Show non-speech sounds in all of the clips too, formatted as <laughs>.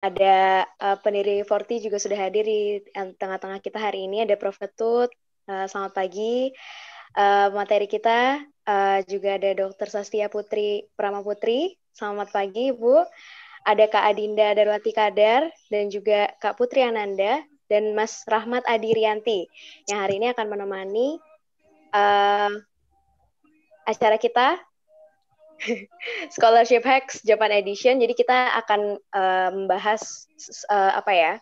ada uh, pendiri Forti juga sudah hadir di eh, tengah-tengah kita hari ini. Ada Prof. Ketut, uh, selamat pagi. Uh, materi kita uh, juga ada Dr. Sastia Putri Prama Putri, selamat pagi Bu. Ada Kak Adinda Darwati Kadar dan juga Kak Putri Ananda dan Mas Rahmat Rianti yang hari ini akan menemani uh, acara kita <laughs> Scholarship Hacks Japan Edition. Jadi kita akan uh, membahas uh, apa ya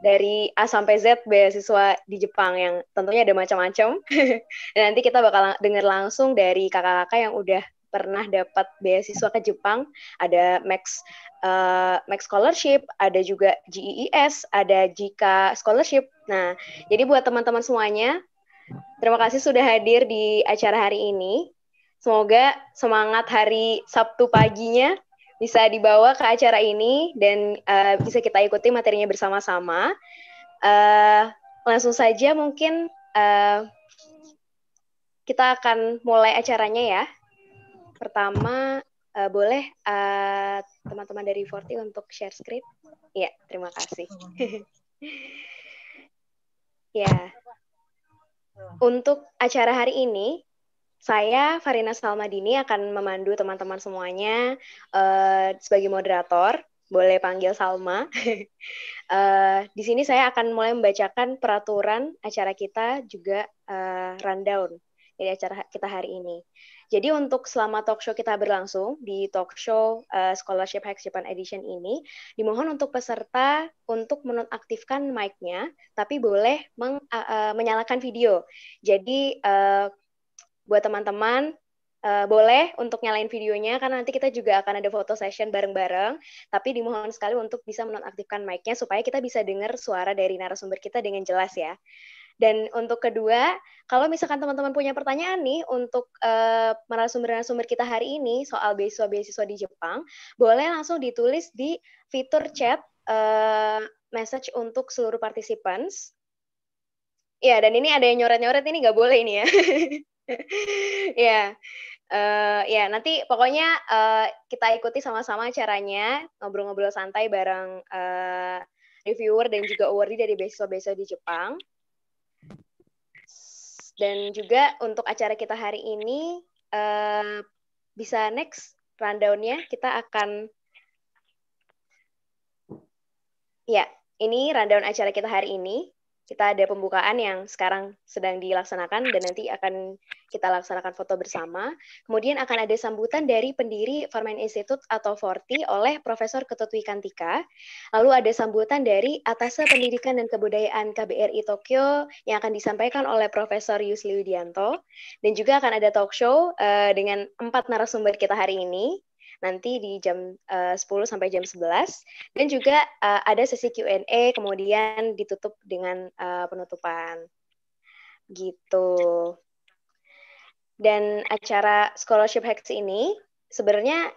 dari A sampai Z beasiswa di Jepang yang tentunya ada macam-macam. <laughs> nanti kita bakal dengar langsung dari kakak-kakak yang udah pernah dapat beasiswa ke Jepang. Ada Max uh, Max Scholarship, ada juga GIES, e ada JIKA Scholarship. Nah, jadi buat teman-teman semuanya, terima kasih sudah hadir di acara hari ini. Semoga semangat hari Sabtu paginya bisa dibawa ke acara ini dan uh, bisa kita ikuti materinya bersama-sama. Uh, langsung saja mungkin uh, kita akan mulai acaranya ya. Pertama, uh, boleh teman teman-teman dari Forti untuk share script? Ya, terima kasih. <laughs> ya, untuk acara hari ini saya Farina Salmadini akan memandu teman-teman semuanya uh, sebagai moderator. Boleh panggil Salma. uh, <laughs> di sini saya akan mulai membacakan peraturan acara kita juga uh, rundown dari acara kita hari ini. Jadi untuk selama talk show kita berlangsung di talk show uh, Scholarship Hacks Japan Edition ini, dimohon untuk peserta untuk menonaktifkan mic-nya, tapi boleh uh, uh, menyalakan video. Jadi uh, buat teman-teman uh, boleh untuk nyalain videonya karena nanti kita juga akan ada foto session bareng-bareng. Tapi dimohon sekali untuk bisa menonaktifkan mic-nya supaya kita bisa dengar suara dari narasumber kita dengan jelas ya. Dan untuk kedua, kalau misalkan teman-teman punya pertanyaan nih untuk uh, narasumber-narasumber kita hari ini soal beasiswa-beasiswa di Jepang, boleh langsung ditulis di fitur chat uh, message untuk seluruh participants. Ya, dan ini ada yang nyoret-nyoret, ini nggak boleh ini ya. <laughs> ya, uh, ya nanti pokoknya uh, kita ikuti sama-sama caranya ngobrol-ngobrol santai bareng uh, reviewer dan juga awardee dari beasiswa-beasiswa di Jepang. Dan juga untuk acara kita hari ini uh, bisa next rundownnya kita akan ya ini rundown acara kita hari ini kita ada pembukaan yang sekarang sedang dilaksanakan dan nanti akan kita laksanakan foto bersama. Kemudian akan ada sambutan dari pendiri Forman Institute atau Forti oleh Profesor Ketut Wikantika. Lalu ada sambutan dari Atase Pendidikan dan Kebudayaan KBRI Tokyo yang akan disampaikan oleh Profesor Yusli Widianto. Dan juga akan ada talk show uh, dengan empat narasumber kita hari ini nanti di jam eh, uh, 10 sampai jam 11 dan juga uh, ada sesi Q&A kemudian ditutup dengan uh, penutupan gitu. Dan acara scholarship hacks ini sebenarnya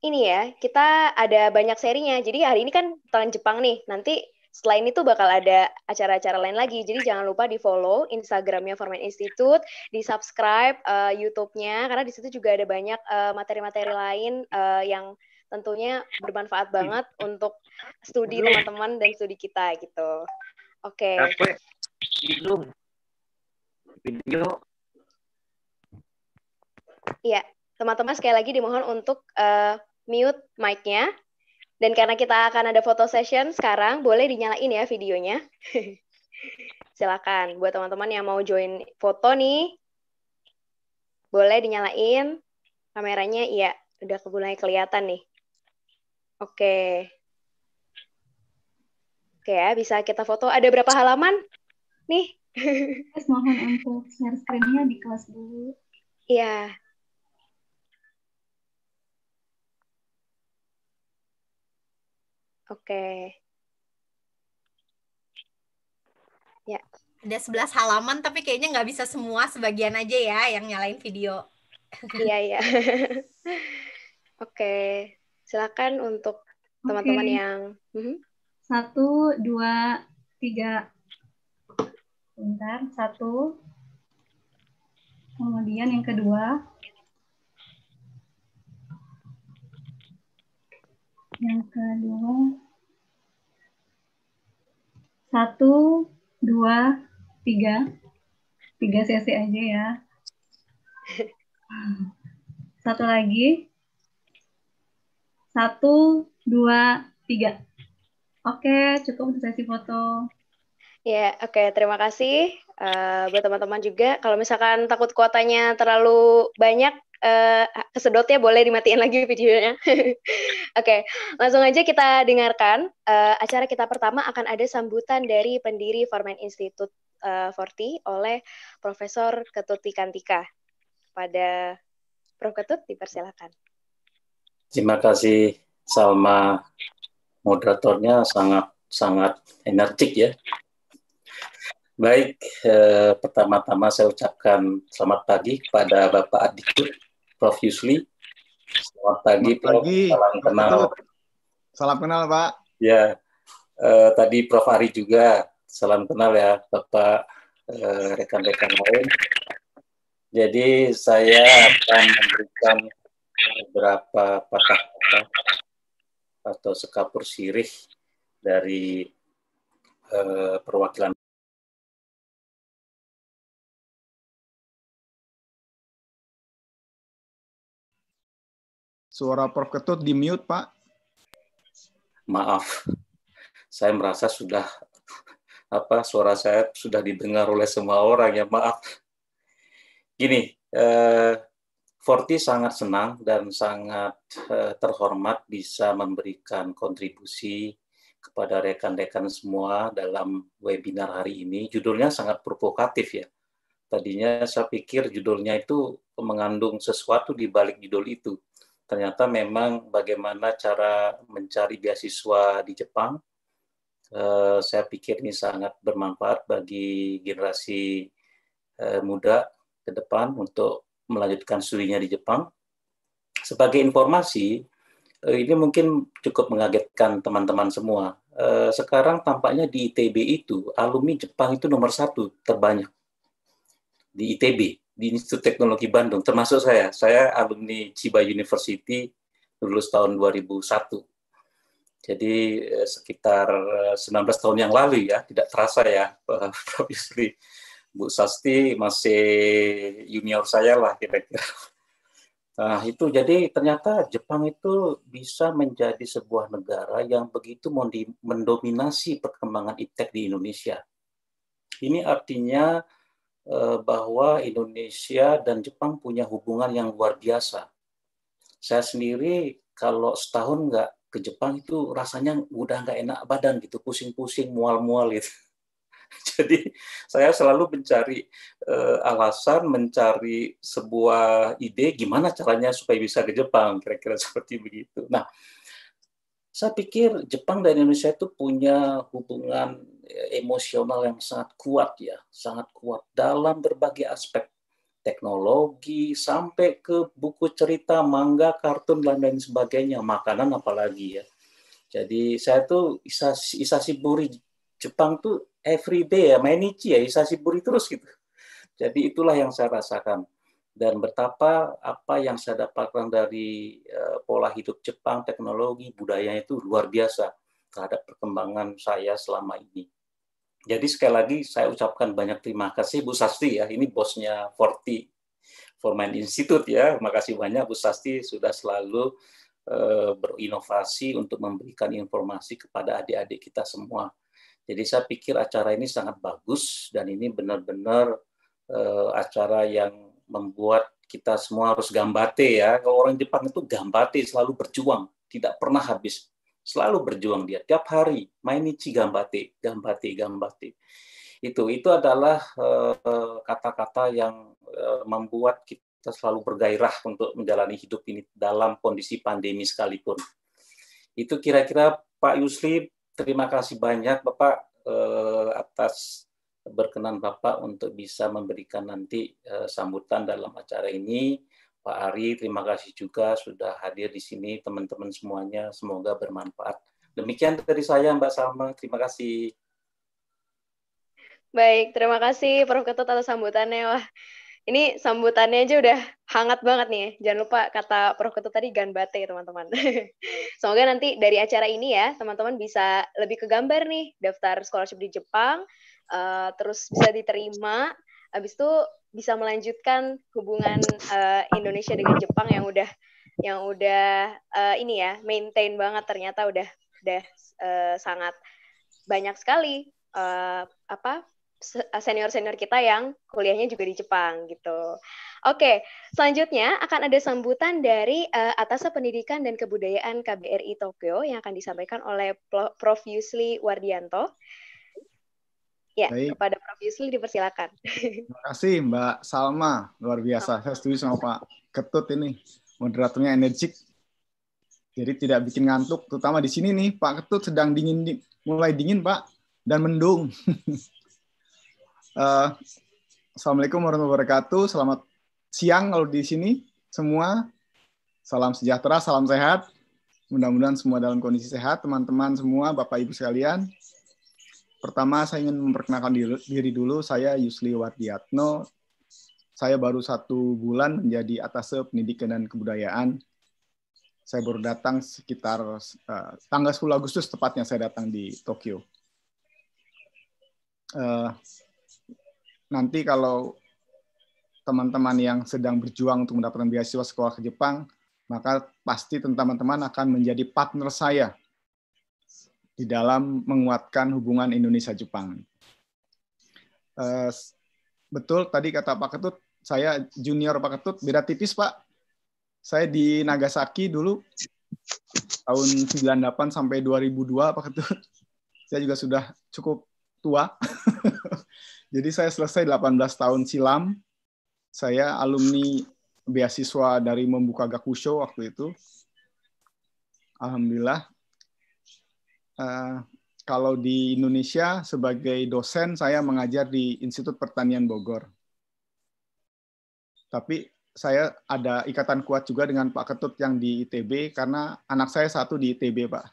ini ya, kita ada banyak serinya. Jadi hari ini kan tahun Jepang nih. Nanti Selain itu bakal ada acara-acara lain lagi. Jadi jangan lupa di follow Instagramnya Format Institute, di subscribe uh, eh, YouTube-nya karena di situ juga ada banyak materi eh, materi-materi lain uh, yang tentunya bermanfaat hmm. banget untuk studi iya. teman-teman dan studi kita gitu. Oke. Okay. Video. Iya, teman-teman sekali lagi dimohon untuk uh, mute mic-nya. Dan karena kita akan ada foto session sekarang, boleh dinyalain ya videonya. <laughs> Silakan buat teman-teman yang mau join foto nih, boleh dinyalain kameranya. Iya, udah kebunai kelihatan nih. Oke. Oke ya, bisa kita foto. Ada berapa halaman? Nih. <laughs> mohon untuk share screen-nya di kelas dulu. Iya. Oke. Okay. Ya. Ada 11 halaman tapi kayaknya nggak bisa semua sebagian aja ya yang nyalain video. Iya, iya. <laughs> Oke. Silakan untuk teman-teman okay. yang mhm. Satu, dua, tiga. Bentar, satu. Kemudian yang kedua. yang kedua satu dua tiga tiga sesi aja ya <laughs> satu lagi satu dua tiga oke cukup untuk sesi foto Ya, oke. Okay, terima kasih uh, buat teman-teman juga. Kalau misalkan takut kuotanya terlalu banyak, uh, kesedotnya boleh dimatiin lagi <laughs> videonya. oke, okay, langsung aja kita dengarkan. Uh, acara kita pertama akan ada sambutan dari pendiri Formen Institute uh, Forti oleh Profesor Ketut Kantika. Pada Prof. Ketut, dipersilakan. Terima kasih Salma. Moderatornya sangat sangat energik ya Baik, eh, pertama-tama saya ucapkan selamat pagi kepada Bapak Adikut, Prof. Yusli. Selamat pagi, selamat Prof. Salam kenal. Salam kenal, Pak. Ya, eh, tadi Prof. Ari juga salam kenal ya, Bapak eh, rekan-rekan lain. Jadi saya akan memberikan beberapa patah kata atau sekapur sirih dari eh, perwakilan Suara Prof. Ketut di mute, Pak. Maaf, saya merasa sudah apa suara saya sudah didengar oleh semua orang ya maaf. Gini, eh, Forti sangat senang dan sangat eh, terhormat bisa memberikan kontribusi kepada rekan-rekan semua dalam webinar hari ini. Judulnya sangat provokatif ya. Tadinya saya pikir judulnya itu mengandung sesuatu di balik judul itu ternyata memang bagaimana cara mencari beasiswa di Jepang. Uh, saya pikir ini sangat bermanfaat bagi generasi uh, muda ke depan untuk melanjutkan studinya di Jepang. Sebagai informasi, uh, ini mungkin cukup mengagetkan teman-teman semua. Uh, sekarang tampaknya di ITB itu alumni Jepang itu nomor satu terbanyak di ITB di Institut Teknologi Bandung, termasuk saya. Saya alumni Ciba University lulus tahun 2001. Jadi eh, sekitar 19 eh, tahun yang lalu ya, tidak terasa ya, eh, <laughs> Prof. Yusri. Bu Sasti masih junior saya lah kira-kira. Nah, itu jadi ternyata Jepang itu bisa menjadi sebuah negara yang begitu mendominasi perkembangan iptek di Indonesia. Ini artinya Eh, bahwa Indonesia dan Jepang punya hubungan yang luar biasa. Saya sendiri kalau setahun nggak ke Jepang itu rasanya udah nggak enak badan gitu, pusing-pusing, mual-mual gitu. <laughs> Jadi saya selalu mencari uh, alasan, mencari sebuah ide gimana caranya supaya bisa ke Jepang, kira-kira <laughs> seperti begitu. Nah, saya pikir Jepang dan Indonesia itu punya hubungan emosional yang sangat kuat ya, sangat kuat dalam berbagai aspek teknologi sampai ke buku cerita, manga, kartun dan lain sebagainya, makanan apalagi ya. Jadi saya tuh Isasi, buri Jepang tuh everyday ya, mainichi ya, buri terus gitu. Jadi itulah yang saya rasakan dan betapa apa yang saya dapatkan dari uh, pola hidup Jepang, teknologi, budayanya itu luar biasa terhadap perkembangan saya selama ini. Jadi sekali lagi saya ucapkan banyak terima kasih Bu Sasti ya, ini bosnya Forti Formain Institute ya. Terima kasih banyak Bu Sasti sudah selalu eh, berinovasi untuk memberikan informasi kepada adik-adik kita semua. Jadi saya pikir acara ini sangat bagus dan ini benar-benar eh, acara yang membuat kita semua harus gambate ya. Kalau orang Jepang itu gambate selalu berjuang, tidak pernah habis selalu berjuang dia tiap hari mainichi gambate gambate gambate itu itu adalah eh, kata-kata uh, yang uh, membuat kita selalu bergairah untuk menjalani hidup ini dalam kondisi pandemi sekalipun itu kira-kira Pak Yusli terima kasih banyak Bapak uh, atas berkenan Bapak untuk bisa memberikan nanti uh, sambutan dalam acara ini Pak Ari, terima kasih juga sudah hadir di sini teman-teman semuanya. Semoga bermanfaat. Demikian dari saya Mbak Salma. Terima kasih. Baik, terima kasih Prof Ketut atas sambutannya. Wah, ini sambutannya aja udah hangat banget nih. Jangan lupa kata Prof Ketut tadi ganbate teman-teman. <laughs> Semoga nanti dari acara ini ya, teman-teman bisa lebih kegambar nih daftar scholarship di Jepang, uh, terus bisa diterima, abis itu bisa melanjutkan hubungan uh, Indonesia dengan Jepang yang udah yang udah uh, ini ya maintain banget ternyata udah udah uh, sangat banyak sekali uh, apa senior senior kita yang kuliahnya juga di Jepang gitu. Oke, selanjutnya akan ada sambutan dari uh, atas Pendidikan dan Kebudayaan KBRI Tokyo yang akan disampaikan oleh Prof. Yusli Wardianto. Ya, Baik. kepada Prof. Yusli dipersilakan. <laughs> Terima kasih Mbak Salma, luar biasa. Saya setuju sama Pak Ketut ini, moderatornya energik. Jadi tidak bikin ngantuk, terutama di sini nih Pak Ketut sedang dingin, mulai dingin Pak, dan mendung. uh, <laughs> Assalamualaikum warahmatullahi wabarakatuh, selamat siang kalau di sini semua. Salam sejahtera, salam sehat. Mudah-mudahan semua dalam kondisi sehat, teman-teman semua, Bapak Ibu sekalian Pertama, saya ingin memperkenalkan diri dulu. Saya Yusli Wardiatno. Saya baru satu bulan menjadi atase pendidikan dan kebudayaan. Saya baru datang sekitar uh, tanggal 10 Agustus tepatnya saya datang di Tokyo. Uh, nanti kalau teman-teman yang sedang berjuang untuk mendapatkan beasiswa sekolah ke Jepang, maka pasti teman-teman akan menjadi partner saya di dalam menguatkan hubungan Indonesia-Jepang. Uh, betul, tadi kata Pak Ketut, saya junior Pak Ketut, beda tipis Pak. Saya di Nagasaki dulu, tahun 98 sampai 2002 Pak Ketut. Saya juga sudah cukup tua. <laughs> Jadi saya selesai 18 tahun silam. Saya alumni beasiswa dari Membuka Gakusho waktu itu. Alhamdulillah Eh, kalau di Indonesia sebagai dosen saya mengajar di Institut Pertanian Bogor. Tapi saya ada ikatan kuat juga dengan Pak Ketut yang di ITB karena anak saya satu di ITB, Pak.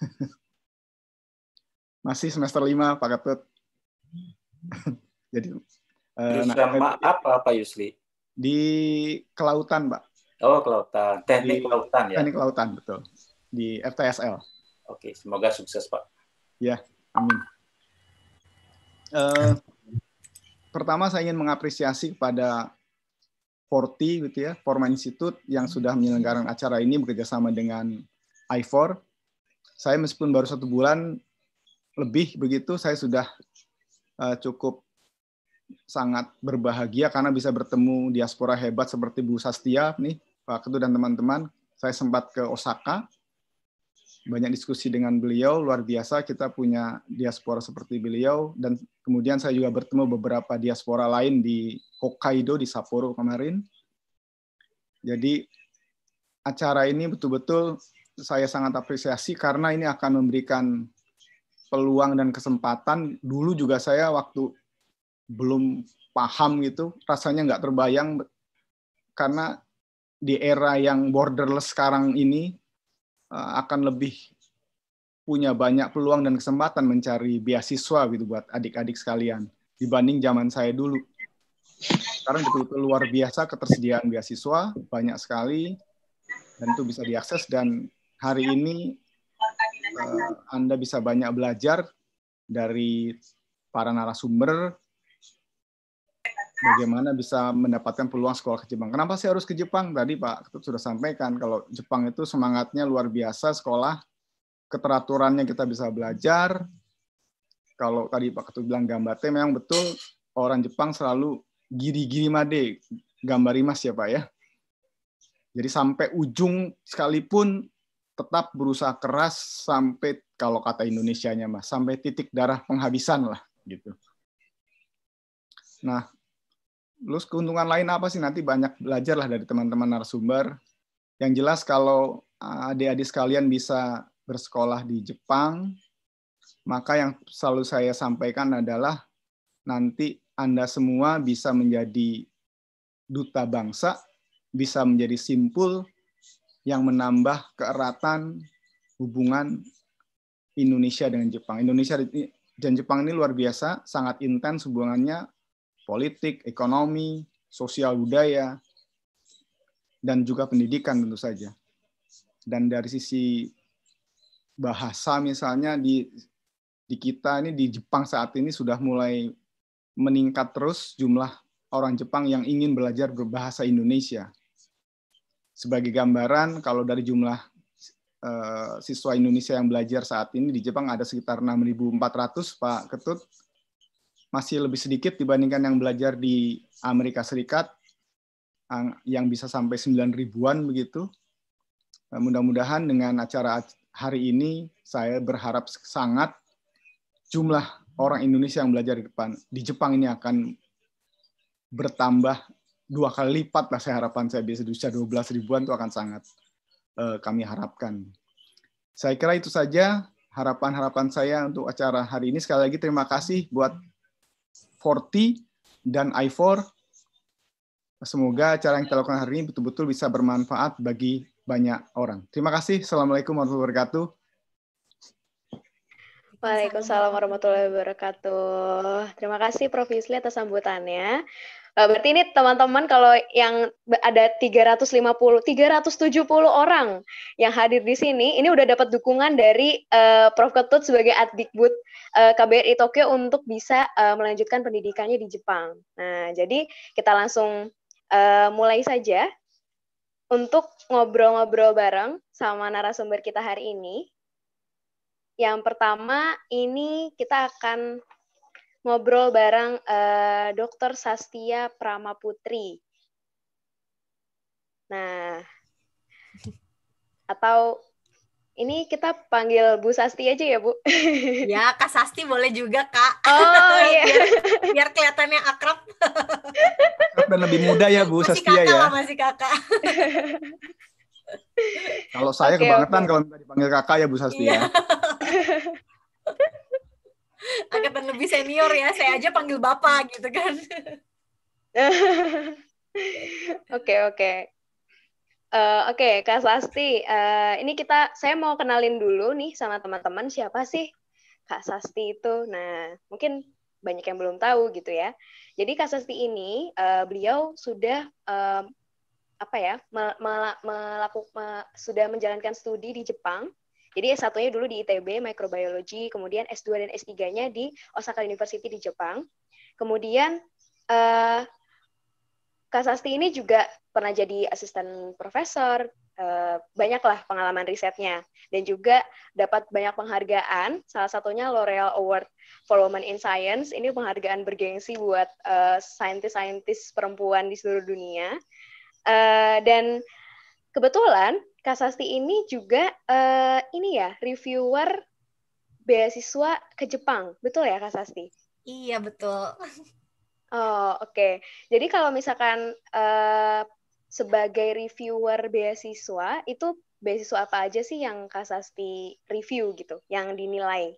<laughs> Masih semester 5, Pak Ketut. <laughs> Jadi eh, Jurusan nah, apa Pak Yusli? Di kelautan, Pak. Oh, kelautan. Teknik di, kelautan ya. Teknik kelautan, betul. Di FTSL. Oke, semoga sukses Pak. Ya, amin. Uh, pertama saya ingin mengapresiasi kepada Forti gitu ya, Forma Institute yang sudah menyelenggarakan acara ini bekerjasama dengan I4. Saya meskipun baru satu bulan lebih begitu, saya sudah uh, cukup sangat berbahagia karena bisa bertemu diaspora hebat seperti Bu Sastia nih, Pak Ketu dan teman-teman. Saya sempat ke Osaka banyak diskusi dengan beliau luar biasa kita punya diaspora seperti beliau dan kemudian saya juga bertemu beberapa diaspora lain di Hokkaido di Sapporo kemarin jadi acara ini betul-betul saya sangat apresiasi karena ini akan memberikan peluang dan kesempatan dulu juga saya waktu belum paham gitu rasanya nggak terbayang karena di era yang borderless sekarang ini Eh, akan lebih punya banyak peluang dan kesempatan mencari beasiswa gitu buat adik-adik sekalian dibanding zaman saya dulu. Sekarang betul-betul luar biasa ketersediaan beasiswa banyak sekali dan itu bisa diakses dan hari ini uh, Anda bisa banyak belajar dari para narasumber bagaimana bisa mendapatkan peluang sekolah ke Jepang. Kenapa sih harus ke Jepang? Tadi Pak Ketut sudah sampaikan kalau Jepang itu semangatnya luar biasa sekolah, keteraturannya kita bisa belajar. Kalau tadi Pak Ketut bilang gambar gambate, memang betul orang Jepang selalu giri-giri made, gambar imas ya Pak ya. Jadi sampai ujung sekalipun tetap berusaha keras sampai kalau kata Indonesianya mas sampai titik darah penghabisan lah gitu. Nah terus keuntungan lain apa sih nanti banyak belajar lah dari teman-teman narasumber. Yang jelas kalau ah, adik-adik sekalian bisa bersekolah di Jepang, maka yang selalu saya sampaikan adalah nanti Anda semua bisa menjadi duta bangsa, bisa menjadi simpul yang menambah keeratan hubungan Indonesia dengan Jepang. Indonesia dan Jepang ini luar biasa, sangat intens hubungannya, politik, ekonomi, sosial budaya, dan juga pendidikan tentu saja. Dan dari sisi bahasa misalnya di di kita ini di Jepang saat ini sudah mulai meningkat terus jumlah orang Jepang yang ingin belajar berbahasa Indonesia. Sebagai gambaran, kalau dari jumlah uh, siswa Indonesia yang belajar saat ini di Jepang ada sekitar 6.400, Pak Ketut masih lebih sedikit dibandingkan yang belajar di Amerika Serikat yang bisa sampai 9 ribuan begitu. Eh, mudah-mudahan dengan acara hari ini saya berharap sangat jumlah orang Indonesia yang belajar di depan di Jepang ini akan bertambah dua kali lipat lah saya harapan saya bisa biasa bisa 12 ribuan itu akan sangat eh, kami harapkan. Saya kira itu saja harapan-harapan saya untuk acara hari ini. Sekali lagi terima kasih buat dan i4. Semoga acara yang kita lakukan hari ini betul-betul bisa bermanfaat bagi banyak orang. Terima kasih. Assalamualaikum warahmatullahi wabarakatuh. Waalaikumsalam warahmatullahi wabarakatuh. Terima kasih Prof. Yusli atas sambutannya. Eh, berarti ini teman-teman kalau yang ada 350 370 orang yang hadir di sini ini udah dapat dukungan dari uh, Prof Ketut sebagai Adikbud uh, eh, KBRI Tokyo untuk bisa uh, melanjutkan pendidikannya di Jepang. Nah, jadi kita langsung uh, mulai saja untuk ngobrol-ngobrol bareng sama narasumber kita hari ini. Yang pertama ini kita akan ngobrol bareng uh, eh, Dr. Sastia Pramaputri. Nah, atau ini kita panggil Bu Sasti aja ya, Bu? Ya, Kak Sasti boleh juga, Kak. Oh, iya. <laughs> biar, biar kelihatannya akrab. akrab. Dan lebih muda ya, Bu masih Sastia kakak ya. masih kakak. kalau saya okay, kebangetan okay. kalau minta dipanggil kakak ya, Bu Sastia. Iya. <laughs> angkatan lebih senior ya saya aja panggil bapak gitu kan <laughs> oke oke eh, Oke, Kak Sasti, uh, ini kita saya mau kenalin dulu nih sama teman-teman siapa sih Kak Sasti itu. Nah, mungkin banyak yang belum tahu gitu ya. Jadi Kak Sasti ini uh, beliau sudah uh, apa ya melakukan sudah menjalankan studi di Jepang jadi S1-nya dulu di ITB, Microbiology, kemudian S2 dan S3-nya di Osaka University di Jepang. Kemudian eh, Kak Kasasti ini juga pernah jadi asisten profesor, eh, banyaklah pengalaman risetnya, dan juga dapat banyak penghargaan, salah satunya L'Oreal Award for Women in Science, ini penghargaan bergengsi buat eh, saintis scientist perempuan di seluruh dunia. uh, dan kebetulan Kasasti ini juga uh, ini ya reviewer beasiswa ke Jepang, betul ya Kasasti? Iya betul. Oh oke. Okay. Jadi kalau misalkan uh, sebagai reviewer beasiswa itu beasiswa apa aja sih yang Kasasti review gitu, yang dinilai?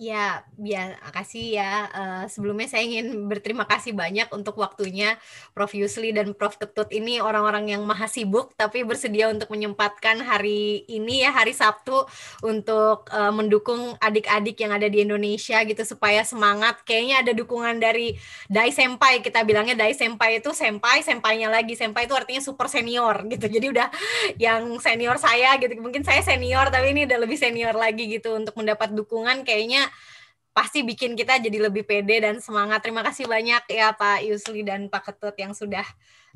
Ya, ya, kasih ya. Uh, sebelumnya saya ingin berterima kasih banyak untuk waktunya Prof. Yusli dan Prof. Ketut ini orang-orang yang maha sibuk tapi bersedia untuk menyempatkan hari ini ya hari Sabtu untuk uh, mendukung adik-adik yang ada di Indonesia gitu supaya semangat. Kayaknya ada dukungan dari Dai Senpai kita bilangnya Dai Senpai itu senpai, senpainya lagi. Senpai itu artinya super senior gitu. Jadi udah yang senior saya gitu. Mungkin saya senior tapi ini udah lebih senior lagi gitu untuk mendapat dukungan kayaknya pasti bikin kita jadi lebih pede dan semangat. Terima kasih banyak ya Pak Yusli dan Pak Ketut yang sudah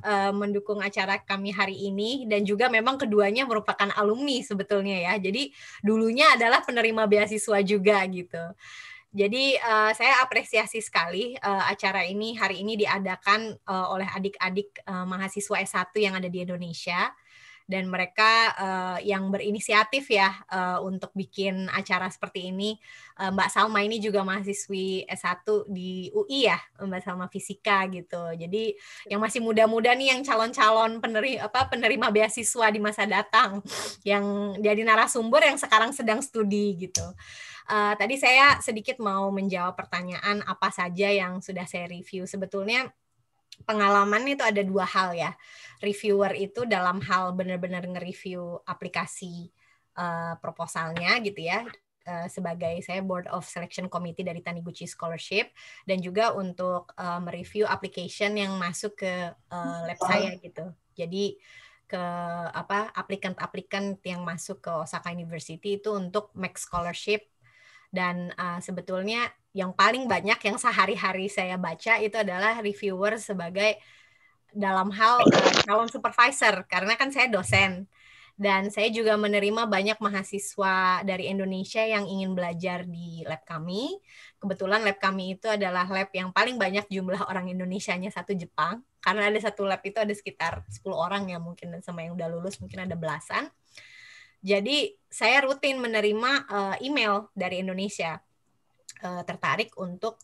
uh, mendukung acara kami hari ini dan juga memang keduanya merupakan alumni sebetulnya ya. Jadi dulunya adalah penerima beasiswa juga gitu. Jadi uh, saya apresiasi sekali uh, acara ini hari ini diadakan uh, oleh adik-adik uh, mahasiswa S1 yang ada di Indonesia dan mereka uh, yang berinisiatif ya uh, untuk bikin acara seperti ini. Uh, Mbak Salma ini juga mahasiswi S1 di UI ya, Mbak Salma Fisika gitu. Jadi yang masih muda-muda nih yang calon-calon penerima apa penerima beasiswa di masa datang yang jadi narasumber yang sekarang sedang studi gitu. Uh, tadi saya sedikit mau menjawab pertanyaan apa saja yang sudah saya review. Sebetulnya pengalaman itu ada dua hal ya. Reviewer itu dalam hal benar-benar nge-review aplikasi uh, proposalnya gitu ya uh, sebagai saya board of selection committee dari Taniguchi Scholarship dan juga untuk uh, mereview application yang masuk ke uh, lab hmm. saya gitu. Jadi ke apa aplikan-aplikan yang masuk ke Osaka University itu untuk max scholarship dan uh, sebetulnya yang paling banyak yang sehari-hari saya baca itu adalah reviewer sebagai dalam hal eh, calon supervisor karena kan saya dosen dan saya juga menerima banyak mahasiswa dari Indonesia yang ingin belajar di lab kami. Kebetulan lab kami itu adalah lab yang paling banyak jumlah orang Indonesianya satu Jepang karena ada satu lab itu ada sekitar 10 orang ya mungkin sama yang udah lulus mungkin ada belasan. Jadi saya rutin menerima uh, email dari Indonesia uh, tertarik untuk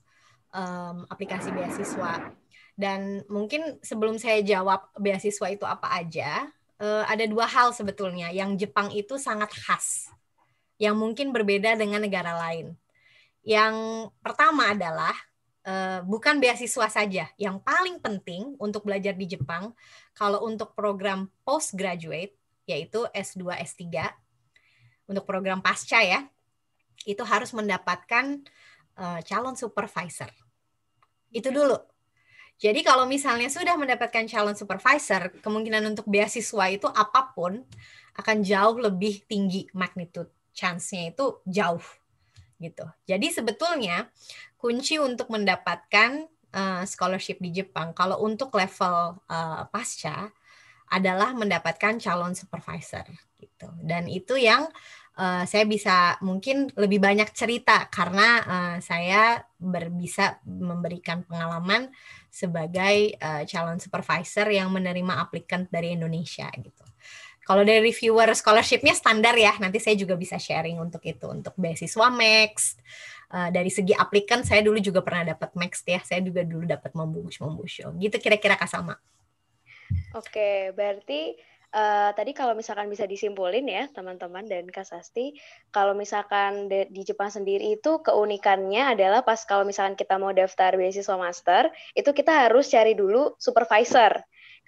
um, aplikasi beasiswa. Dan mungkin sebelum saya jawab beasiswa itu apa aja, uh, ada dua hal sebetulnya yang Jepang itu sangat khas, yang mungkin berbeda dengan negara lain. Yang pertama adalah uh, bukan beasiswa saja, yang paling penting untuk belajar di Jepang, kalau untuk program postgraduate yaitu S2, S3 untuk program pasca ya, itu harus mendapatkan uh, calon supervisor. Itu dulu. Jadi kalau misalnya sudah mendapatkan calon supervisor, kemungkinan untuk beasiswa itu apapun akan jauh lebih tinggi magnitude chance-nya itu jauh gitu. Jadi sebetulnya kunci untuk mendapatkan uh, scholarship di Jepang kalau untuk level uh, pasca adalah mendapatkan calon supervisor gitu. Dan itu yang uh, saya bisa mungkin lebih banyak cerita karena uh, saya berbisa memberikan pengalaman sebagai uh, calon supervisor yang menerima applicant dari Indonesia gitu. Kalau dari reviewer scholarshipnya standar ya, nanti saya juga bisa sharing untuk itu, untuk beasiswa Max. Uh, dari segi aplikan saya dulu juga pernah dapat Max ya, saya juga dulu dapat membungkus membungkus. Gitu kira-kira Kak Salma. Oke, berarti uh, tadi kalau misalkan bisa disimpulin ya teman-teman dan Kak Sasti, kalau misalkan de, di Jepang sendiri itu keunikannya adalah pas kalau misalkan kita mau daftar beasiswa master, itu kita harus cari dulu supervisor.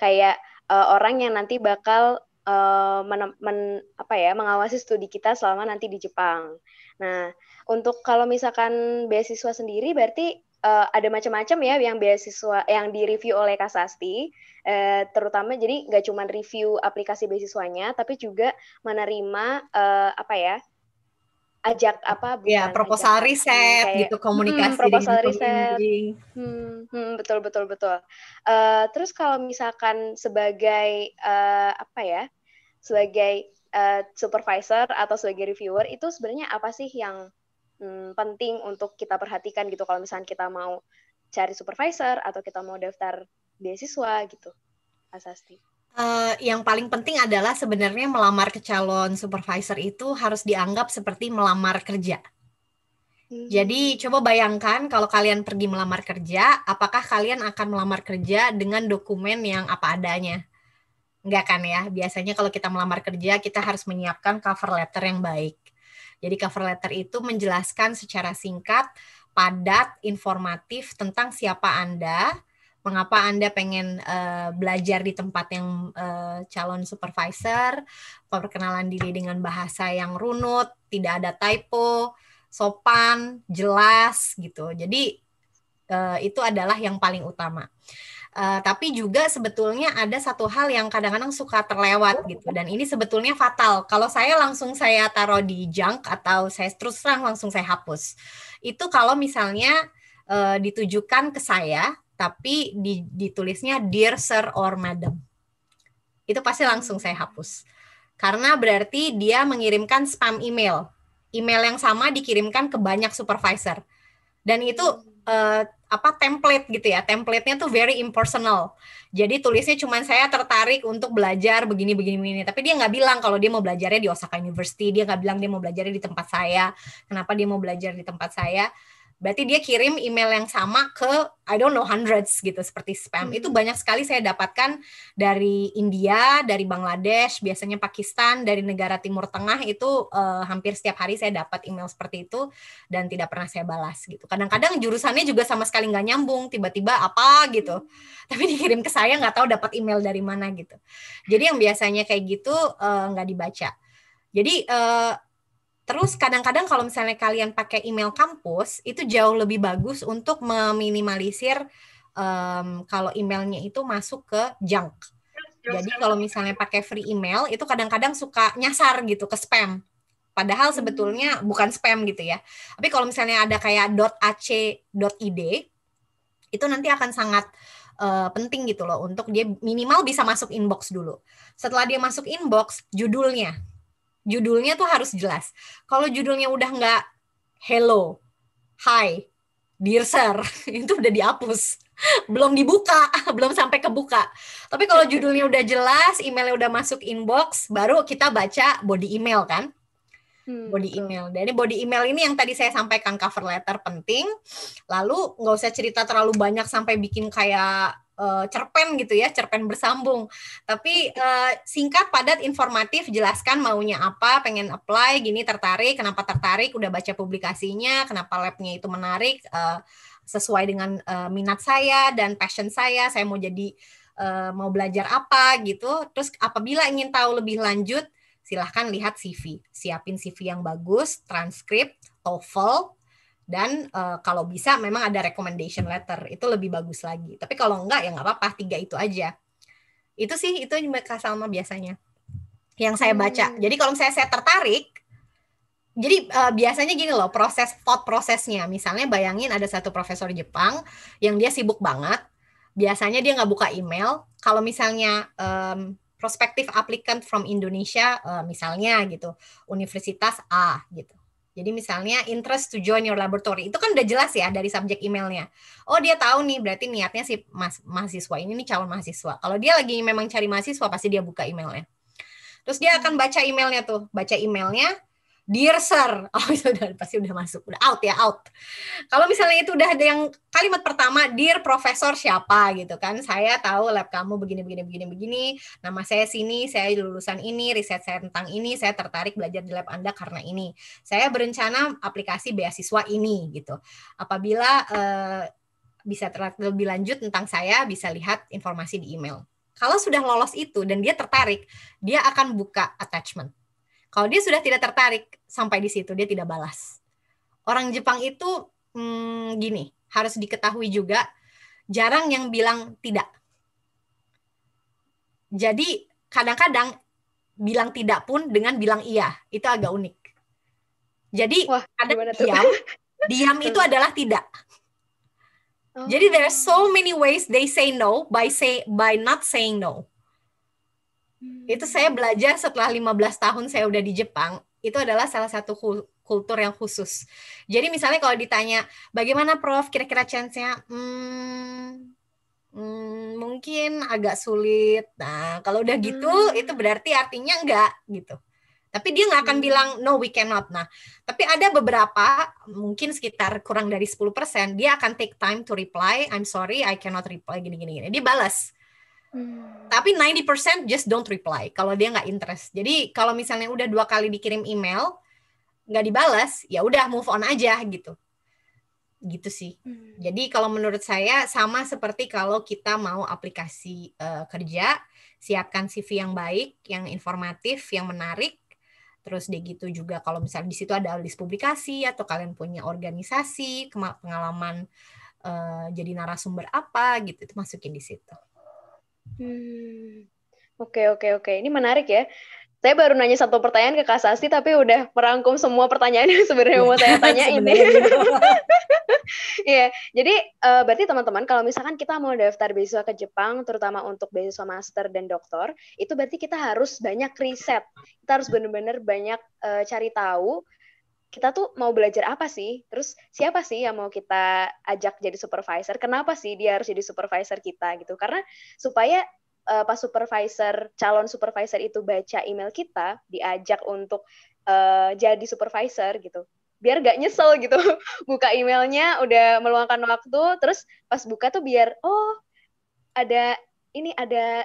Kayak uh, orang yang nanti bakal uh, eh, men, men, apa ya, mengawasi studi kita selama nanti di Jepang. Nah, untuk kalau misalkan beasiswa sendiri berarti uh, ada macam-macam ya yang beasiswa yang direview oleh Kasasti, uh, eh, terutama jadi nggak cuma review aplikasi beasiswanya, tapi juga menerima uh, apa ya ajak apa? ya proposal ajak, riset hmm, kayak, gitu komunikasi hmm, proposal riset. Hmm, hmm, betul betul betul. Uh, terus kalau misalkan sebagai uh, apa ya sebagai uh, supervisor atau sebagai reviewer itu sebenarnya apa sih yang hmm, penting untuk kita perhatikan gitu kalau misalnya kita mau cari supervisor atau kita mau daftar beasiswa gitu, Asasti. Uh, eh, yang paling penting adalah sebenarnya melamar ke calon supervisor itu harus dianggap seperti melamar kerja. Hmm. Jadi coba bayangkan kalau kalian pergi melamar kerja, apakah kalian akan melamar kerja dengan dokumen yang apa adanya? Enggak kan ya? Biasanya kalau kita melamar kerja, kita harus menyiapkan cover letter yang baik. Jadi cover letter itu menjelaskan secara singkat, padat, informatif tentang siapa Anda, mengapa Anda pengen uh, belajar di tempat yang uh, calon supervisor, perkenalan diri dengan bahasa yang runut, tidak ada typo, sopan, jelas gitu. Jadi uh, itu adalah yang paling utama. Uh, tapi juga sebetulnya ada satu hal yang kadang-kadang suka terlewat gitu dan ini sebetulnya fatal. Kalau saya langsung saya taruh di junk atau saya terus terang langsung saya hapus. Itu kalau misalnya uh, ditujukan ke saya tapi di, ditulisnya dear sir or madam. Itu pasti langsung saya hapus. Karena berarti dia mengirimkan spam email. Email yang sama dikirimkan ke banyak supervisor. Dan itu uh, apa template gitu ya. Template-nya tuh very impersonal. Jadi tulisnya cuman saya tertarik untuk belajar begini begini begini. Tapi dia nggak bilang kalau dia mau belajarnya di Osaka University, dia nggak bilang dia mau belajarnya di tempat saya. Kenapa dia mau belajar di tempat saya? berarti dia kirim email yang sama ke I don't know hundreds gitu seperti spam. Hmm. Itu banyak sekali saya dapatkan dari India, dari Bangladesh, biasanya Pakistan, dari negara Timur Tengah itu uh, hampir setiap hari saya dapat email seperti itu dan tidak pernah saya balas gitu. Kadang-kadang jurusannya juga sama sekali nggak nyambung, tiba-tiba apa gitu. Hmm. Tapi dikirim ke saya nggak tahu dapat email dari mana gitu. Jadi yang biasanya kayak gitu uh, nggak dibaca. Jadi uh, Terus kadang-kadang kalau misalnya kalian pakai email kampus itu jauh lebih bagus untuk meminimalisir um, kalau emailnya itu masuk ke junk. Jadi kalau misalnya pakai free email itu kadang-kadang suka nyasar gitu ke spam. Padahal hmm. sebetulnya bukan spam gitu ya. Tapi kalau misalnya ada kayak .ac.id itu nanti akan sangat uh, penting gitu loh untuk dia minimal bisa masuk inbox dulu. Setelah dia masuk inbox, judulnya judulnya tuh harus jelas. Kalau judulnya udah nggak hello, hi, dear sir, <laughs> itu udah dihapus. <laughs> Belum dibuka, <laughs> belum sampai kebuka. Tapi kalau judulnya udah jelas, emailnya udah masuk inbox, baru kita baca body email kan? Hmm, body email. Jadi body email ini yang tadi saya sampaikan cover letter penting. Lalu nggak usah cerita terlalu banyak sampai bikin kayak uh, cerpen gitu ya, cerpen bersambung. Tapi uh, singkat, padat, informatif, jelaskan maunya apa, pengen apply, gini tertarik, kenapa tertarik, udah baca publikasinya, kenapa labnya itu menarik, uh, sesuai dengan uh, minat saya dan passion saya, saya mau jadi uh, mau belajar apa gitu. Terus apabila ingin tahu lebih lanjut, silahkan lihat CV, siapin CV yang bagus, transkrip, TOEFL, dan uh, kalau bisa memang ada recommendation letter itu lebih bagus lagi tapi kalau enggak ya nggak apa-apa tiga itu aja itu sih itu mereka sama biasanya yang saya baca hmm. jadi kalau misalnya saya tertarik jadi uh, biasanya gini loh proses thought prosesnya misalnya bayangin ada satu profesor Jepang yang dia sibuk banget biasanya dia nggak buka email kalau misalnya um, prospective applicant from Indonesia uh, misalnya gitu universitas A gitu jadi misalnya interest to join your laboratory itu kan udah jelas ya dari subjek emailnya. Oh dia tahu nih berarti niatnya si mahasiswa ini nih calon mahasiswa. Kalau dia lagi memang cari mahasiswa pasti dia buka emailnya. Terus dia hmm. akan baca emailnya tuh, baca emailnya dear sir, <laughs> oh sudah pasti udah masuk, udah out ya out. Kalau misalnya itu udah ada yang kalimat pertama, dear profesor siapa gitu kan, saya tahu lab kamu begini begini begini begini, nama saya sini, saya lulusan ini, riset saya tentang ini, saya tertarik belajar di lab Anda karena ini, saya berencana aplikasi beasiswa ini gitu. Apabila eh, bisa lebih lanjut tentang saya, bisa lihat informasi di email. Kalau sudah lolos itu dan dia tertarik, dia akan buka attachment kalau dia sudah tidak tertarik sampai di situ, dia tidak balas. Orang Jepang itu hmm, gini, harus diketahui juga jarang yang bilang tidak. Jadi kadang-kadang bilang tidak pun dengan bilang iya, itu agak unik. Jadi Wah, ada diam, diam itu adalah tidak. Oh. Jadi there are so many ways they say no by say by not saying no. Itu saya belajar setelah 15 tahun saya udah di Jepang, itu adalah salah satu kultur yang khusus. Jadi misalnya kalau ditanya bagaimana Prof kira-kira chance-nya hmm, hmm, mungkin agak sulit. Nah, kalau udah gitu hmm. itu berarti artinya enggak gitu. Tapi dia nggak akan hmm. bilang no we cannot. Nah, tapi ada beberapa mungkin sekitar kurang dari 10% dia akan take time to reply, I'm sorry I cannot reply gini gini gini. Dia balas. Hmm. Tapi 90% just don't reply kalau dia nggak interest. Jadi kalau misalnya udah dua kali dikirim email nggak dibalas, ya udah move on aja gitu. Gitu sih. Hmm. Jadi kalau menurut saya sama seperti kalau kita mau aplikasi uh, kerja, siapkan CV yang baik, yang informatif, yang menarik. Terus dia gitu juga kalau misalnya di situ ada list publikasi atau kalian punya organisasi, pengalaman uh, jadi narasumber apa gitu itu masukin di situ. Hmm. Oke, oke, oke. Ini menarik ya. Saya baru nanya satu pertanyaan ke Kak Sasti, tapi udah merangkum semua pertanyaan yang sebenarnya mau saya <laughs> tanya ini. Gitu. <laughs> Iya, yeah. jadi uh, berarti teman-teman kalau misalkan kita mau daftar beasiswa ke Jepang, terutama untuk beasiswa master dan doktor, itu berarti kita harus banyak riset. Kita harus benar-benar banyak uh, cari tahu kita tuh mau belajar apa sih? Terus siapa sih yang mau kita ajak jadi supervisor? Kenapa sih dia harus jadi supervisor kita gitu? Karena supaya uh, pas supervisor calon supervisor itu baca email kita, diajak untuk uh, jadi supervisor gitu. Biar gak nyesel gitu. <laughs> buka emailnya udah meluangkan waktu, terus pas buka tuh biar oh ada ini ada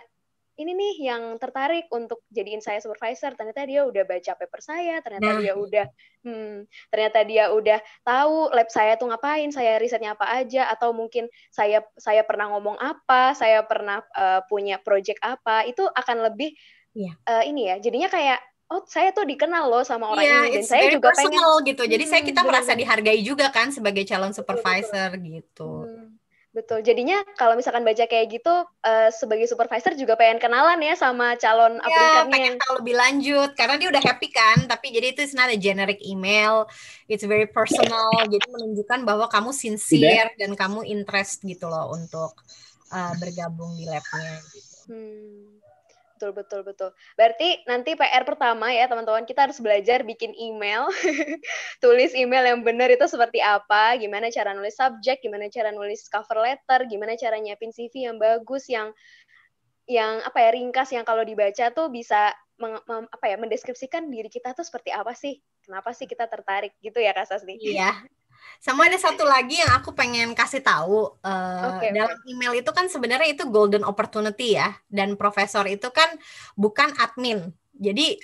ini nih yang tertarik untuk jadiin saya supervisor ternyata dia udah baca paper saya ternyata nah. dia udah hmm, ternyata dia udah tahu lab saya tuh ngapain saya risetnya apa aja atau mungkin saya saya pernah ngomong apa saya pernah uh, punya project apa itu akan lebih yeah. Iya. uh, ini ya jadinya kayak oh saya tuh dikenal loh sama orang yeah, ini dan saya juga personal, pengen gitu jadi hmm, saya kita bener. merasa dihargai juga kan sebagai calon supervisor betul, gitu hmm. Betul. Jadinya kalau misalkan baca kayak gitu uh, sebagai supervisor juga pengen kenalan ya sama calon ya, aplikannya. pengen tahu lebih lanjut karena dia udah happy kan, tapi jadi itu not a generic email. It's very personal. jadi menunjukkan bahwa kamu sincere dan kamu interest gitu loh untuk uh, bergabung di labnya gitu. Hmm betul betul betul. Berarti nanti PR pertama ya teman-teman kita harus belajar bikin email, <laughs> tulis email yang benar itu seperti apa, gimana cara nulis subjek, gimana cara nulis cover letter, gimana cara nyiapin CV yang bagus, yang yang apa ya ringkas yang kalau dibaca tuh bisa meng, mem, apa ya mendeskripsikan diri kita tuh seperti apa sih, kenapa sih kita tertarik gitu ya Kak Sasni? Iya sama ada satu lagi yang aku pengen kasih tahu uh, eh, okay, dalam email itu kan sebenarnya itu golden opportunity ya dan profesor itu kan bukan admin. Jadi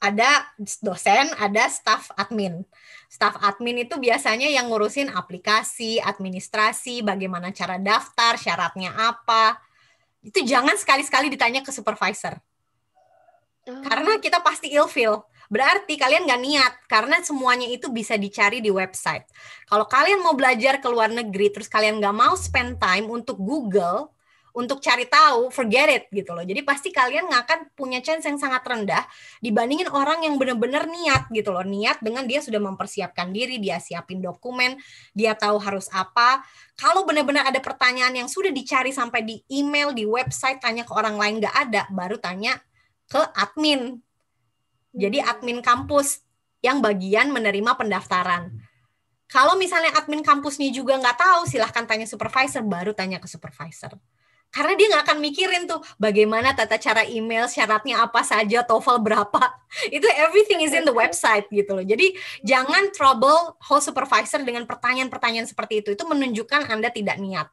ada dosen, ada staff admin. Staff admin itu biasanya yang ngurusin aplikasi, administrasi, bagaimana cara daftar, syaratnya apa. Itu jangan sekali-sekali ditanya ke supervisor. Oh. Karena kita pasti ilfil Berarti kalian nggak niat karena semuanya itu bisa dicari di website. Kalau kalian mau belajar ke luar negeri terus kalian nggak mau spend time untuk Google untuk cari tahu, forget it gitu loh. Jadi pasti kalian nggak akan punya chance yang sangat rendah dibandingin orang yang benar-benar niat gitu loh. Niat dengan dia sudah mempersiapkan diri, dia siapin dokumen, dia tahu harus apa. Kalau benar-benar ada pertanyaan yang sudah dicari sampai di email, di website, tanya ke orang lain nggak ada, baru tanya ke admin jadi hmm. admin kampus yang bagian menerima pendaftaran. Kalau misalnya admin kampusnya juga nggak tahu, silahkan tanya supervisor, baru tanya ke supervisor. Karena dia nggak akan mikirin tuh bagaimana tata cara email, syaratnya apa saja, TOEFL berapa. <laughs> Itu everything is in the website gitu loh. Jadi jangan trouble whole supervisor dengan pertanyaan-pertanyaan seperti itu. Itu menunjukkan Anda tidak niat.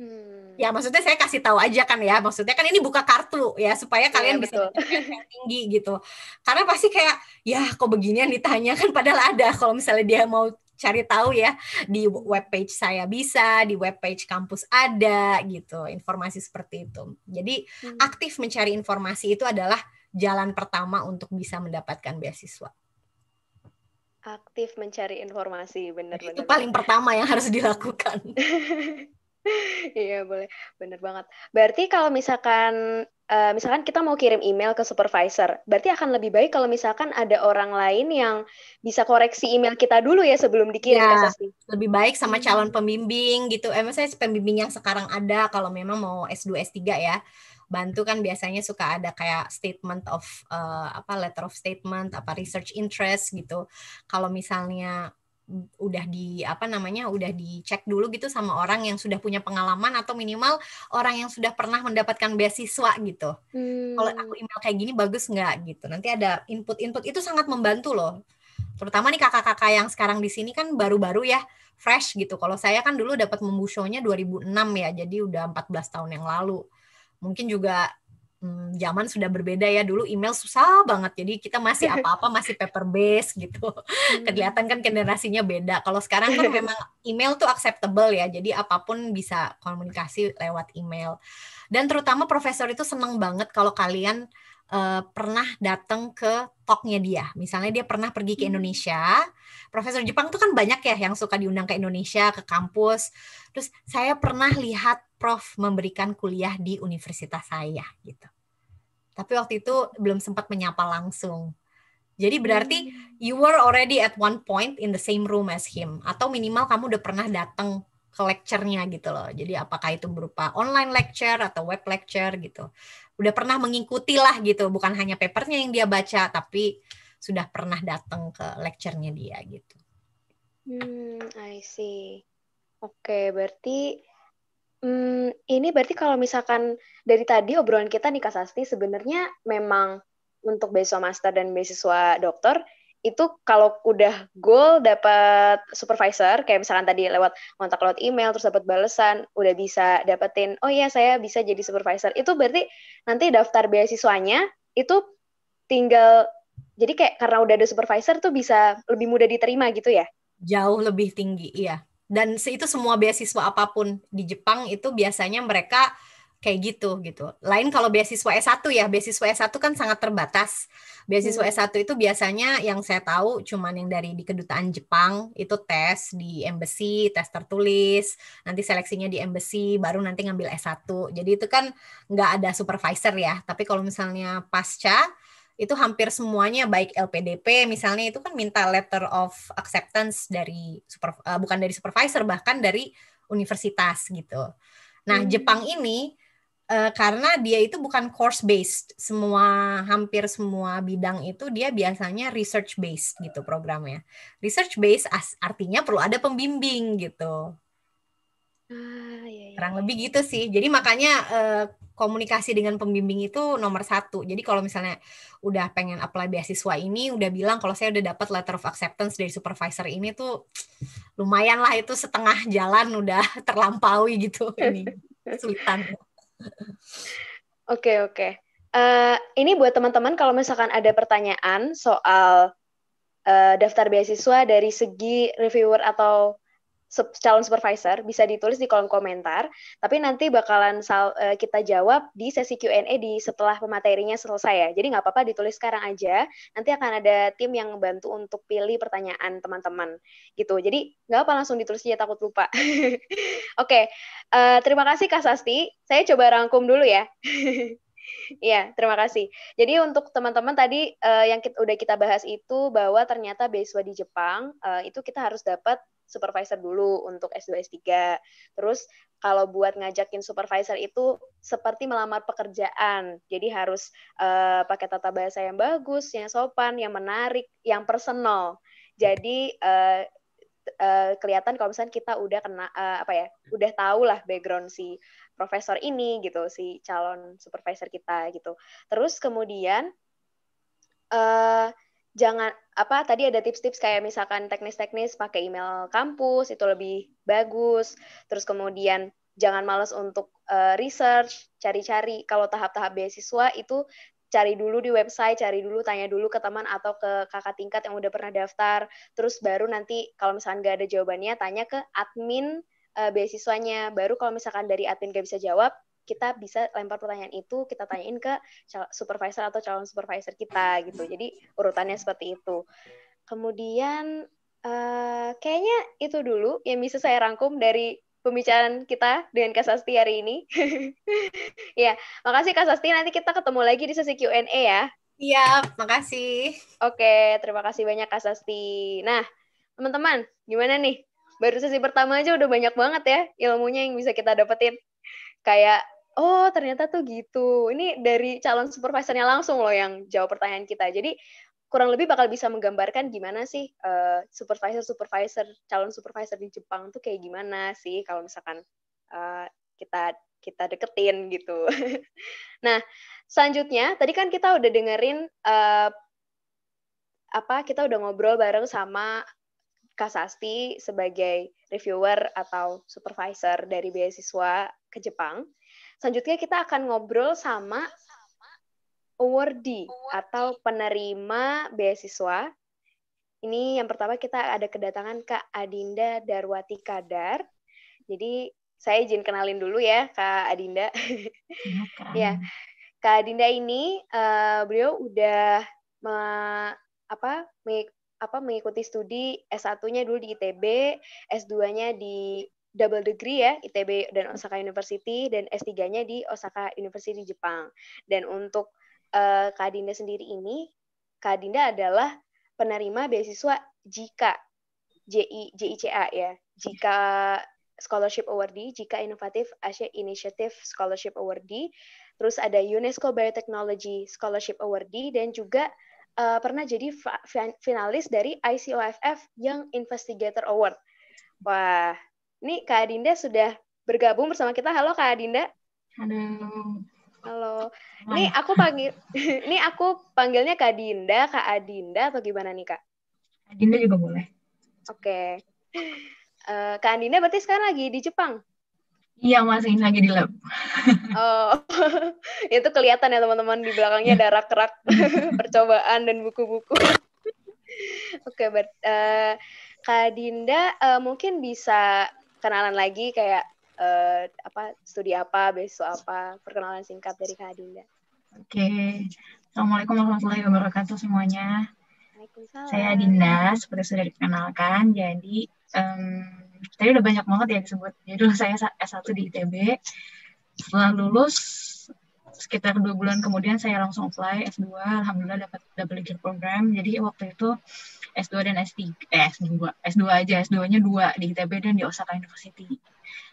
Ya, hmm. Ya maksudnya saya kasih tahu aja kan ya, maksudnya kan ini buka kartu ya supaya iya, kalian ya, bisa yang tinggi gitu. Karena pasti kayak ya kok beginian ditanya kan padahal ada kalau misalnya dia mau cari tahu ya di web page saya bisa, di web page kampus ada gitu, informasi seperti itu. Jadi hmm. aktif mencari informasi itu adalah jalan pertama untuk bisa mendapatkan beasiswa aktif mencari informasi benar-benar nah, itu paling pertama yang harus dilakukan <laughs> <laughs> iya boleh, bener banget. Berarti kalau misalkan uh, misalkan kita mau kirim email ke supervisor, berarti akan lebih baik kalau misalkan ada orang lain yang bisa koreksi email kita dulu ya sebelum dikirim. Ya, lebih baik sama hmm. calon pembimbing gitu. Eh, saya pembimbing yang sekarang ada kalau memang mau S2 S3 ya. Bantu kan biasanya suka ada kayak statement of uh, apa letter of statement, apa research interest gitu. Kalau misalnya udah di apa namanya udah dicek dulu gitu sama orang yang sudah punya pengalaman atau minimal orang yang sudah pernah mendapatkan beasiswa gitu. Hmm. Kalau aku hmm. email kayak gini bagus nggak gitu. Nanti ada input-input itu sangat membantu loh. Terutama nih kakak-kakak yang sekarang di sini kan baru-baru ya fresh gitu. Kalau saya kan dulu dapat membushonya 2006 ya, jadi udah 14 tahun yang lalu. Mungkin juga hmm, zaman sudah berbeda ya dulu email susah banget jadi kita masih <laughs> apa-apa masih paper base gitu hmm. kelihatan kan generasinya beda kalau sekarang kan <laughs> memang email tuh acceptable ya jadi apapun bisa komunikasi lewat email dan terutama profesor itu seneng banget kalau kalian uh, pernah datang ke talknya dia. Misalnya dia pernah pergi ke hmm. Indonesia. Profesor Jepang tuh kan banyak ya yang suka diundang ke Indonesia, ke kampus. Terus saya pernah lihat Prof memberikan kuliah di universitas saya gitu. Tapi waktu itu belum sempat menyapa langsung. Jadi berarti hmm. you were already at one point in the same room as him atau minimal kamu udah pernah datang ke lecture-nya gitu loh. Jadi apakah itu berupa online lecture atau web lecture gitu udah pernah mengikuti lah gitu bukan hanya papernya yang dia baca tapi sudah pernah datang ke lecturenya dia gitu hmm I see oke okay, berarti Hmm, ini berarti kalau misalkan dari tadi obrolan kita nih Kak Sasti sebenarnya memang untuk beasiswa master dan beasiswa dokter itu kalau udah goal dapat supervisor kayak misalkan tadi lewat kontak lewat email terus dapat balasan udah bisa dapetin oh iya saya bisa jadi supervisor itu berarti nanti daftar beasiswanya itu tinggal jadi kayak karena udah ada supervisor tuh bisa lebih mudah diterima gitu ya jauh lebih tinggi iya dan itu semua beasiswa apapun di Jepang itu biasanya mereka kayak gitu gitu. Lain kalau beasiswa S1 ya, beasiswa S1 kan sangat terbatas. Beasiswa hmm. S1 itu biasanya yang saya tahu cuman yang dari di kedutaan Jepang itu tes di embassy, tes tertulis, nanti seleksinya di embassy, baru nanti ngambil S1. Jadi itu kan nggak ada supervisor ya. Tapi kalau misalnya pasca itu hampir semuanya baik LPDP misalnya itu kan minta letter of acceptance dari super, uh, eh, bukan dari supervisor bahkan dari universitas gitu. Nah, hmm. Jepang ini Eh, karena dia itu bukan course based semua hampir semua bidang itu dia biasanya research based gitu programnya research based artinya perlu ada pembimbing gitu ah, iya, iya, kurang iya, lebih gitu sih jadi makanya uh, komunikasi dengan pembimbing itu nomor satu. Jadi kalau misalnya udah pengen apply beasiswa ini, udah bilang kalau saya udah dapat letter of acceptance dari supervisor ini tuh lumayan lah itu setengah jalan udah <laughs> terlampaui gitu ini kesulitan. Oke, oke. Uh, ini buat teman-teman kalau misalkan ada pertanyaan soal uh, daftar beasiswa dari segi reviewer atau calon supervisor bisa ditulis di kolom komentar, tapi nanti bakalan sal, uh, kita jawab di sesi Q&A di setelah pematerinya selesai ya. Jadi nggak apa-apa ditulis sekarang aja, nanti akan ada tim yang bantu untuk pilih pertanyaan teman-teman gitu. Jadi nggak apa langsung ditulis aja takut lupa. <laughs> Oke, okay. E, uh, terima kasih Kak Sasti. Saya coba rangkum dulu ya. <laughs> Iya, terima kasih. Jadi untuk teman-teman tadi uh, yang kita, udah kita bahas itu bahwa ternyata beasiswa di Jepang uh, itu kita harus dapat supervisor dulu untuk S2 S3. Terus kalau buat ngajakin supervisor itu seperti melamar pekerjaan. Jadi harus uh, pakai tata bahasa yang bagus, yang sopan, yang menarik, yang personal. Jadi uh, uh, kelihatan kalau misalnya kita udah kena uh, apa ya, udah tahu lah background si profesor ini gitu, si calon supervisor kita gitu. Terus kemudian uh, jangan apa tadi ada tips-tips kayak misalkan teknis-teknis pakai email kampus itu lebih bagus. Terus kemudian jangan males untuk uh, research, cari-cari. Kalau tahap-tahap beasiswa itu cari dulu di website, cari dulu, tanya dulu ke teman atau ke kakak tingkat yang udah pernah daftar. Terus baru nanti kalau misalkan nggak ada jawabannya, tanya ke admin uh, beasiswanya. Baru kalau misalkan dari admin nggak bisa jawab, kita bisa lempar pertanyaan itu kita tanyain ke supervisor atau calon supervisor kita gitu. Jadi urutannya seperti itu. Kemudian uh, kayaknya itu dulu yang bisa saya rangkum dari pembicaraan kita dengan Kak Sasti hari ini. <laughs> ya, makasih Kak Sasti. Nanti kita ketemu lagi di sesi Q&A ya. Iya, makasih. Oke, terima kasih banyak Kak Sasti. Nah, teman-teman, gimana nih? Baru sesi pertama aja udah banyak banget ya ilmunya yang bisa kita dapetin. Kayak oh ternyata tuh gitu. Ini dari calon supervisornya langsung loh yang jawab pertanyaan kita. Jadi kurang lebih bakal bisa menggambarkan gimana sih eh, supervisor supervisor supervisor calon supervisor di Jepang tuh kayak gimana sih kalau misalkan uh, kita kita deketin gitu. <laughs> nah selanjutnya tadi kan kita udah dengerin uh, apa kita udah ngobrol bareng sama Kasasti sebagai reviewer atau supervisor dari beasiswa ke Jepang. Selanjutnya kita akan ngobrol sama awardee atau penerima beasiswa. Ini yang pertama kita ada kedatangan Kak Adinda Darwati Kadar. Jadi saya izin kenalin dulu ya Kak Adinda. ya, Kak Adinda ini uh, beliau udah me, apa me, apa mengikuti studi S1-nya dulu di ITB, S2-nya di double degree ya, ITB dan Osaka University dan S3-nya di Osaka University Jepang. Dan untuk uh, Kak Dinda sendiri ini, Kak Dinda adalah penerima beasiswa JICA, JICA ya. JICA Scholarship Awardee, JICA Innovative Asia Initiative Scholarship Awardee, terus ada UNESCO Biotechnology Scholarship Awardee dan juga uh, pernah jadi finalis dari ICOFF Young Investigator Award. Wah, ini Kak Adinda sudah bergabung bersama kita. Halo Kak Adinda. Halo. Halo. Ini aku panggil ini <laughs> aku panggilnya Kak Adinda. Kak Adinda atau gimana nih, Kak? Adinda juga boleh. Oke. Okay. Uh, eh, Kak Adinda berarti sekarang lagi di Jepang? Iya, masih lagi di lab. <laughs> Oh, <laughs> itu kelihatan ya teman-teman di belakangnya ada rak-rak percobaan dan buku-buku. Oke, okay, uh, eh, Kak Dinda uh, mungkin bisa kenalan lagi kayak uh, apa studi apa, besok apa, perkenalan singkat dari Kak Adinda. Oke. Okay. Assalamualaikum warahmatullahi wabarakatuh semuanya. Saya Adinda, seperti sudah dikenalkan. Jadi um, tadi udah banyak banget ya disebut. Judul saya S1 di ITB. Setelah lulus sekitar dua bulan kemudian saya langsung apply S2 alhamdulillah dapat double degree program jadi waktu itu S2 dan S3 eh S2 S2 aja S2-nya dua di ITB dan di Osaka University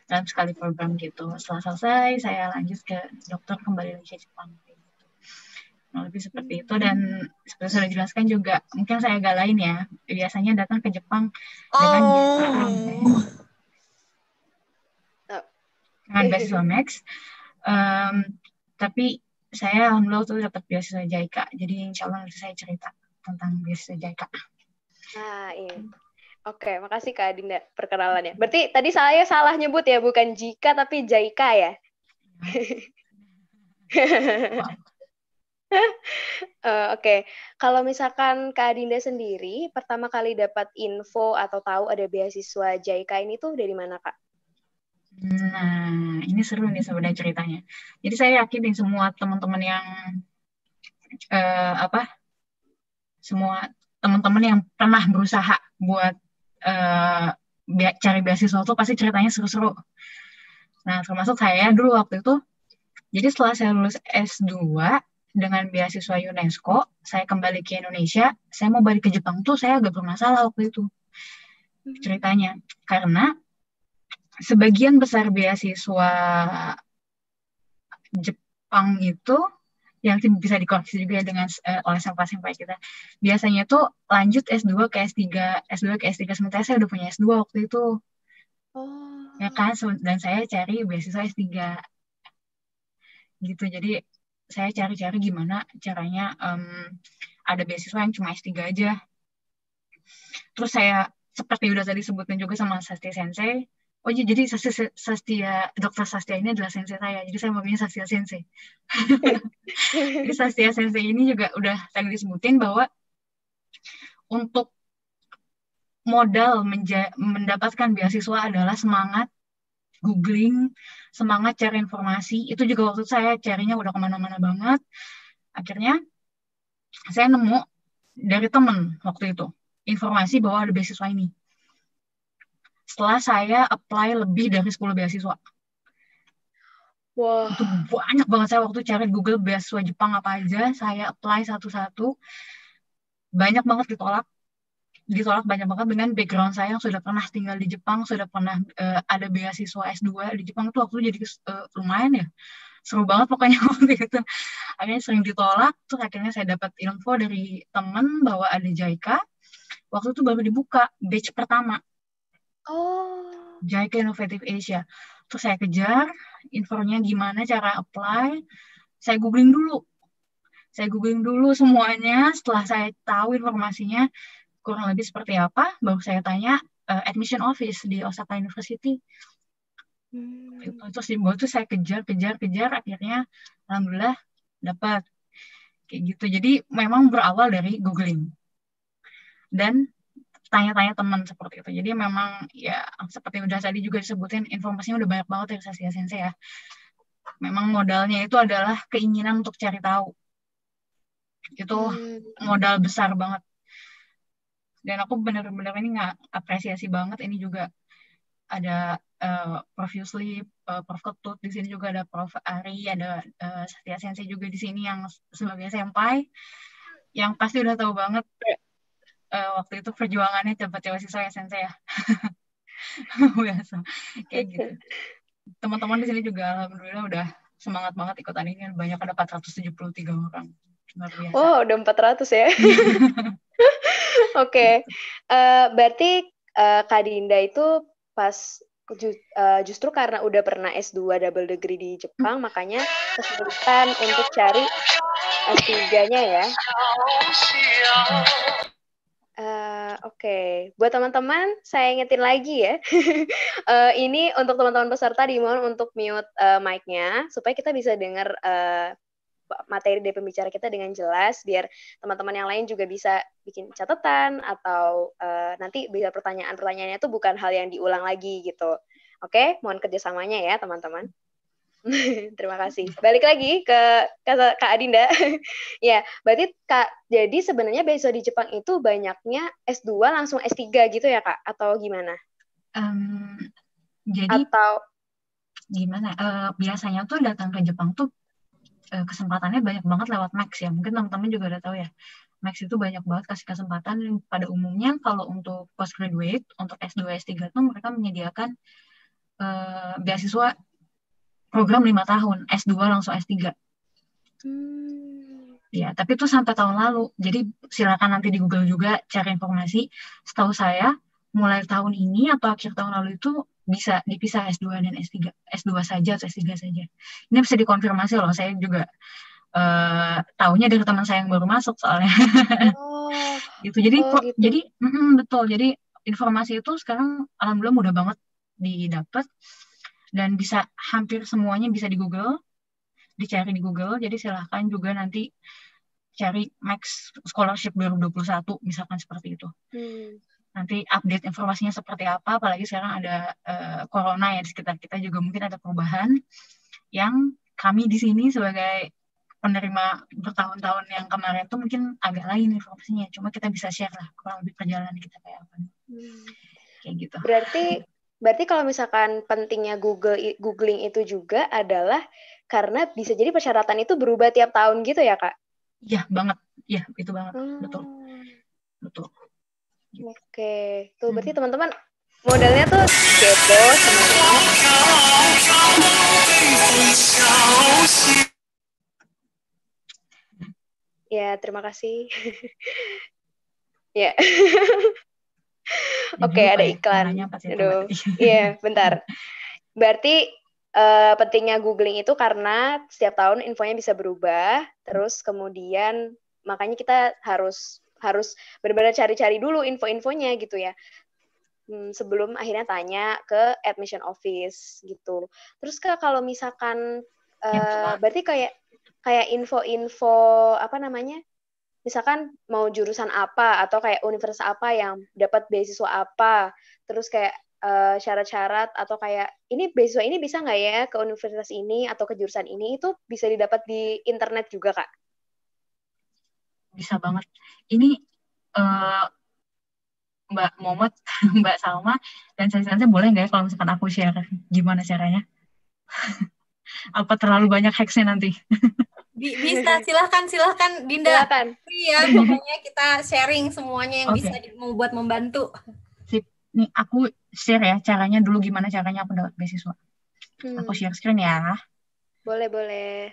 dalam sekali program gitu setelah selesai saya lanjut ke dokter kembali lagi ke Jepang Nah, lebih seperti itu dan seperti sudah jelaskan juga mungkin saya agak lain ya biasanya datang ke Jepang dengan oh. Jepang, oh. dengan beasiswa Max um, tapi saya alhamdulillah tuh dapat beasiswa JICA jadi insya Allah nanti saya cerita tentang beasiswa JICA ah iya Oke, makasih Kak Dinda perkenalannya. Berarti tadi saya salah nyebut ya, bukan Jika tapi Jaika ya? uh, <laughs> Oke, okay. kalau misalkan Kak Dinda sendiri pertama kali dapat info atau tahu ada beasiswa Jaika ini tuh dari mana Kak? Nah, ini seru nih sebenarnya ceritanya. Jadi saya yakin nih semua teman-teman yang uh, apa, semua teman-teman yang pernah berusaha buat uh, cari beasiswa itu pasti ceritanya seru-seru. Nah, termasuk saya ya, dulu waktu itu. Jadi setelah saya lulus S2 dengan beasiswa UNESCO, saya kembali ke Indonesia. Saya mau balik ke Jepang tuh saya agak bermasalah waktu itu hmm. ceritanya karena sebagian besar beasiswa Jepang itu yang bisa dikoreksi juga ya dengan uh, oleh sampai sampai kita. Biasanya tuh lanjut S2 ke S3, S2 ke S3 sementara saya udah punya S2 waktu itu. Oh. Ya kan dan saya cari beasiswa S3. Gitu. Jadi saya cari-cari gimana caranya um, ada beasiswa yang cuma S3 aja. Terus saya seperti udah tadi sebutin juga sama Sasti Sensei, oh iya jadi Sastia, Sastia dokter Sastia ini adalah sensei saya jadi saya mau Sastia Sensei <laughs> jadi Sastia Sensei ini juga udah tadi disebutin bahwa untuk modal mendapatkan beasiswa adalah semangat googling, semangat cari informasi. Itu juga waktu saya carinya udah kemana-mana banget. Akhirnya saya nemu dari temen waktu itu informasi bahwa ada beasiswa ini setelah saya apply lebih dari 10 beasiswa. Wah. Itu banyak banget saya waktu cari Google beasiswa Jepang apa aja, saya apply satu-satu. Banyak banget ditolak. Ditolak banyak banget dengan background saya yang sudah pernah tinggal di Jepang, sudah pernah uh, ada beasiswa S2 di Jepang itu waktu jadi uh, lumayan ya. Seru banget pokoknya <laughs> waktu itu. Akhirnya sering ditolak, terus akhirnya saya dapat info dari teman bahwa ada JICA. Waktu itu baru dibuka batch pertama Oh. ke Innovative Asia. Terus saya kejar infonya gimana cara apply. Saya googling dulu. Saya googling dulu semuanya. Setelah saya tahu informasinya kurang lebih seperti apa, baru saya tanya uh, admission office di Osaka University. Hmm. Terus dibawa tuh itu saya kejar, kejar, kejar. Akhirnya alhamdulillah dapat kayak gitu. Jadi memang berawal dari googling dan tanya-tanya teman seperti itu. Jadi memang ya seperti udah tadi juga disebutin informasinya udah banyak banget ya Saskia Sensei ya. Memang modalnya itu adalah keinginan untuk cari tahu. Itu hmm. modal besar banget. Dan aku bener-bener ini nggak apresiasi banget. Ini juga ada uh, Prof Yusli, uh, Prof Ketut di sini juga ada Prof Ari, ada uh, eh, Satya Sensei juga di sini yang sebagai senpai yang pasti udah tahu banget iya uh, waktu itu perjuangannya cepat-cepat sih ya sensei <laughs> ya biasa kayak gitu teman-teman di sini juga alhamdulillah udah semangat banget ikutan ini banyak ada 473 orang luar biasa. Wow, oh, udah 400 ya. <laughs> Oke. okay. Uh, eh, berarti uh, Kak Dinda itu pas ju uh, justru karena udah pernah S2 double degree di Jepang, makanya kesulitan untuk cari S3-nya ya. Uh, Oke, okay. buat teman-teman saya ingetin lagi ya. uh, <laughs> ini untuk teman-teman peserta dimohon untuk mute uh, mic-nya supaya kita bisa dengar uh, materi dari pembicara kita dengan jelas, biar teman-teman yang lain juga bisa bikin catatan atau uh, nanti bisa pertanyaan-pertanyaannya itu bukan hal yang diulang lagi gitu. Oke, okay? mohon kerjasamanya ya teman-teman. <laughs> Terima kasih. Balik lagi ke Kak Adinda. <laughs> ya, berarti Kak, jadi sebenarnya beasiswa di Jepang itu banyaknya S2 langsung S3 gitu ya, Kak? Atau gimana? Um, jadi atau gimana? Uh, biasanya tuh datang ke Jepang tuh uh, kesempatannya banyak banget lewat Max ya. Mungkin teman-teman juga udah tahu ya. Max itu banyak banget kasih kesempatan pada umumnya kalau untuk postgraduate, untuk S2, S3 tuh mereka menyediakan uh, beasiswa program lima tahun, S2 langsung S3. Hmm. Ya, tapi itu sampai tahun lalu. Jadi silakan nanti di Google juga cari informasi. Setahu saya mulai tahun ini atau akhir tahun lalu itu bisa dipisah S2 dan S3, S2 saja atau S3 saja. Ini bisa dikonfirmasi loh, saya juga uh, taunya dari teman saya yang baru masuk soalnya. Oh, <laughs> gitu. Jadi oh, gitu. jadi mm, betul. Jadi informasi itu sekarang alhamdulillah mudah banget didapat dan bisa hampir semuanya bisa di Google dicari di Google jadi silahkan juga nanti cari Max Scholarship 2021 misalkan seperti itu hmm. nanti update informasinya seperti apa apalagi sekarang ada uh, corona ya di sekitar kita juga mungkin ada perubahan yang kami di sini sebagai penerima bertahun-tahun yang kemarin tuh mungkin agak lain informasinya cuma kita bisa share lah kurang lebih perjalanan kita kayak apa hmm. kayak gitu berarti berarti kalau misalkan pentingnya Google googling itu juga adalah karena bisa jadi persyaratan itu berubah tiap tahun gitu ya kak? Iya banget, iya itu banget, hmm. betul, betul. Oke, okay. tuh berarti teman-teman modalnya tuh kepo Ya terima kasih. <laughs> ya. <laughs> Oke, okay, ada ya, iklan. Aduh. <laughs> Iya, yeah, bentar. Berarti uh, pentingnya googling itu karena setiap tahun infonya bisa berubah, terus kemudian makanya kita harus harus benar-benar cari-cari dulu info-infonya gitu ya. Hmm, sebelum akhirnya tanya ke admission office gitu. Terus Kak kalau misalkan uh, berarti kayak kayak info-info apa namanya? misalkan mau jurusan apa atau kayak universitas apa yang dapat beasiswa apa terus kayak eh, syarat-syarat uh, atau kayak ini beasiswa ini bisa nggak ya ke universitas ini atau ke jurusan ini itu bisa didapat di internet juga kak bisa banget ini uh, mbak Momot <laughs> mbak Salma dan saya saya boleh nggak ya kalau misalkan aku share gimana caranya <laughs> apa terlalu banyak hacksnya nanti <laughs> <laughs> bisa silahkan silahkan Dinda silahkan. iya <laughs> pokoknya kita sharing semuanya yang okay. bisa membuat membantu sip nih aku share ya caranya dulu gimana caranya aku dapat beasiswa hmm. aku share screen ya boleh boleh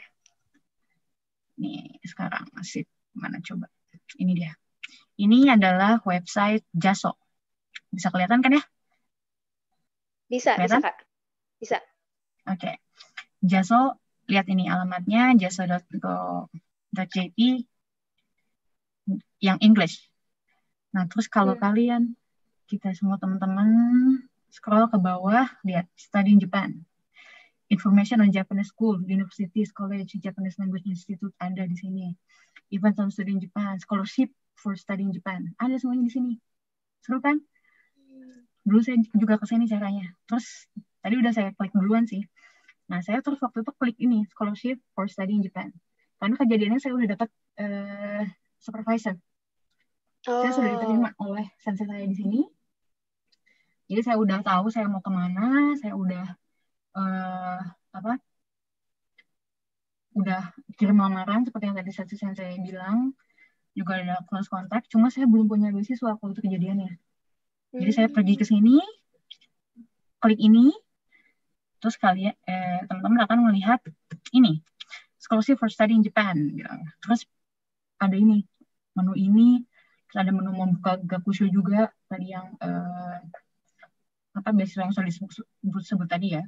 nih sekarang masih mana coba ini dia ini adalah website Jaso bisa kelihatan kan ya bisa kelihatan? bisa kak bisa oke okay. Jaso lihat ini alamatnya jasa.go.jp yang English. Nah, terus kalau hmm. kalian kita semua teman-teman scroll ke bawah, lihat study in Japan. Information on Japanese school, university, college, Japanese language institute ada di sini. Event on study in Japan, scholarship for study in Japan. Ada semuanya di sini. Seru kan? Hmm. Dulu saya juga ke sini caranya. Terus tadi udah saya klik duluan sih. Nah, saya terus waktu itu klik ini, scholarship for study in Japan. Karena kejadiannya saya udah dapat uh, eh, supervisor. Oh. Saya sudah oh. diterima oleh sensei saya di sini. Jadi saya udah tahu saya mau kemana, saya udah uh, apa? Udah kirim lamaran seperti yang tadi sensei saya bilang, juga ada close contact. Cuma saya belum punya beasiswa waktu itu kejadiannya. Jadi saya hmm. pergi ke sini, klik ini, terus kalian ya, eh, teman-teman akan melihat ini scholarship for study in Japan gitu. terus ada ini menu ini terus ada menu membuka gakusho juga tadi yang eh, apa beasiswa yang sudah disebut sebut tadi ya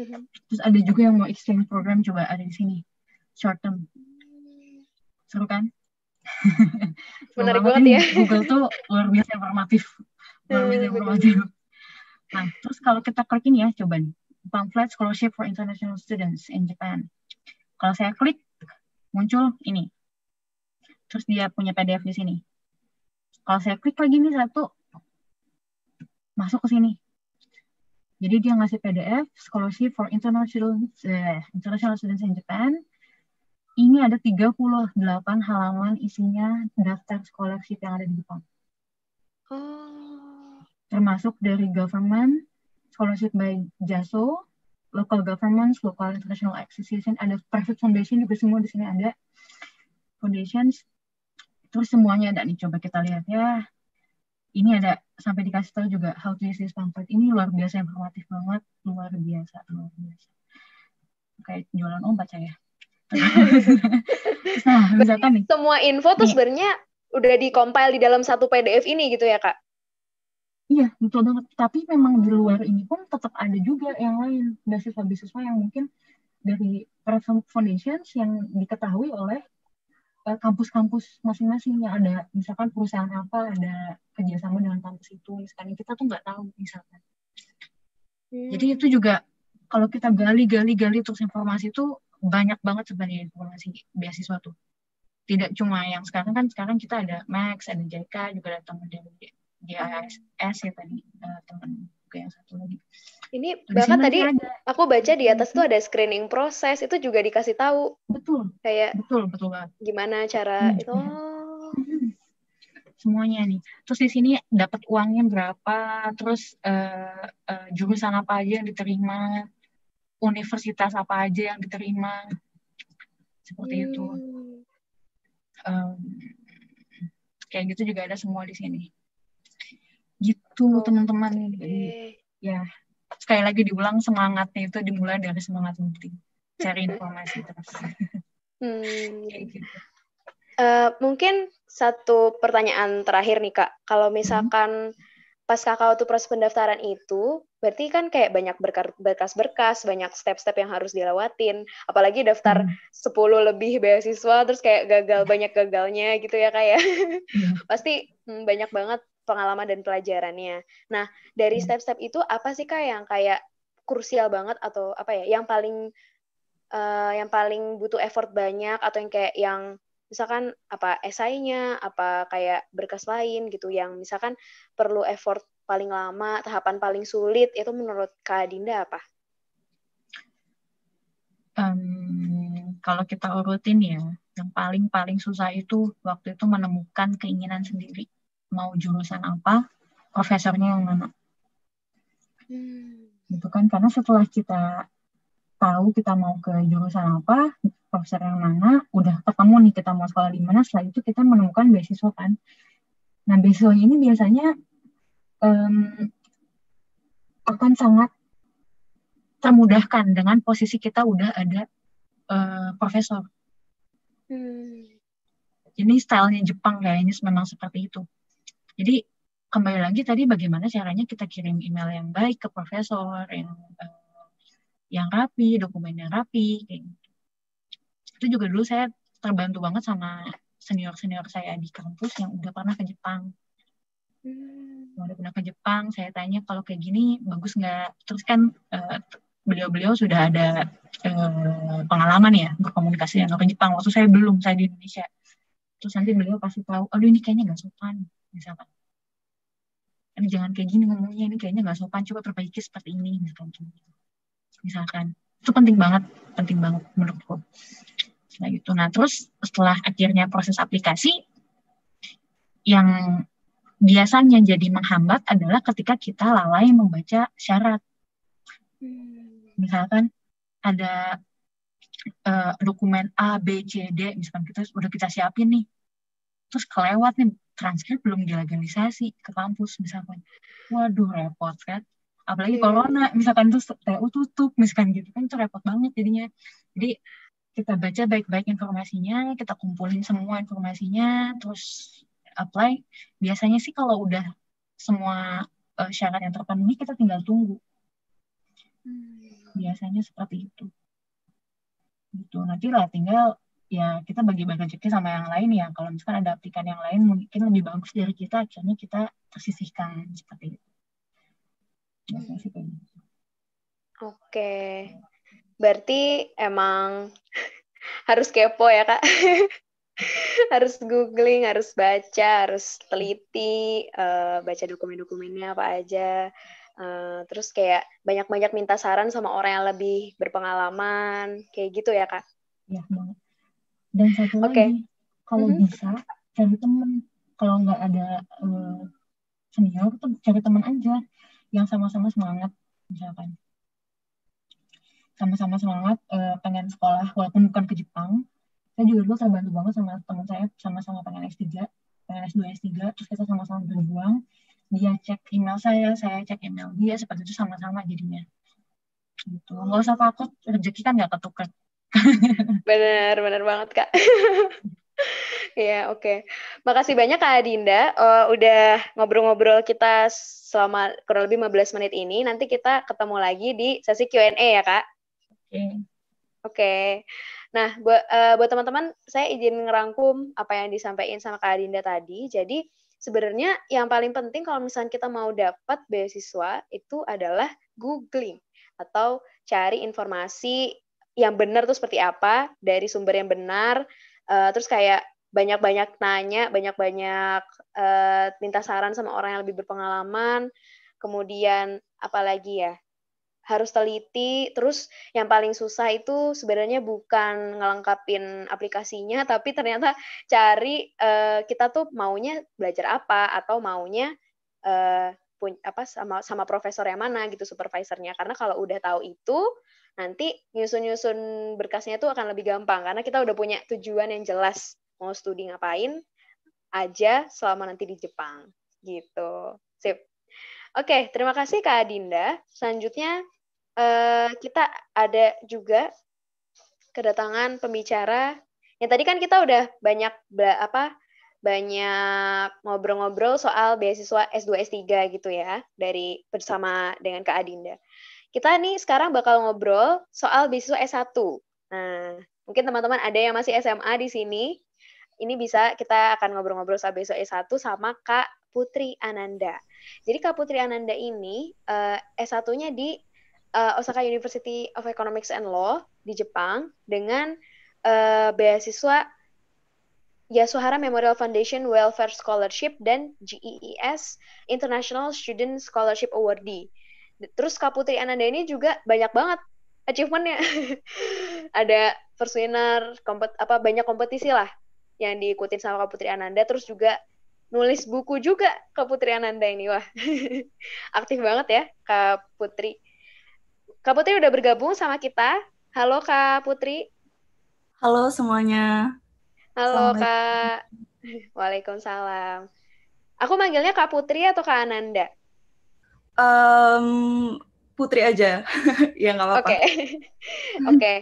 mm-hmm. terus ada juga yang mau exchange program coba ada di sini short term seru kan <laughs> menarik banget ya Google tuh luar biasa informatif luar mm-hmm. biasa informatif nah terus kalau kita klik ini ya coba nih pamflet scholarship for international students in Japan. Kalau saya klik, muncul ini. Terus dia punya PDF di sini. Kalau saya klik lagi nih satu, masuk ke sini. Jadi dia ngasih PDF scholarship for international uh, international students in Japan. Ini ada 38 halaman isinya daftar scholarship yang ada di Jepang. Oh. Termasuk dari government, Scholarship by JASO, local governments, local international association, ada private foundation juga semua di sini ada foundations. Terus semuanya ada nih, coba kita lihat ya. Ini ada sampai di tahu juga how to use this pamphlet. Ini luar biasa informatif banget, luar biasa, luar biasa. Kayak jualan obat saya. <laughs> nah, misalkan nih. Semua info tuh sebenarnya udah di compile di dalam satu PDF ini gitu ya, Kak? Iya, betul banget. Tapi memang di luar ini pun tetap ada juga yang lain beasiswa-beasiswa yang mungkin dari Pratt Foundations yang diketahui oleh eh, kampus-kampus masing-masing yang ada misalkan perusahaan apa ada kerjasama dengan kampus itu misalkan kita tuh nggak tahu misalkan hmm. jadi itu juga kalau kita gali-gali-gali terus informasi itu banyak banget sebenarnya informasi beasiswa tuh tidak cuma yang sekarang kan sekarang kita ada Max ada JK juga datang dari di iya, ASS ya tadi uh, eh, teman yang satu lagi. Ini bahkan tadi ada. aku baca di atas tuh ada screening proses itu juga dikasih tahu. Betul. Kayak betul betul banget. Gimana cara hmm, itu? Ya. Hmm. Semuanya nih. Terus di sini dapat uangnya berapa? Terus uh, uh, jurusan apa aja yang diterima? Universitas apa aja yang diterima? Seperti hmm. itu. Um, kayak gitu juga ada semua di sini waktu gitu, teman-teman okay. ya sekali lagi diulang semangatnya itu dimulai dari semangat penting cari hmm. informasi terus hmm. Uh, mungkin satu pertanyaan terakhir nih kak kalau hmm. misalkan hmm pas kakak waktu proses pendaftaran itu, berarti kan kayak banyak berkas-berkas, banyak step-step yang harus dilewatin. Apalagi daftar hmm. 10 lebih beasiswa, terus kayak gagal, iya. banyak gagalnya gitu ya kak ya. Hmm. <laughs> Pasti hmm, banyak banget pengalaman dan pelajarannya. Nah, dari hmm. step-step itu apa sih Kak yang kayak krusial banget atau apa ya, yang paling uh, yang paling butuh effort banyak atau yang kayak yang misalkan apa esainya, apa kayak berkas lain gitu yang misalkan perlu effort paling lama, tahapan paling sulit itu menurut Kak Dinda apa? Um, kalau kita urutin ya, yang paling-paling susah itu waktu itu menemukan keinginan sendiri mau jurusan apa, profesornya yang mana. Hmm. Gitu kan, karena setelah kita tahu kita mau ke jurusan apa, profesor yang mana, udah ketemu nih kita mau sekolah di mana, setelah itu kita menemukan beasiswa kan. Nah, beasiswa ini biasanya um, akan sangat termudahkan dengan posisi kita udah ada uh, profesor. Hmm. Ini stylenya Jepang kayaknya memang seperti itu. Jadi kembali lagi tadi bagaimana caranya kita kirim email yang baik ke profesor yang eh, yang rapi, dokumen yang rapi gitu. Itu juga dulu saya terbantu banget sama senior-senior saya di kampus yang udah pernah ke Jepang. Hmm. Udah pernah ke Jepang, saya tanya kalau kayak gini bagus nggak? Terus kan beliau eh, beliau-beliau sudah ada eh, pengalaman ya berkomunikasi dengan orang Jepang. Waktu saya belum, saya di Indonesia. Terus nanti beliau pasti tahu, aduh ini kayaknya nggak sopan misalkan ini jangan kayak gini ngomongnya ini kayaknya nggak sopan coba perbaiki seperti ini misalkan gitu. misalkan itu penting banget penting banget menurutku nah itu nah terus setelah akhirnya proses aplikasi yang biasanya jadi menghambat adalah ketika kita lalai membaca syarat hmm. misalkan ada uh, dokumen A B C D misalkan kita sudah kita siapin nih terus kelewat nih transkrip belum dilegalisasi ke kampus misalkan waduh repot kan apalagi yeah. corona misalkan tuh TU tutup misalkan gitu kan itu repot banget jadinya jadi kita baca baik-baik informasinya kita kumpulin semua informasinya terus apply biasanya sih kalau udah semua uh, syarat yang terpenuhi kita tinggal tunggu hmm. biasanya seperti itu gitu nanti lah tinggal ya kita bagi-bagi rezeki sama yang lain ya kalau misalkan ada artikan yang lain mungkin lebih bagus dari kita akhirnya kita tersisihkan seperti itu hmm. oke berarti emang <laughs> harus kepo ya kak <laughs> harus googling harus baca harus teliti uh, baca dokumen-dokumennya apa aja uh, terus kayak banyak-banyak minta saran sama orang yang lebih berpengalaman kayak gitu ya kak Iya, dan satu okay. kalau mm -hmm. bisa cari teman kalau nggak ada uh, senior tuh cari teman aja yang sama-sama semangat misalkan sama-sama semangat uh, pengen sekolah walaupun bukan ke Jepang saya juga dulu terbantu banget sama teman saya sama-sama pengen S3 pengen S2 S3 terus kita sama-sama berjuang dia cek email saya saya cek email dia seperti itu sama-sama jadinya gitu nggak usah takut rezeki kan nggak ketuker <laughs> bener bener banget kak <laughs> ya oke okay. makasih banyak kak Adinda uh, udah ngobrol-ngobrol kita selama kurang lebih 15 menit ini nanti kita ketemu lagi di sesi Q&A ya kak oke okay. okay. nah buat uh, buat teman-teman saya izin ngerangkum apa yang disampaikan sama kak Adinda tadi jadi sebenarnya yang paling penting kalau misalnya kita mau dapat beasiswa itu adalah googling atau cari informasi yang benar tuh seperti apa dari sumber yang benar uh, terus kayak banyak-banyak nanya banyak-banyak uh, minta saran sama orang yang lebih berpengalaman kemudian apalagi ya harus teliti terus yang paling susah itu sebenarnya bukan ngelengkapin aplikasinya tapi ternyata cari uh, kita tuh maunya belajar apa atau maunya uh, pun apa sama sama profesor yang mana gitu supervisornya karena kalau udah tahu itu nanti nyusun-nyusun berkasnya itu akan lebih gampang karena kita udah punya tujuan yang jelas mau studi ngapain aja selama nanti di Jepang gitu. Sip. Oke, terima kasih Kak Adinda. Selanjutnya eh, kita ada juga kedatangan pembicara. Yang tadi kan kita udah banyak apa banyak ngobrol-ngobrol soal beasiswa S2 S3 gitu ya dari bersama dengan Kak Adinda. Kita nih sekarang bakal ngobrol soal beasiswa S1. Nah, mungkin teman-teman ada yang masih SMA di sini. Ini bisa kita akan ngobrol-ngobrol soal beasiswa S1 sama Kak Putri Ananda. Jadi Kak Putri Ananda ini uh, eh, S1-nya di uh, Osaka University of Economics and Law di Jepang dengan uh, beasiswa Yasuhara Memorial Foundation Welfare Scholarship dan GEES International Student Scholarship Awardee terus Kak Putri Ananda ini juga banyak banget achievementnya <laughs> ada first winner kompet apa banyak kompetisi lah yang diikutin sama Kak Putri Ananda terus juga nulis buku juga Kak Putri Ananda ini wah <laughs> aktif banget ya Kak Putri Kak Putri udah bergabung sama kita halo Kak Putri halo semuanya halo Kak <laughs> Waalaikumsalam aku manggilnya Kak Putri atau Kak Ananda Um, Putri aja, <laughs> ya nggak apa-apa. Oke, okay. <laughs> oke. okay.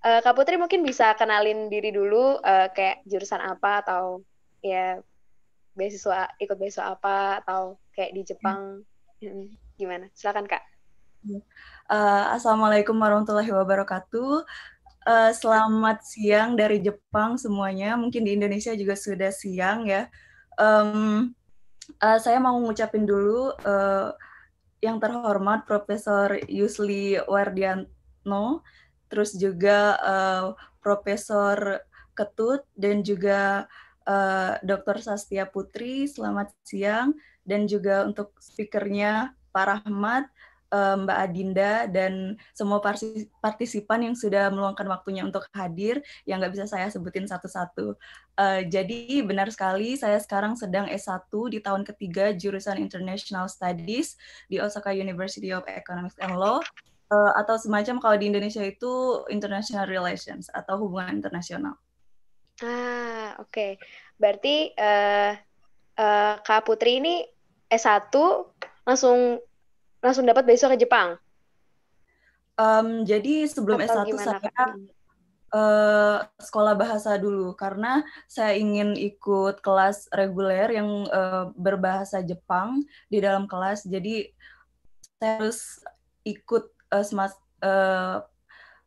Uh, eh, Kak Putri mungkin bisa kenalin diri dulu, uh, kayak jurusan apa atau ya beasiswa ikut beasiswa apa atau kayak di Jepang hmm. gimana? Silakan kak. Uh, Assalamualaikum warahmatullahi wabarakatuh. Uh, selamat siang dari Jepang semuanya. Mungkin di Indonesia juga sudah siang ya. Um, uh, saya mau ngucapin dulu. Uh, yang terhormat Profesor Yusli Wardiano, terus juga uh, Profesor Ketut dan juga uh, eh, Dr. Sastia Putri, selamat siang dan juga untuk speakernya Pak Rahmat Eh, Mbak Adinda dan semua partisipan yang sudah meluangkan waktunya untuk hadir yang nggak bisa saya sebutin satu-satu. Eh, jadi benar sekali saya sekarang sedang S1 di tahun ketiga jurusan International Studies di Osaka University of Economics and Law eh, atau semacam kalau di Indonesia itu International Relations atau hubungan internasional. Ah, oke. Okay. Berarti uh, uh, Kak Putri ini S1 langsung langsung dapat besok ke Jepang? Um, jadi sebelum S1 saya uh, sekolah bahasa dulu karena saya ingin ikut kelas reguler yang uh, berbahasa Jepang di dalam kelas. Jadi saya harus ikut uh, semas, uh,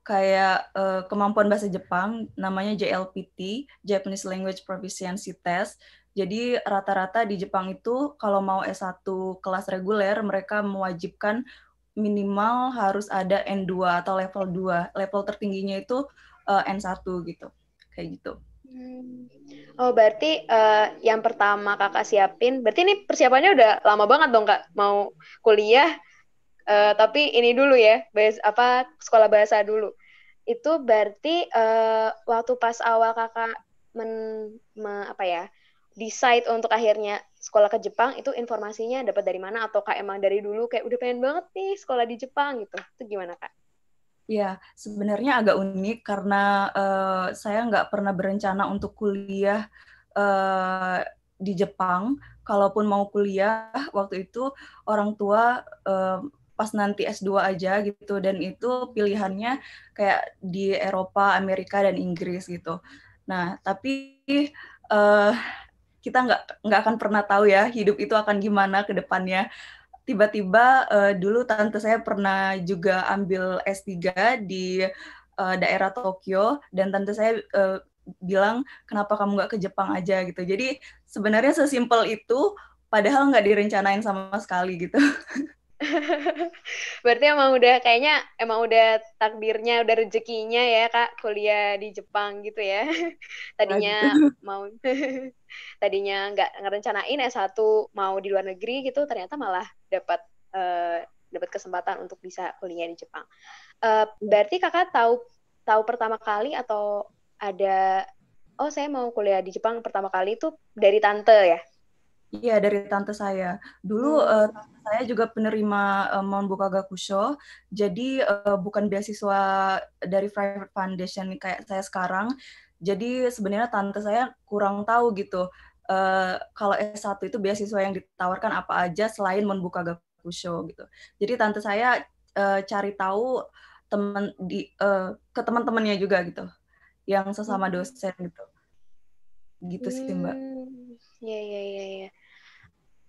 kayak uh, kemampuan bahasa Jepang namanya JLPT, Japanese Language Proficiency Test. Jadi rata-rata di Jepang itu kalau mau S1 kelas reguler mereka mewajibkan minimal harus ada N2 atau level 2. Level tertingginya itu uh, eh, N1 gitu. Kayak gitu. Hmm. Oh, berarti uh, yang pertama kakak siapin, berarti ini persiapannya udah lama banget dong kak, mau kuliah, uh, tapi ini dulu ya, bahas, apa sekolah bahasa dulu. Itu berarti uh, waktu pas awal kakak men, me, apa ya, decide untuk akhirnya sekolah ke Jepang itu informasinya dapat dari mana atau kak emang dari dulu kayak udah pengen banget nih sekolah di Jepang gitu itu gimana kak? Ya sebenarnya agak unik karena uh, saya nggak pernah berencana untuk kuliah uh, di Jepang. Kalaupun mau kuliah waktu itu orang tua uh, pas nanti S2 aja gitu dan itu pilihannya kayak di Eropa, Amerika dan Inggris gitu. Nah, tapi uh, kita nggak nggak akan pernah tahu ya hidup itu akan gimana ke depannya tiba-tiba uh, dulu tante saya pernah juga ambil S3 di uh, daerah Tokyo dan tante saya uh, bilang kenapa kamu nggak ke Jepang aja gitu jadi sebenarnya sesimpel itu padahal nggak direncanain sama sekali gitu <laughs> <laughs> Berarti emang udah kayaknya emang udah takdirnya, udah rezekinya ya Kak kuliah di Jepang gitu ya. <laughs> Tadinya mau <laughs> tadinya nggak ngerencanain s satu mau di luar negeri gitu, ternyata malah dapat uh, dapat kesempatan untuk bisa kuliah di Jepang. Uh, berarti Kakak tahu tahu pertama kali atau ada oh saya mau kuliah di Jepang pertama kali itu dari tante ya? Iya, dari tante saya. Dulu uh, tante saya juga penerima, eh, membuka Monbuka Gakusho. Jadi, uh, bukan beasiswa dari private foundation kayak saya sekarang. Jadi sebenarnya tante saya kurang tahu gitu, uh, kalau S1 itu beasiswa yang ditawarkan apa aja selain Monbuka Gakusho gitu. Jadi tante saya, uh, cari tahu teman di uh, ke teman-temannya juga gitu, yang sesama hmm. dosen gitu. Gitu sih, Mbak. Hmm. Iya, iya, iya, iya.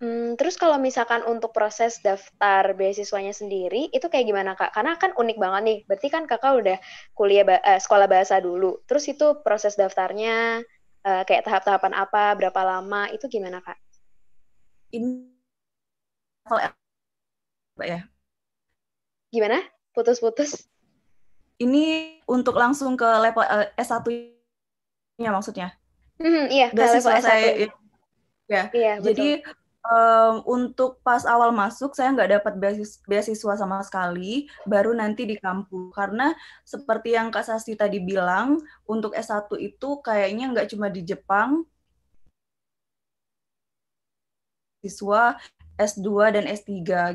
Hmm, terus kalau misalkan untuk proses daftar beasiswanya sendiri itu kayak gimana kak? Karena kan unik banget nih. Berarti kan kakak udah kuliah ba eh, sekolah bahasa dulu. Terus itu proses daftarnya eh, kayak tahap-tahapan apa, berapa lama itu gimana kak? Ini ya. Gimana? Putus-putus? Ini untuk langsung ke level eh, S1-nya maksudnya? Hmm, iya. Beasiswa level S1. Saya, ya. Iya, Jadi um, untuk pas awal masuk saya nggak dapat beasiswa sama sekali, baru nanti di kampus. Karena seperti yang Kak Sasti tadi bilang, untuk S1 itu kayaknya nggak cuma di Jepang, siswa S2 dan S3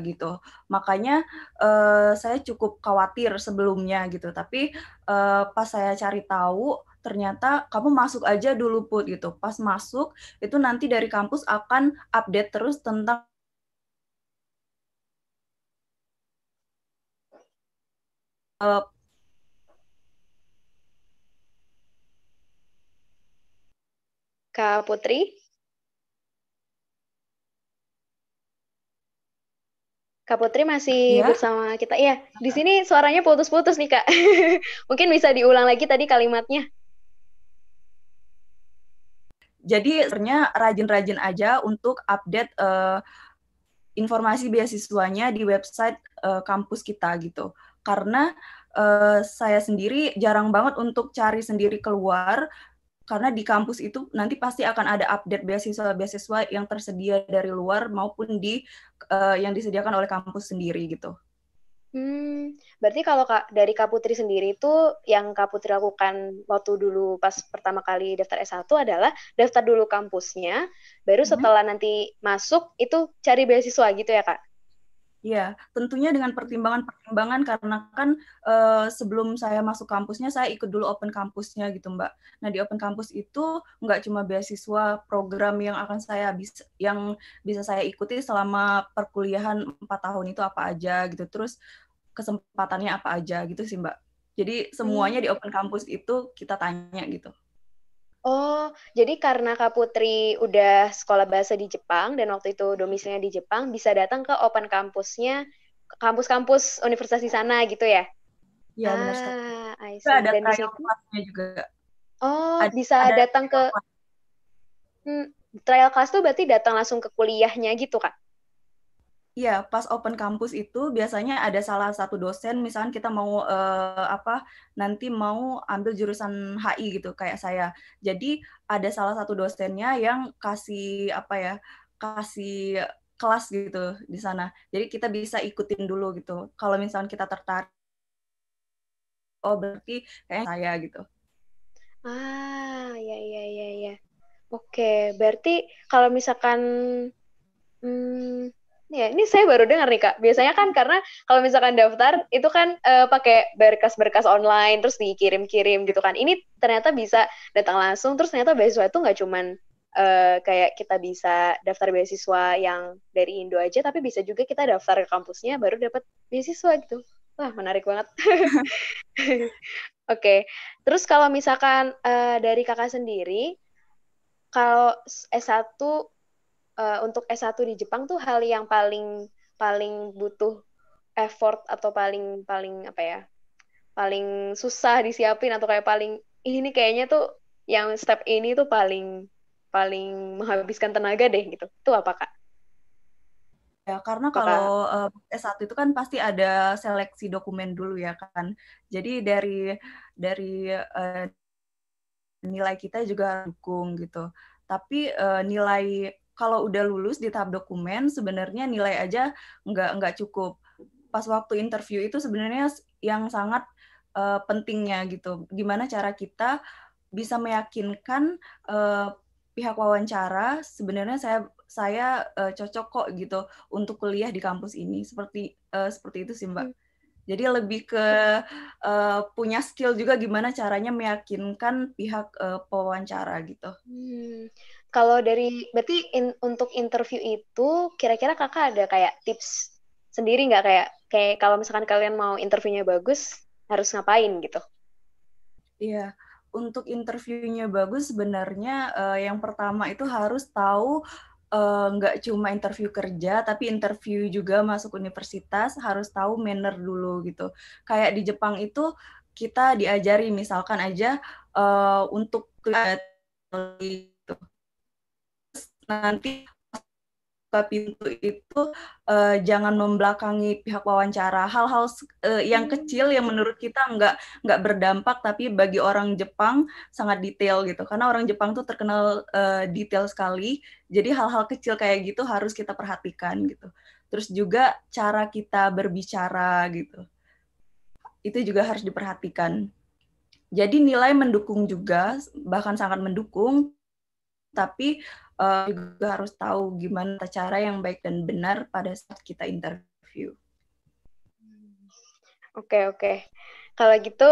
gitu. Makanya uh, saya cukup khawatir sebelumnya gitu. Tapi uh, pas saya cari tahu ternyata kamu masuk aja dulu put gitu pas masuk itu nanti dari kampus akan update terus tentang uh, Kak Putri? Kak Putri masih ya. bersama kita. Iya, di sini suaranya putus-putus nih, Kak. <laughs> Mungkin bisa diulang lagi tadi kalimatnya. Jadi sebenarnya rajin-rajin aja untuk update uh, informasi beasiswanya di website uh, kampus kita gitu. Karena uh, saya sendiri jarang banget untuk cari sendiri keluar karena di kampus itu nanti pasti akan ada update beasiswa-beasiswa yang tersedia dari luar maupun di uh, yang disediakan oleh kampus sendiri gitu. Hmm, berarti kalau Kak, dari Kak Putri sendiri itu yang Kak Putri lakukan waktu dulu pas pertama kali daftar S1 adalah daftar dulu kampusnya, baru mhm. setelah nanti masuk itu cari beasiswa gitu ya Kak? Ya, tentunya dengan pertimbangan-pertimbangan karena kan uh, sebelum saya masuk kampusnya saya ikut dulu open kampusnya gitu Mbak. Nah di open kampus itu nggak cuma beasiswa program yang akan saya bisa yang bisa saya ikuti selama perkuliahan empat tahun itu apa aja gitu, terus kesempatannya apa aja gitu sih Mbak. Jadi semuanya hmm. di open kampus itu kita tanya gitu. Oh, jadi karena Kak Putri udah sekolah bahasa di Jepang dan waktu itu domisilinya di Jepang, bisa datang ke open kampusnya, kampus-kampus universitas di sana gitu ya? Iya, ah, benar sekali. Ah, ada dan trial class-nya juga. Oh, ada, bisa ada datang ke... Hmm, trial class tuh berarti datang langsung ke kuliahnya gitu, Kak? Iya, pas open kampus itu biasanya ada salah satu dosen, misalnya kita mau eh, apa nanti mau ambil jurusan HI gitu kayak saya. Jadi ada salah satu dosennya yang kasih apa ya, kasih kelas gitu di sana. Jadi kita bisa ikutin dulu gitu. Kalau misalnya kita tertarik, oh berarti kayak saya gitu. Ah, ya ya ya ya. Oke, berarti kalau misalkan hmm, Ya, ini saya baru dengar nih Kak. Biasanya kan karena kalau misalkan daftar itu kan uh, pakai berkas-berkas online terus dikirim-kirim gitu kan. Ini ternyata bisa datang langsung terus ternyata beasiswa itu nggak cuman uh, kayak kita bisa daftar beasiswa yang dari Indo aja tapi bisa juga kita daftar ke kampusnya baru dapat beasiswa gitu. Wah, menarik banget. <laughs> Oke. okay. Terus kalau misalkan uh, dari Kakak sendiri kalau S1 uh, untuk S1 di Jepang tuh hal yang paling paling butuh effort atau paling paling apa ya? paling susah disiapin atau kayak paling ini kayaknya tuh yang step ini tuh paling paling menghabiskan tenaga deh gitu. Itu apa, Kak? Ya, karena kalau uh, eh, S1 itu kan pasti ada seleksi dokumen dulu ya kan. Jadi dari dari uh, nilai kita juga dukung gitu. Tapi uh, nilai kalau udah lulus di tahap dokumen sebenarnya nilai aja nggak nggak cukup pas waktu interview itu sebenarnya yang sangat uh, pentingnya gitu gimana cara kita bisa meyakinkan uh, pihak wawancara sebenarnya saya saya uh, cocok kok gitu untuk kuliah di kampus ini seperti uh, seperti itu sih mbak hmm. Jadi lebih ke uh, punya skill juga gimana caranya meyakinkan pihak uh, pewawancara gitu. Hmm. Kalau dari berarti in, untuk interview itu kira-kira kakak ada kayak tips sendiri nggak kayak kayak kalau misalkan kalian mau interviewnya bagus harus ngapain gitu? Iya. Yeah untuk interviewnya bagus sebenarnya uh, yang pertama itu harus tahu eh, nggak uh, cuma interview kerja tapi interview juga masuk universitas harus tahu manner dulu gitu kayak di Jepang itu kita diajari misalkan aja uh, untuk nanti ke pintu itu uh, jangan membelakangi pihak wawancara hal-hal uh, yang hmm. kecil yang menurut kita nggak nggak berdampak tapi bagi orang Jepang sangat detail gitu karena orang Jepang tuh terkenal uh, detail sekali jadi hal-hal kecil kayak gitu harus kita perhatikan gitu terus juga cara kita berbicara gitu itu juga harus diperhatikan jadi nilai mendukung juga bahkan sangat mendukung tapi uh, juga harus tahu gimana cara yang baik dan benar pada saat kita interview. Oke, okay, oke. Okay. Kalau gitu,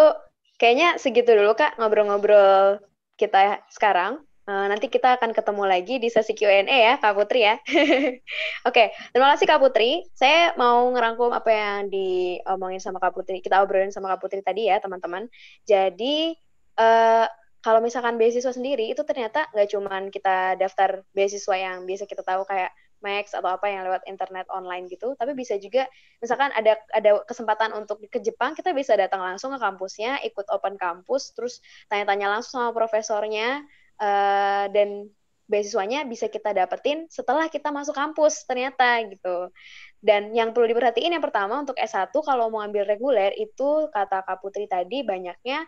kayaknya segitu dulu, Kak, ngobrol-ngobrol kita sekarang. Uh, nanti kita akan ketemu lagi di sesi Q&A ya, Kak Putri ya. <laughs> oke, okay, terima kasih Kak Putri. Saya mau ngerangkum apa yang diomongin sama Kak Putri, kita obrolin sama Kak Putri tadi ya, teman-teman. Jadi, uh, kalau misalkan beasiswa sendiri itu ternyata nggak cuman kita daftar beasiswa yang biasa kita tahu kayak Max atau apa yang lewat internet online gitu, tapi bisa juga misalkan ada ada kesempatan untuk ke Jepang, kita bisa datang langsung ke kampusnya, ikut open kampus, terus tanya-tanya langsung sama profesornya uh, dan beasiswanya bisa kita dapetin setelah kita masuk kampus ternyata gitu. Dan yang perlu diperhatiin yang pertama untuk S1 kalau mau ambil reguler itu kata Kak Putri tadi banyaknya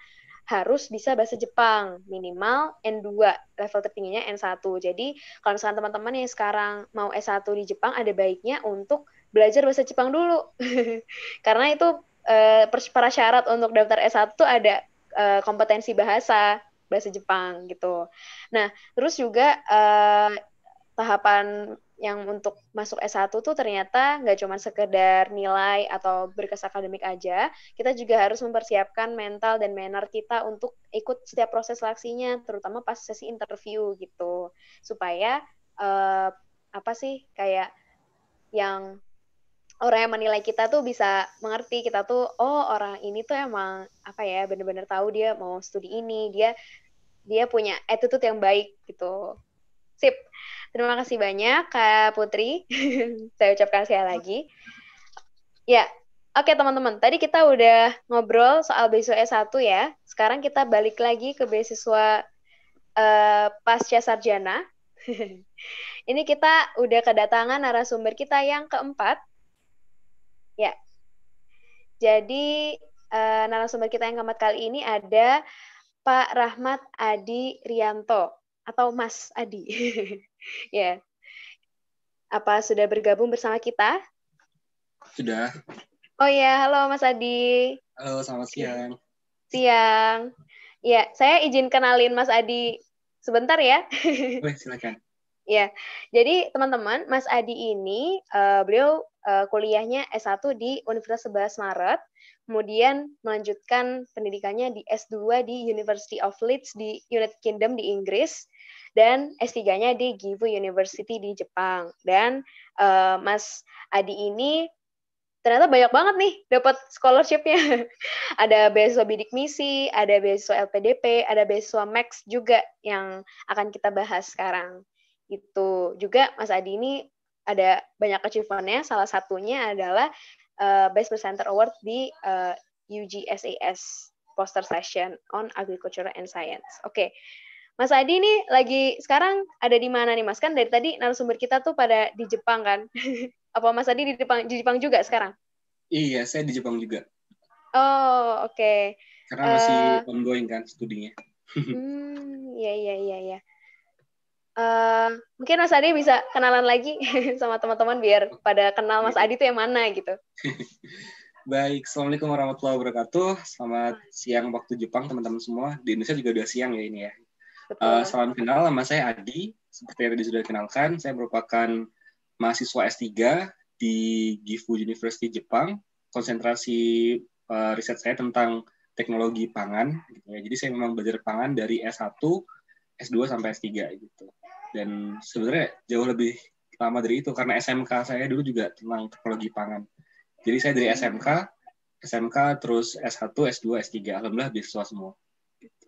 harus bisa bahasa Jepang minimal N2 level tertingginya N1 jadi kalau misalnya teman-teman yang sekarang mau S1 di Jepang ada baiknya untuk belajar bahasa Jepang dulu <laughs> karena itu eh, syarat untuk daftar S1 ada eh, kompetensi bahasa bahasa Jepang gitu nah terus juga eh, tahapan yang untuk masuk S1 tuh ternyata nggak cuma sekedar nilai atau berkas akademik aja, kita juga harus mempersiapkan mental dan manner kita untuk ikut setiap proses seleksinya, terutama pas sesi interview gitu, supaya uh, apa sih kayak yang orang yang menilai kita tuh bisa mengerti kita tuh oh orang ini tuh emang apa ya bener-bener tahu dia mau studi ini dia dia punya attitude yang baik gitu sip Terima kasih banyak Kak Putri. <laughs> Saya ucapkan sekali lagi. Ya, Oke teman-teman, tadi kita udah ngobrol soal beasiswa S1 ya. Sekarang kita balik lagi ke beasiswa uh, pasca sarjana. <laughs> Ini kita udah kedatangan narasumber kita yang keempat. Ya. Jadi uh, narasumber kita yang keempat kali ini ada Pak Rahmat Adi Rianto atau Mas Adi. <laughs> ya. Yeah. Apa sudah bergabung bersama kita? Sudah. Oh ya, halo Mas Adi. Halo, selamat siang. Siang. Ya, saya izin kenalin Mas Adi sebentar ya. <laughs> Boleh, silakan. ya, jadi teman-teman, Mas Adi ini uh, beliau uh, kuliahnya S1 di Universitas 11 Maret, kemudian melanjutkan pendidikannya di S2 di University of Leeds di United Kingdom di Inggris, dan S3-nya di Gifu University di Jepang. Dan uh, Mas Adi ini ternyata banyak banget nih dapat scholarship scholarshipnya. <laughs> ada beasiswa bidik misi, ada beasiswa LPDP, ada beasiswa Max juga yang akan kita bahas sekarang. Itu juga Mas Adi ini ada banyak achievement-nya, Salah satunya adalah uh, Best Presenter Award di uh, eh, UGSAS poster session on agriculture and science. Oke, okay. Mas Adi ini lagi sekarang ada di mana nih Mas? Kan dari tadi narasumber kita tuh pada di Jepang kan? <laughs> Apa Mas Adi di Jepang, di Jepang juga sekarang? Iya, saya di Jepang juga. Oh, oke. Okay. Karena masih uh, ongoing kan studinya. <laughs> hmm, iya iya iya iya. Uh, mungkin Mas Adi bisa kenalan lagi <laughs> sama teman-teman biar pada kenal Mas Adi tuh yang mana gitu. Baik, Assalamualaikum warahmatullahi wabarakatuh. Selamat siang waktu Jepang teman-teman semua. Di Indonesia juga udah siang ya ini ya. Uh, salam kenal, nama saya Adi. Seperti yang tadi sudah dikenalkan, saya merupakan mahasiswa S3 di Gifu University Jepang. Konsentrasi uh, riset saya tentang teknologi pangan. Gitu ya. Jadi saya memang belajar pangan dari S1, S2 sampai S3 gitu. Dan sebenarnya jauh lebih lama dari itu karena SMK saya dulu juga tentang teknologi pangan. Jadi saya dari SMK, SMK terus S1, S2, S3. Alhamdulillah beasiswa semua. Gitu.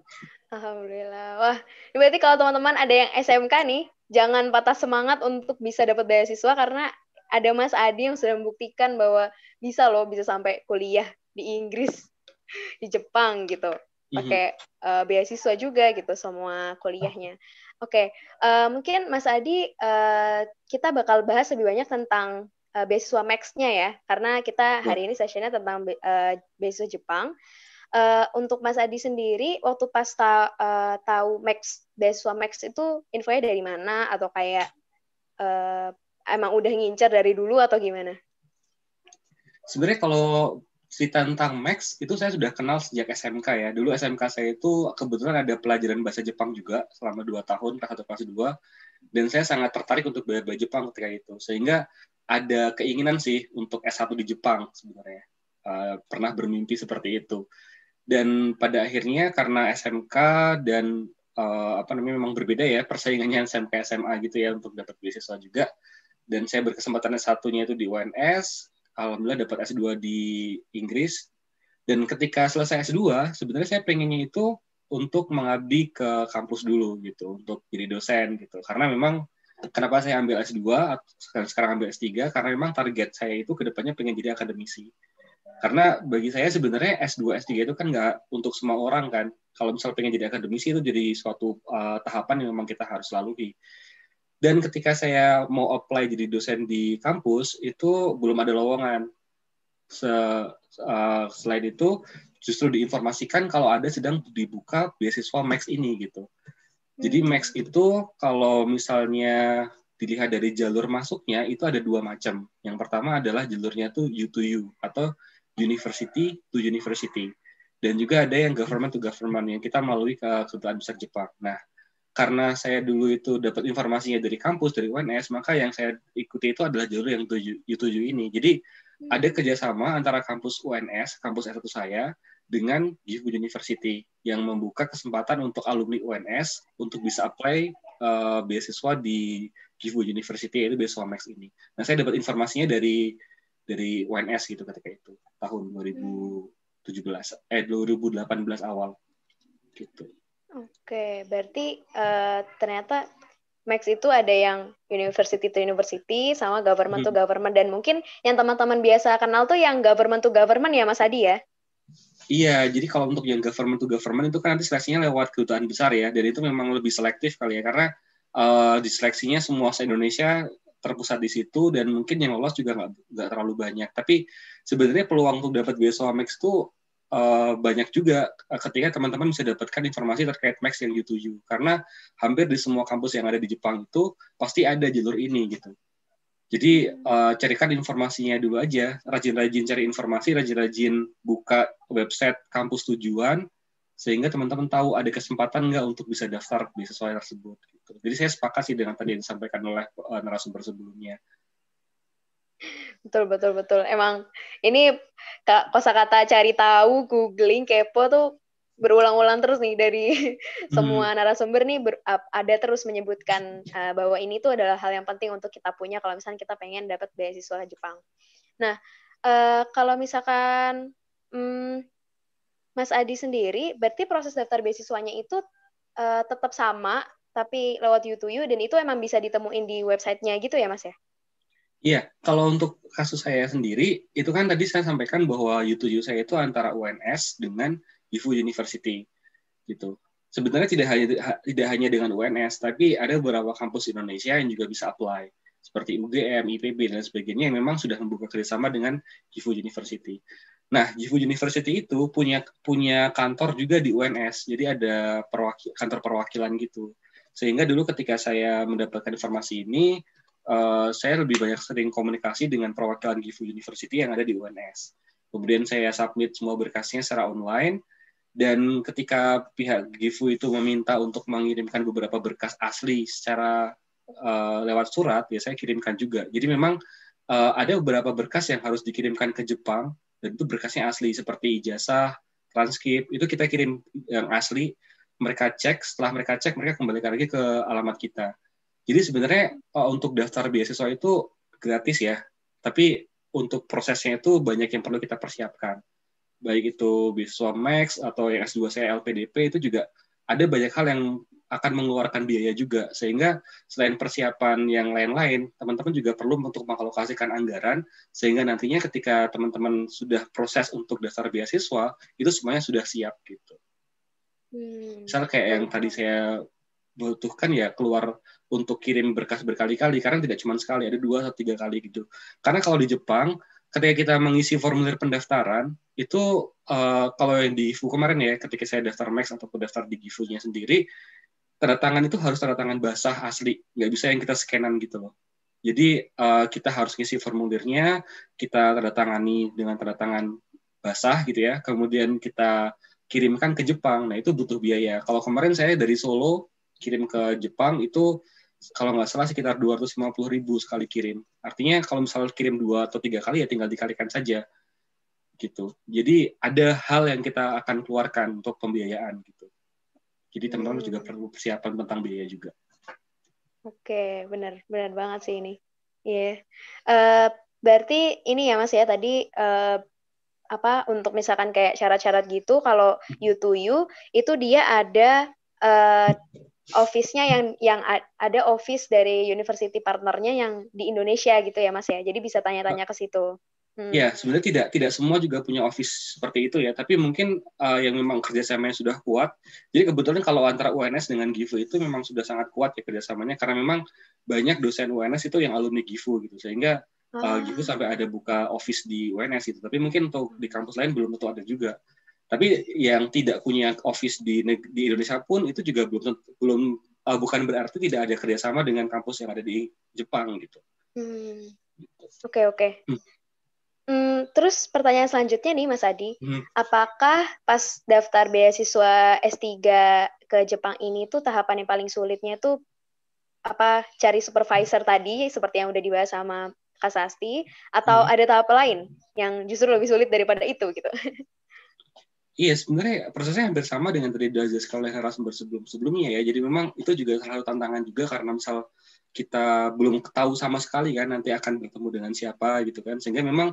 Alhamdulillah. Wah, berarti kalau teman-teman ada yang SMK nih, jangan patah semangat untuk bisa dapat beasiswa karena ada Mas Adi yang sudah membuktikan bahwa bisa loh bisa sampai kuliah di Inggris, <laughs> di Jepang gitu. Mhm. Pakai uh, beasiswa juga gitu semua kuliahnya. Oke, okay. uh, eh, mungkin Mas Adi uh, kita bakal bahas lebih banyak tentang uh, beasiswa Max-nya ya, karena kita iya. hari ini sessionnya tentang be uh, beasiswa Jepang uh, untuk Mas Adi sendiri waktu pas ta uh, tahu Max beasiswa Max itu infonya dari mana atau kayak uh, emang udah ngincar dari dulu atau gimana? Sebenarnya kalau cerita tentang Max itu saya sudah kenal sejak SMK ya. Dulu SMK saya itu kebetulan ada pelajaran bahasa Jepang juga selama dua tahun, kelas 1 kelas 2. Dan saya sangat tertarik untuk belajar Jepang ketika itu. Sehingga ada keinginan sih untuk S1 di Jepang sebenarnya. Uh, pernah bermimpi seperti itu dan pada akhirnya karena SMK dan uh, apa namanya memang berbeda ya persaingannya SMK <laughs> SMA gitu ya untuk dapat beasiswa juga dan saya berkesempatan satunya itu di UNS alhamdulillah dapat S2 di Inggris dan ketika selesai S2 sebenarnya saya pengennya itu untuk mengabdi ke kampus dulu gitu untuk jadi dosen gitu karena memang kenapa saya ambil S2 atau sekarang ambil S3 karena memang target saya itu kedepannya pengen jadi akademisi karena bagi saya sebenarnya S2, S3 itu kan nggak untuk semua orang kan. Kalau misalnya pengen jadi akademisi itu jadi suatu uh, tahapan yang memang kita harus lalui. Dan ketika saya mau apply jadi dosen di kampus, itu belum ada lowongan. Se, uh, selain itu, justru diinformasikan kalau ada sedang dibuka beasiswa Max ini gitu. Jadi hmm. Max itu kalau misalnya dilihat dari jalur masuknya itu ada dua macam. Yang pertama adalah jalurnya tuh U2U atau university to university dan juga ada yang government to government yang kita melalui ke eh, kedutaan besar Jepang. Nah, karena saya dulu itu dapat informasinya dari kampus dari UNS, maka yang saya ikuti itu adalah jalur yang tujuh, U7 ini. Jadi hmm. ada kerjasama antara kampus UNS, kampus S1 saya, dengan Gifu University yang membuka kesempatan untuk alumni UNS untuk bisa apply uh, beasiswa di Gifu University yaitu beasiswa Max ini. Nah, saya dapat informasinya dari dari UNS gitu ketika itu tahun 2017 hmm. eh 2018 awal gitu. Oke, berarti uh, ternyata Max itu ada yang university to university sama government hmm. to government dan mungkin yang teman-teman biasa kenal tuh yang government to government ya Mas Adi ya? Iya, jadi kalau untuk yang government to government itu kan nanti seleksinya lewat kedutaan besar ya, dan itu memang lebih selektif kali ya karena uh, diseleksinya semua se Indonesia terpusat di situ dan mungkin yang lolos juga nggak nggak terlalu banyak tapi sebenarnya peluang untuk dapat beasiswa Max itu uh, banyak juga eh, ketika teman-teman bisa dapatkan informasi terkait Max yang U7 karena hampir di semua kampus yang ada di Jepang itu pasti ada jalur ini gitu jadi uh, carikan informasinya dulu aja rajin-rajin cari informasi rajin-rajin buka website kampus tujuan sehingga teman-teman tahu ada kesempatan nggak untuk bisa daftar beasiswa tersebut. Gitu. Jadi saya sepakat sih dengan tadi yang disampaikan oleh eh, narasumber sebelumnya. Betul betul betul. Emang ini kosa kata cari tahu, googling, kepo tuh berulang-ulang terus nih dari <laughs> semua hmm. narasumber nih ber, ada terus menyebutkan uh, bahwa ini tuh adalah hal yang penting untuk kita punya kalau misalnya kita pengen dapat beasiswa Jepang. Nah, uh, kalau misalkan hmm, Mas Adi sendiri, berarti proses daftar beasiswanya itu uh, tetap sama, tapi lewat u 2 dan itu emang bisa ditemuin di websitenya gitu ya, Mas ya? Iya, kalau untuk kasus saya sendiri, itu kan tadi saya sampaikan bahwa u 2 saya itu antara UNS dengan IFU University. gitu. Sebenarnya tidak hanya tidak hanya dengan UNS, tapi ada beberapa kampus di Indonesia yang juga bisa apply seperti UGM, IPB dan sebagainya yang memang sudah membuka kerjasama dengan IFU University. Nah, Gifu University itu punya punya kantor juga di UNS, jadi ada perwaki, kantor perwakilan gitu. Sehingga dulu ketika saya mendapatkan informasi ini, uh, saya lebih banyak sering komunikasi dengan perwakilan Gifu University yang ada di UNS. Kemudian saya submit semua berkasnya secara online, dan ketika pihak Gifu itu meminta untuk mengirimkan beberapa berkas asli secara uh, lewat surat, ya saya kirimkan juga. Jadi memang uh, ada beberapa berkas yang harus dikirimkan ke Jepang dan itu berkasnya asli seperti ijazah, transkrip itu kita kirim yang asli, mereka cek, setelah mereka cek mereka kembali lagi ke alamat kita. Jadi sebenarnya untuk daftar beasiswa itu gratis ya, tapi untuk prosesnya itu banyak yang perlu kita persiapkan. Baik itu beasiswa Max atau yang S2 saya LPDP itu juga ada banyak hal yang akan mengeluarkan biaya juga sehingga selain persiapan yang lain-lain teman-teman juga perlu untuk mengalokasikan anggaran sehingga nantinya ketika teman-teman sudah proses untuk daftar beasiswa itu semuanya sudah siap gitu hmm. misal kayak yang tadi saya butuhkan ya keluar untuk kirim berkas berkali-kali karena tidak cuma sekali ada dua atau tiga kali gitu karena kalau di Jepang ketika kita mengisi formulir pendaftaran itu uh, kalau yang di IFU kemarin ya ketika saya daftar Max atau daftar di Gifu-nya sendiri tanda tangan itu harus tanda tangan basah asli, nggak bisa yang kita scanan gitu loh. Jadi uh, kita harus ngisi formulirnya, kita tanda tangani dengan tanda tangan basah gitu ya, kemudian kita kirimkan ke Jepang. Nah itu butuh biaya. Kalau kemarin saya dari Solo kirim ke Jepang itu kalau nggak salah sekitar 250 ribu sekali kirim. Artinya kalau misalnya kirim dua atau tiga kali ya tinggal dikalikan saja gitu. Jadi ada hal yang kita akan keluarkan untuk pembiayaan gitu. Jadi teman-teman hmm. juga perlu persiapan tentang biaya juga. Oke, benar benar banget sih ini. Iya. Yeah. Uh, berarti ini ya Mas ya tadi uh, apa untuk misalkan kayak syarat-syarat gitu kalau hmm. you to you itu dia ada uh, office-nya yang yang ada office dari university partnernya yang di Indonesia gitu ya Mas ya. Jadi bisa tanya-tanya ah. ke situ. Hmm. Ya, sebenarnya tidak tidak semua juga punya office seperti itu ya, tapi mungkin uh, yang memang kerjasamanya sudah kuat. Jadi kebetulan kalau antara UNS dengan GIFU itu memang sudah sangat kuat ya kerjasamanya, karena memang banyak dosen UNS itu yang alumni GIFU gitu, sehingga eh, ah. uh, GIFU sampai ada buka office di UNS itu. Tapi mungkin untuk di kampus lain belum tentu ada juga. Tapi yang tidak punya office di di Indonesia pun itu juga belum belum uh, bukan berarti tidak ada kerjasama dengan kampus yang ada di Jepang gitu. Hmm. Gitu. Oke okay, oke. Okay. Hmm. Hmm, terus pertanyaan selanjutnya nih Mas Adi, hmm. apakah pas daftar beasiswa S3 ke Jepang ini tuh tahapan yang paling sulitnya tuh apa cari supervisor tadi seperti yang udah dibahas sama Kak Sasti atau hmm. ada tahap lain yang justru lebih sulit daripada itu gitu? Iya, sebenarnya prosesnya hampir sama dengan tadi dijelaskan oleh narasumber sebelum-sebelumnya ya. Jadi memang itu juga salah satu tantangan juga karena misal kita belum tahu sama sekali kan nanti akan bertemu dengan siapa gitu kan sehingga memang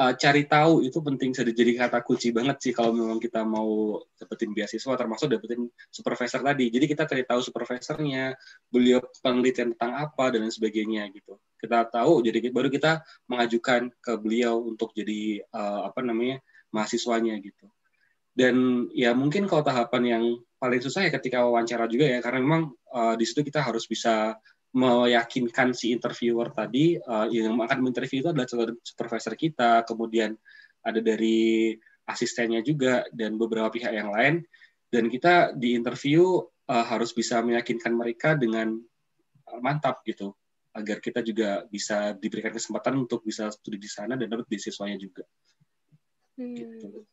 uh, cari tahu itu penting sudah jadi kata kunci banget sih kalau memang kita mau dapetin beasiswa termasuk dapetin supervisor tadi jadi kita cari tahu supervisornya beliau penelitian tentang apa dan sebagainya gitu kita tahu jadi baru kita mengajukan ke beliau untuk jadi uh, apa namanya mahasiswanya gitu dan ya mungkin kalau tahapan yang paling susah ya ketika wawancara juga ya karena memang uh, di situ kita harus bisa meyakinkan si interviewer tadi uh, yang akan menginterview itu adalah supervisor kita, kemudian ada dari asistennya juga dan beberapa pihak yang lain dan kita di interview uh, harus bisa meyakinkan mereka dengan eh, mantap gitu agar kita juga bisa diberikan kesempatan untuk bisa studi di sana dan dapat beasiswanya juga. Hmm. Gitu.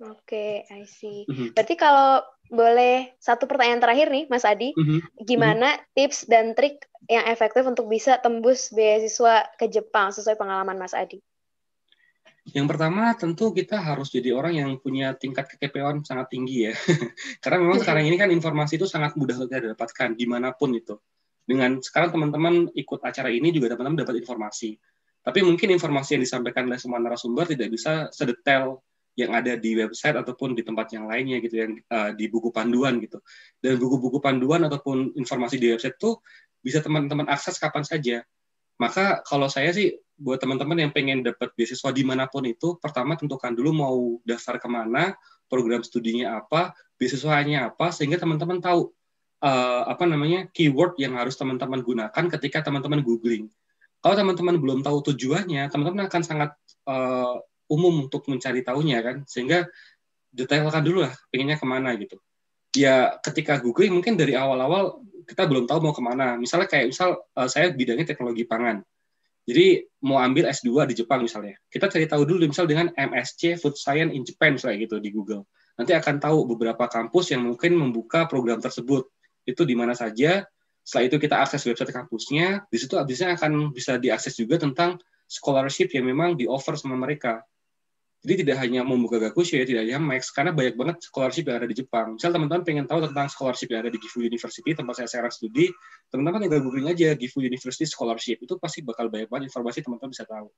Oke, okay, I see. Mm-hmm. Berarti kalau boleh satu pertanyaan terakhir nih, Mas Adi, mm-hmm. gimana mm-hmm. tips dan trik yang efektif untuk bisa tembus beasiswa ke Jepang sesuai pengalaman Mas Adi? Yang pertama tentu kita harus jadi orang yang punya tingkat kekepoan sangat tinggi ya. <laughs> Karena memang mm-hmm. sekarang ini kan informasi itu sangat mudah kita dapatkan dimanapun itu. Dengan sekarang teman-teman ikut acara ini juga teman-teman dapat informasi. Tapi mungkin informasi yang disampaikan oleh semua narasumber tidak bisa sedetail yang ada di website ataupun di tempat yang lainnya gitu yang uh, di buku panduan gitu dan buku-buku panduan ataupun informasi di website tuh bisa teman-teman akses kapan saja maka kalau saya sih buat teman-teman yang pengen dapat beasiswa dimanapun itu pertama tentukan dulu mau daftar kemana program studinya apa beasiswanya apa sehingga teman-teman tahu uh, apa namanya keyword yang harus teman-teman gunakan ketika teman-teman googling. Kalau teman-teman belum tahu tujuannya, teman-teman akan sangat uh, umum untuk mencari tahunya kan sehingga detailkan dulu lah pengennya kemana gitu ya ketika googling mungkin dari awal-awal kita belum tahu mau kemana misalnya kayak misal uh, saya bidangnya teknologi pangan jadi mau ambil S2 di Jepang misalnya kita cari tahu dulu misal dengan MSc Food Science in Japan misalnya gitu di Google nanti akan tahu beberapa kampus yang mungkin membuka program tersebut itu di mana saja setelah itu kita akses website kampusnya di situ habisnya akan bisa diakses juga tentang scholarship yang memang di offer sama mereka jadi tidak hanya membuka Gakusho ya, tidak hanya Max, karena banyak banget scholarship yang ada di Jepang. Misal teman-teman pengen tahu tentang scholarship yang ada di Gifu University, tempat saya sekarang studi, teman-teman tinggal googling aja Gifu University Scholarship. Itu pasti bakal banyak banget informasi teman-teman bisa tahu.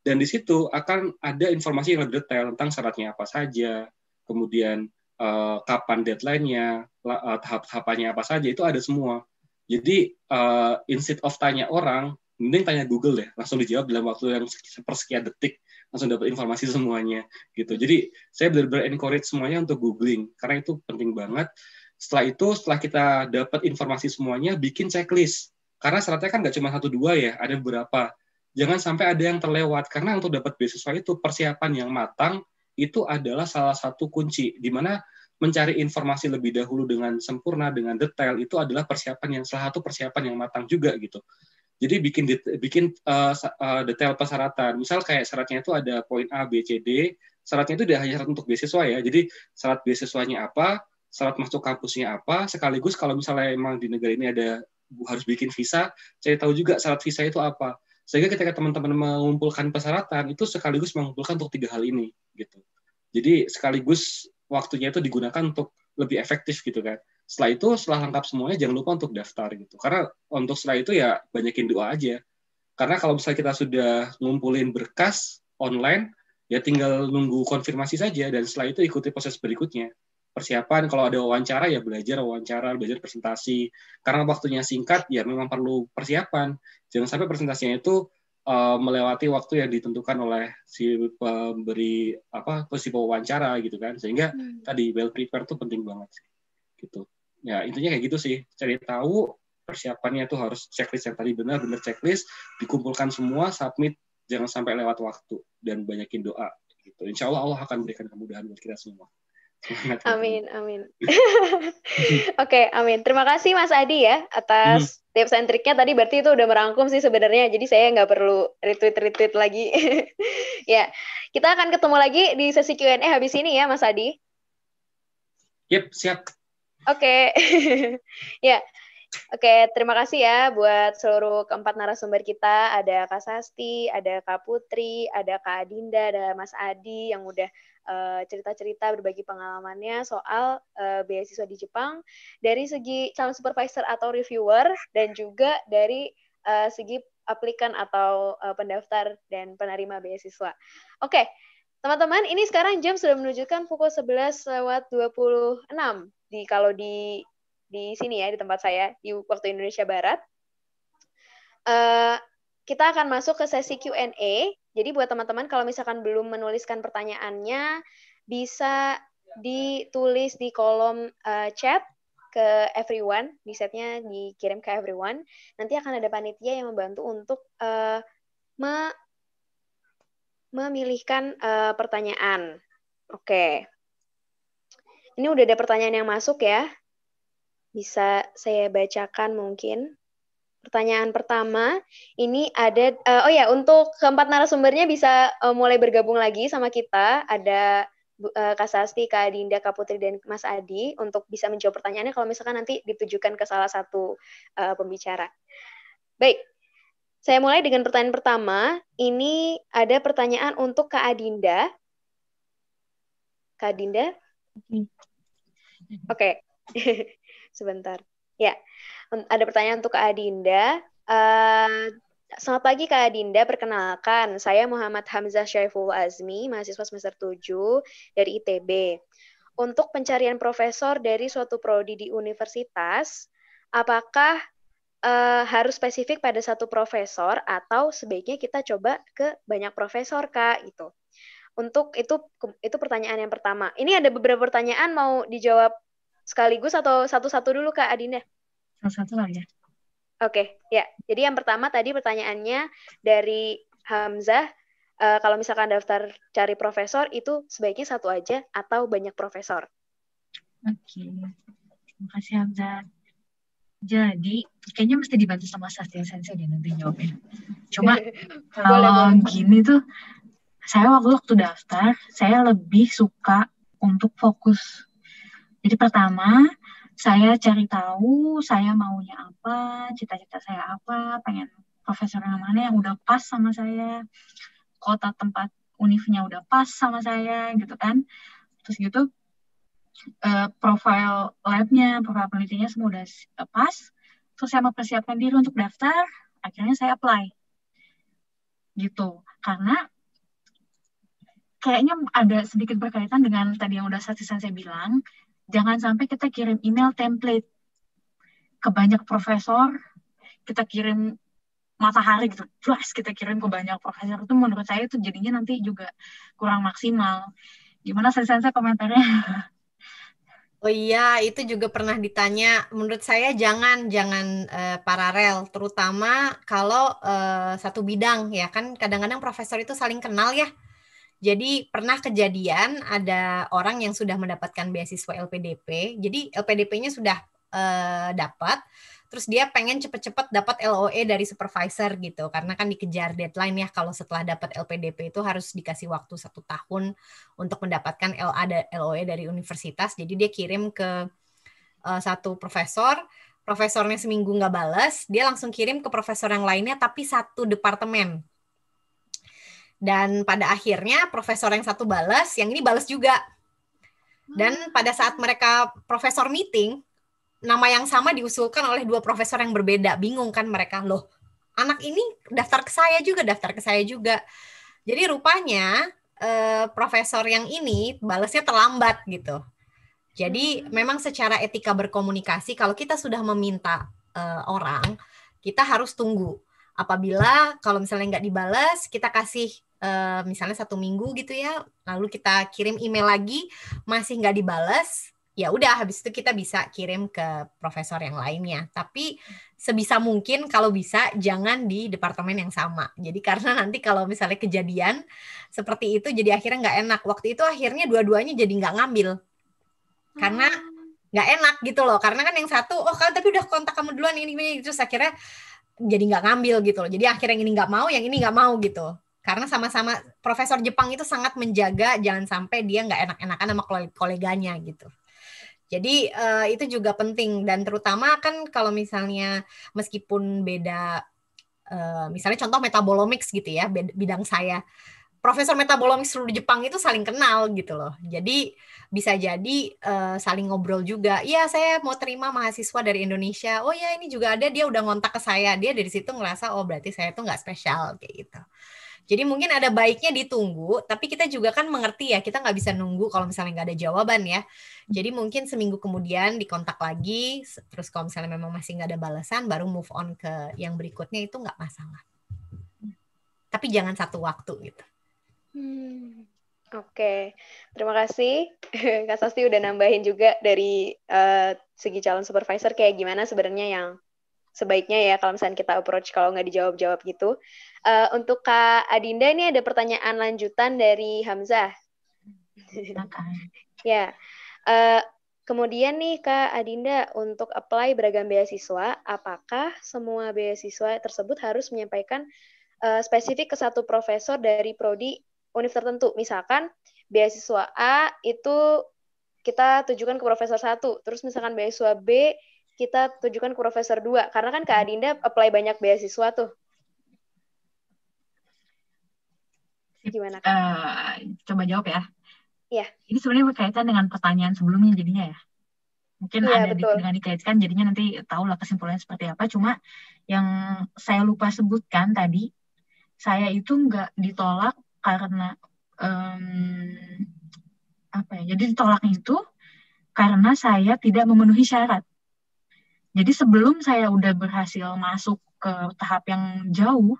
Dan di situ akan ada informasi yang lebih detail tentang syaratnya apa saja, kemudian uh, kapan deadline-nya, uh, eh, tahap-tahapannya apa saja, itu ada semua. Jadi uh, instead of tanya orang, mending tanya Google deh, langsung dijawab dalam waktu yang sepersekian detik langsung dapat informasi <laughs> semuanya gitu. Jadi saya benar-benar encourage semuanya untuk googling karena itu penting banget. Setelah itu setelah kita dapat informasi semuanya bikin checklist karena syaratnya kan nggak cuma satu dua ya ada beberapa. Jangan sampai ada yang terlewat karena untuk dapat beasiswa itu persiapan yang matang itu adalah salah satu kunci di mana mencari informasi lebih dahulu dengan sempurna dengan detail itu adalah persiapan yang salah satu persiapan yang matang juga gitu. Jadi bikin bikin uh, detail persyaratan. Misal kayak syaratnya itu ada poin A, B, C, D. Syaratnya itu tidak hanya syarat untuk beasiswa ya. Jadi syarat beasiswanya apa, syarat masuk kampusnya apa, sekaligus kalau misalnya emang di negara ini ada harus bikin visa, saya tahu juga syarat visa itu apa. Sehingga ketika teman-teman mengumpulkan persyaratan, itu sekaligus mengumpulkan untuk tiga hal ini. gitu. Jadi sekaligus waktunya itu digunakan untuk lebih efektif gitu kan setelah itu setelah lengkap semuanya jangan lupa untuk daftar gitu karena untuk setelah itu ya banyakin doa aja karena kalau misalnya kita sudah ngumpulin berkas online ya tinggal nunggu konfirmasi saja dan setelah itu ikuti proses berikutnya persiapan kalau ada wawancara ya belajar wawancara belajar presentasi karena waktunya singkat ya memang perlu persiapan jangan sampai presentasinya itu uh, melewati waktu yang ditentukan oleh si pemberi apa si pewawancara gitu kan sehingga hmm. tadi well prepared itu penting banget sih gitu ya intinya kayak gitu sih cari tahu persiapannya tuh harus checklist yang tadi benar-benar checklist dikumpulkan semua submit jangan sampai lewat waktu dan banyakin doa gitu insya Allah Allah akan berikan kemudahan buat kita semua ya. amin amin <laughs> oke okay, amin terima kasih Mas Adi ya atas hmm. tips and triknya tadi berarti itu udah merangkum sih sebenarnya jadi saya nggak perlu retweet retweet lagi <laughs> ya kita akan ketemu lagi di sesi Q&A habis ini ya Mas Adi Yep, siap. Oke, okay. <laughs> ya. Oke, okay, terima kasih ya buat seluruh keempat narasumber kita. Ada Kak Sasti, ada Kak Putri, ada Kak Adinda, ada Mas Adi yang udah eh, cerita-cerita uh, berbagi pengalamannya soal uh, beasiswa di Jepang dari segi calon supervisor atau reviewer dan juga dari uh, segi aplikan atau uh, pendaftar dan penerima beasiswa. Oke, okay. teman-teman, ini sekarang jam sudah menunjukkan pukul 11 lewat 26 di kalau di di sini ya di tempat saya di waktu Indonesia Barat uh, kita akan masuk ke sesi Q&A jadi buat teman-teman kalau misalkan belum menuliskan pertanyaannya bisa ditulis di kolom uh, chat ke everyone di setnya dikirim ke everyone nanti akan ada panitia yang membantu untuk uh, me memilihkan uh, pertanyaan oke okay. Ini udah ada pertanyaan yang masuk ya. Bisa saya bacakan mungkin. Pertanyaan pertama, ini ada uh, oh ya untuk keempat narasumbernya bisa uh, mulai bergabung lagi sama kita. Ada uh, Kak Sasti, Kak Adinda, Kak Putri, dan Mas Adi untuk bisa menjawab pertanyaannya kalau misalkan nanti ditujukan ke salah satu uh, pembicara. Baik, saya mulai dengan pertanyaan pertama. Ini ada pertanyaan untuk Kak Adinda. Kak Adinda? Hmm. Oke, okay. <laughs> sebentar. Ya, ada pertanyaan untuk Kak Adinda. Uh, Selamat pagi Kak Adinda, perkenalkan saya Muhammad Hamzah Syaiful Azmi, mahasiswa semester 7 dari ITB. Untuk pencarian profesor dari suatu prodi di universitas, apakah uh, harus spesifik pada satu profesor atau sebaiknya kita coba ke banyak profesor Kak gitu? untuk itu itu pertanyaan yang pertama. Ini ada beberapa pertanyaan mau dijawab sekaligus atau satu-satu dulu Kak Adinda? Satu-satu aja. Ya. Oke, okay, ya. Jadi yang pertama tadi pertanyaannya dari Hamzah, uh, kalau misalkan daftar cari profesor itu sebaiknya satu aja atau banyak profesor? Oke, okay. terima kasih Hamzah. Jadi, kayaknya mesti dibantu sama Sastia Sensei deh nanti jawabnya. Cuma <laughs> kalau gini tuh saya waktu waktu daftar saya lebih suka untuk fokus jadi pertama saya cari tahu saya maunya apa cita-cita saya apa pengen profesional mana yang udah pas sama saya kota tempat univnya udah pas sama saya gitu kan terus gitu uh, eh, profil labnya profil penelitiannya semua udah eh, pas terus saya mempersiapkan diri untuk daftar akhirnya saya apply gitu karena kayaknya ada sedikit berkaitan dengan tadi yang udah saksi saya bilang, jangan sampai kita kirim email template ke banyak profesor, kita kirim matahari gitu, plus kita kirim ke banyak profesor itu menurut saya itu jadinya nanti juga kurang maksimal. Gimana satisan saya komentarnya? <laughs> Oh iya, itu juga pernah ditanya. Menurut saya jangan jangan e, paralel, terutama kalau e, satu bidang ya kan. Kadang-kadang profesor itu saling kenal ya. Jadi pernah kejadian ada orang yang sudah mendapatkan beasiswa LPDP. Jadi LPDP-nya sudah uh, dapat, terus dia pengen cepet-cepet dapat LOE dari supervisor gitu, karena kan dikejar deadline ya kalau setelah dapat LPDP itu harus dikasih waktu satu tahun untuk mendapatkan LA LOE dari universitas. Jadi dia kirim ke uh, satu profesor, profesornya seminggu nggak bales. dia langsung kirim ke profesor yang lainnya tapi satu departemen dan pada akhirnya profesor yang satu balas, yang ini balas juga. Dan hmm. pada saat mereka profesor meeting, nama yang sama diusulkan oleh dua profesor yang berbeda. Bingung kan mereka, loh anak ini daftar ke saya juga, daftar ke saya juga. Jadi rupanya eh, profesor yang ini balasnya terlambat gitu. Jadi hmm. memang secara etika berkomunikasi kalau kita sudah meminta eh, orang, kita harus tunggu. Apabila kalau misalnya nggak dibalas, kita kasih Eh, misalnya satu minggu gitu ya lalu kita kirim email lagi masih nggak dibalas, ya udah habis itu kita bisa kirim ke profesor yang lainnya tapi sebisa mungkin kalau bisa jangan di departemen yang sama jadi karena nanti kalau misalnya kejadian seperti itu jadi akhirnya nggak enak waktu itu akhirnya dua-duanya jadi nggak ngambil karena hmm. nggak enak gitu loh karena kan yang satu oh kan tapi udah kontak kamu duluan ini ini terus akhirnya jadi nggak ngambil gitu loh jadi akhirnya yang ini nggak mau yang ini nggak mau gitu karena sama-sama profesor Jepang itu sangat menjaga jangan sampai dia nggak enak-enakan sama koleganya gitu. Jadi uh, itu juga penting dan terutama kan kalau misalnya meskipun beda uh, misalnya contoh metabolomics gitu ya bidang saya profesor metabolomics seluruh Jepang itu saling kenal gitu loh. Jadi bisa jadi uh, saling ngobrol juga. Iya, saya mau terima mahasiswa dari Indonesia. Oh ya, ini juga ada dia udah ngontak ke saya. Dia dari situ ngerasa oh berarti saya tuh nggak spesial kayak gitu. Jadi mungkin ada baiknya ditunggu, tapi kita juga kan mengerti ya, kita nggak bisa nunggu kalau misalnya nggak ada jawaban ya. Jadi mungkin seminggu kemudian dikontak lagi, terus kalau misalnya memang masih nggak ada balasan, baru move on ke yang berikutnya itu nggak masalah. Tapi jangan satu waktu gitu. Hmm. Oke, okay. terima kasih <laughs> Kak Sasti udah nambahin juga dari uh, segi calon supervisor kayak gimana sebenarnya yang sebaiknya ya kalau misalnya kita approach kalau nggak dijawab-jawab gitu. Uh, untuk Kak Adinda ini ada pertanyaan lanjutan dari Hamzah. <laughs> ya. Uh, kemudian nih Kak Adinda untuk apply beragam beasiswa, apakah semua beasiswa tersebut harus menyampaikan uh, spesifik ke satu profesor dari prodi univ tertentu? Misalkan beasiswa A itu kita tujukan ke profesor satu, terus misalkan beasiswa B kita tujukan ke Profesor 2 karena kan Kak Adinda apply banyak beasiswa tuh. Gimana Kak? Uh, coba jawab ya. Iya. Ini sebenarnya berkaitan dengan pertanyaan sebelumnya jadinya ya. Mungkin ya, ada betul. dengan dikaitkan jadinya nanti tahu lah kesimpulannya seperti apa. Cuma yang saya lupa sebutkan tadi saya itu nggak ditolak karena um, apa ya? Jadi ditolak itu karena saya tidak memenuhi syarat. Jadi sebelum saya udah berhasil masuk ke tahap yang jauh,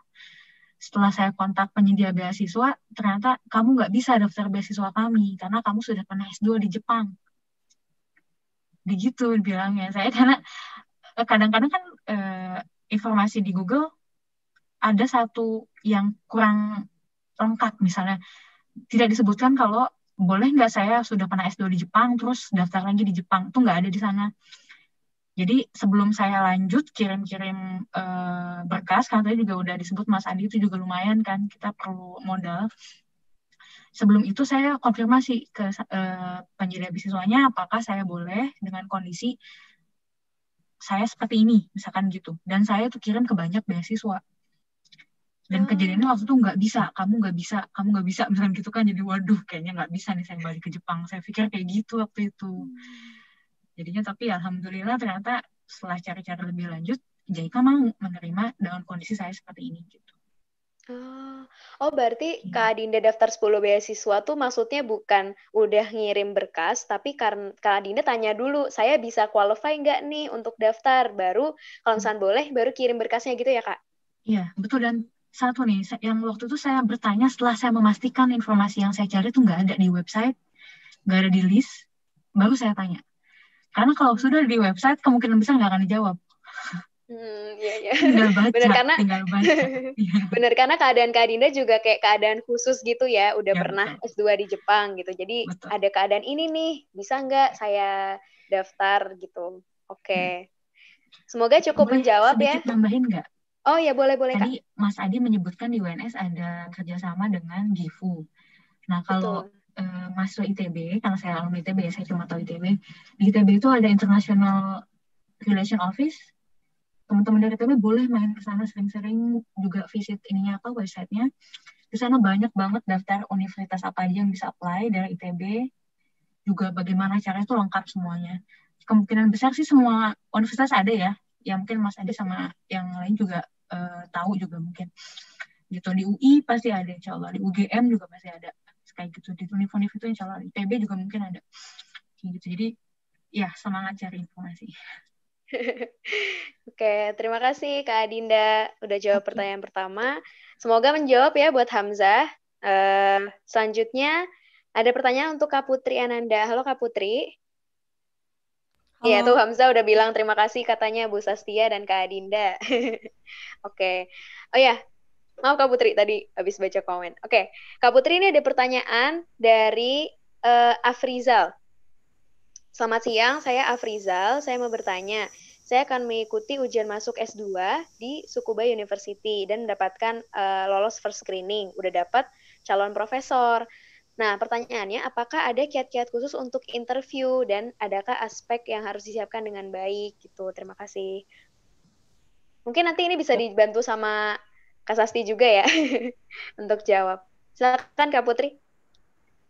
setelah saya kontak penyedia beasiswa, ternyata kamu nggak bisa daftar beasiswa kami karena kamu sudah pernah S2 di Jepang. Begitu bilangnya saya <laughs> karena kadang-kadang kan e, informasi di Google ada satu yang kurang lengkap misalnya tidak disebutkan kalau boleh nggak saya sudah pernah S2 di Jepang terus daftar lagi di Jepang itu nggak ada di sana jadi sebelum saya lanjut kirim-kirim e, berkas, katanya juga udah disebut Mas Andi itu juga lumayan kan, kita perlu modal. Sebelum itu saya konfirmasi ke e, penyedia siswanya apakah saya boleh dengan kondisi saya seperti ini, misalkan gitu. Dan saya tuh kirim ke banyak beasiswa. Dan kejadiannya oh. waktu itu nggak bisa, kamu nggak bisa, kamu nggak bisa, misalnya gitu kan. Jadi waduh, kayaknya nggak bisa nih saya balik ke Jepang. Saya pikir kayak gitu waktu itu. Hmm jadinya tapi alhamdulillah ternyata setelah cari-cari lebih lanjut Jaika mau menerima dengan kondisi saya seperti ini gitu. Oh, oh berarti ya. Kak Dinda daftar 10 beasiswa tuh maksudnya bukan udah ngirim berkas, tapi karena Kak Dinda tanya dulu, saya bisa qualify nggak nih untuk daftar, baru kalau misalnya hmm. boleh, baru kirim berkasnya gitu ya Kak? Iya, betul. Dan satu nih, yang waktu itu saya bertanya setelah saya memastikan informasi yang saya cari tuh nggak ada di website, nggak ada di list, baru saya tanya karena kalau sudah di website kemungkinan besar nggak akan dijawab. Hmm, iya, iya. baca, bener karena, <laughs> bener karena keadaan Kak Dinda juga kayak keadaan khusus gitu ya, udah ya, pernah betul. S2 di Jepang gitu. Jadi betul. ada keadaan ini nih, bisa nggak saya daftar gitu. Oke. Okay. Hmm. Semoga cukup boleh menjawab ya. tambahin gak? Oh ya boleh boleh Tadi, Mas Adi menyebutkan di WNS ada kerjasama dengan Gifu. Nah kalau Betul uh, masuk ITB karena saya alumni ITB ya saya cuma tahu ITB di ITB itu ada International Relation Office teman-teman dari ITB boleh main ke sana sering-sering juga visit ininya apa websitenya di sana banyak banget daftar universitas apa aja yang bisa apply dari ITB juga bagaimana caranya itu lengkap semuanya kemungkinan besar sih semua universitas ada ya yang mungkin Mas Ade sama yang lain juga uh, tahu juga mungkin gitu di UI pasti ada insya Allah di UGM juga pasti ada kayak gitu di univ-univ itu insya Allah ITB juga mungkin ada kayak gitu jadi ya semangat cari informasi <laughs> Oke, terima kasih Kak Adinda udah jawab pertanyaan pertama. Semoga menjawab ya buat Hamzah. Uh, selanjutnya ada pertanyaan untuk Kak Putri Ananda. Halo Kak Putri. Iya tuh Hamzah udah bilang terima kasih katanya Bu Sastia dan Kak Adinda. <laughs> Oke. Okay. Oh ya, Maaf Kak Putri tadi habis baca komen. Oke, okay. Kak Putri ini ada pertanyaan dari uh, Afrizal. Selamat siang, saya Afrizal. Saya mau bertanya, saya akan mengikuti ujian masuk S2 di Sukuba University dan mendapatkan uh, lolos first screening. Udah dapat calon profesor. Nah, pertanyaannya, apakah ada kiat-kiat khusus untuk interview dan adakah aspek yang harus disiapkan dengan baik? Gitu. Terima kasih. Mungkin nanti ini bisa dibantu sama Kasasti juga ya <laughs> untuk jawab. Silakan Kak Putri.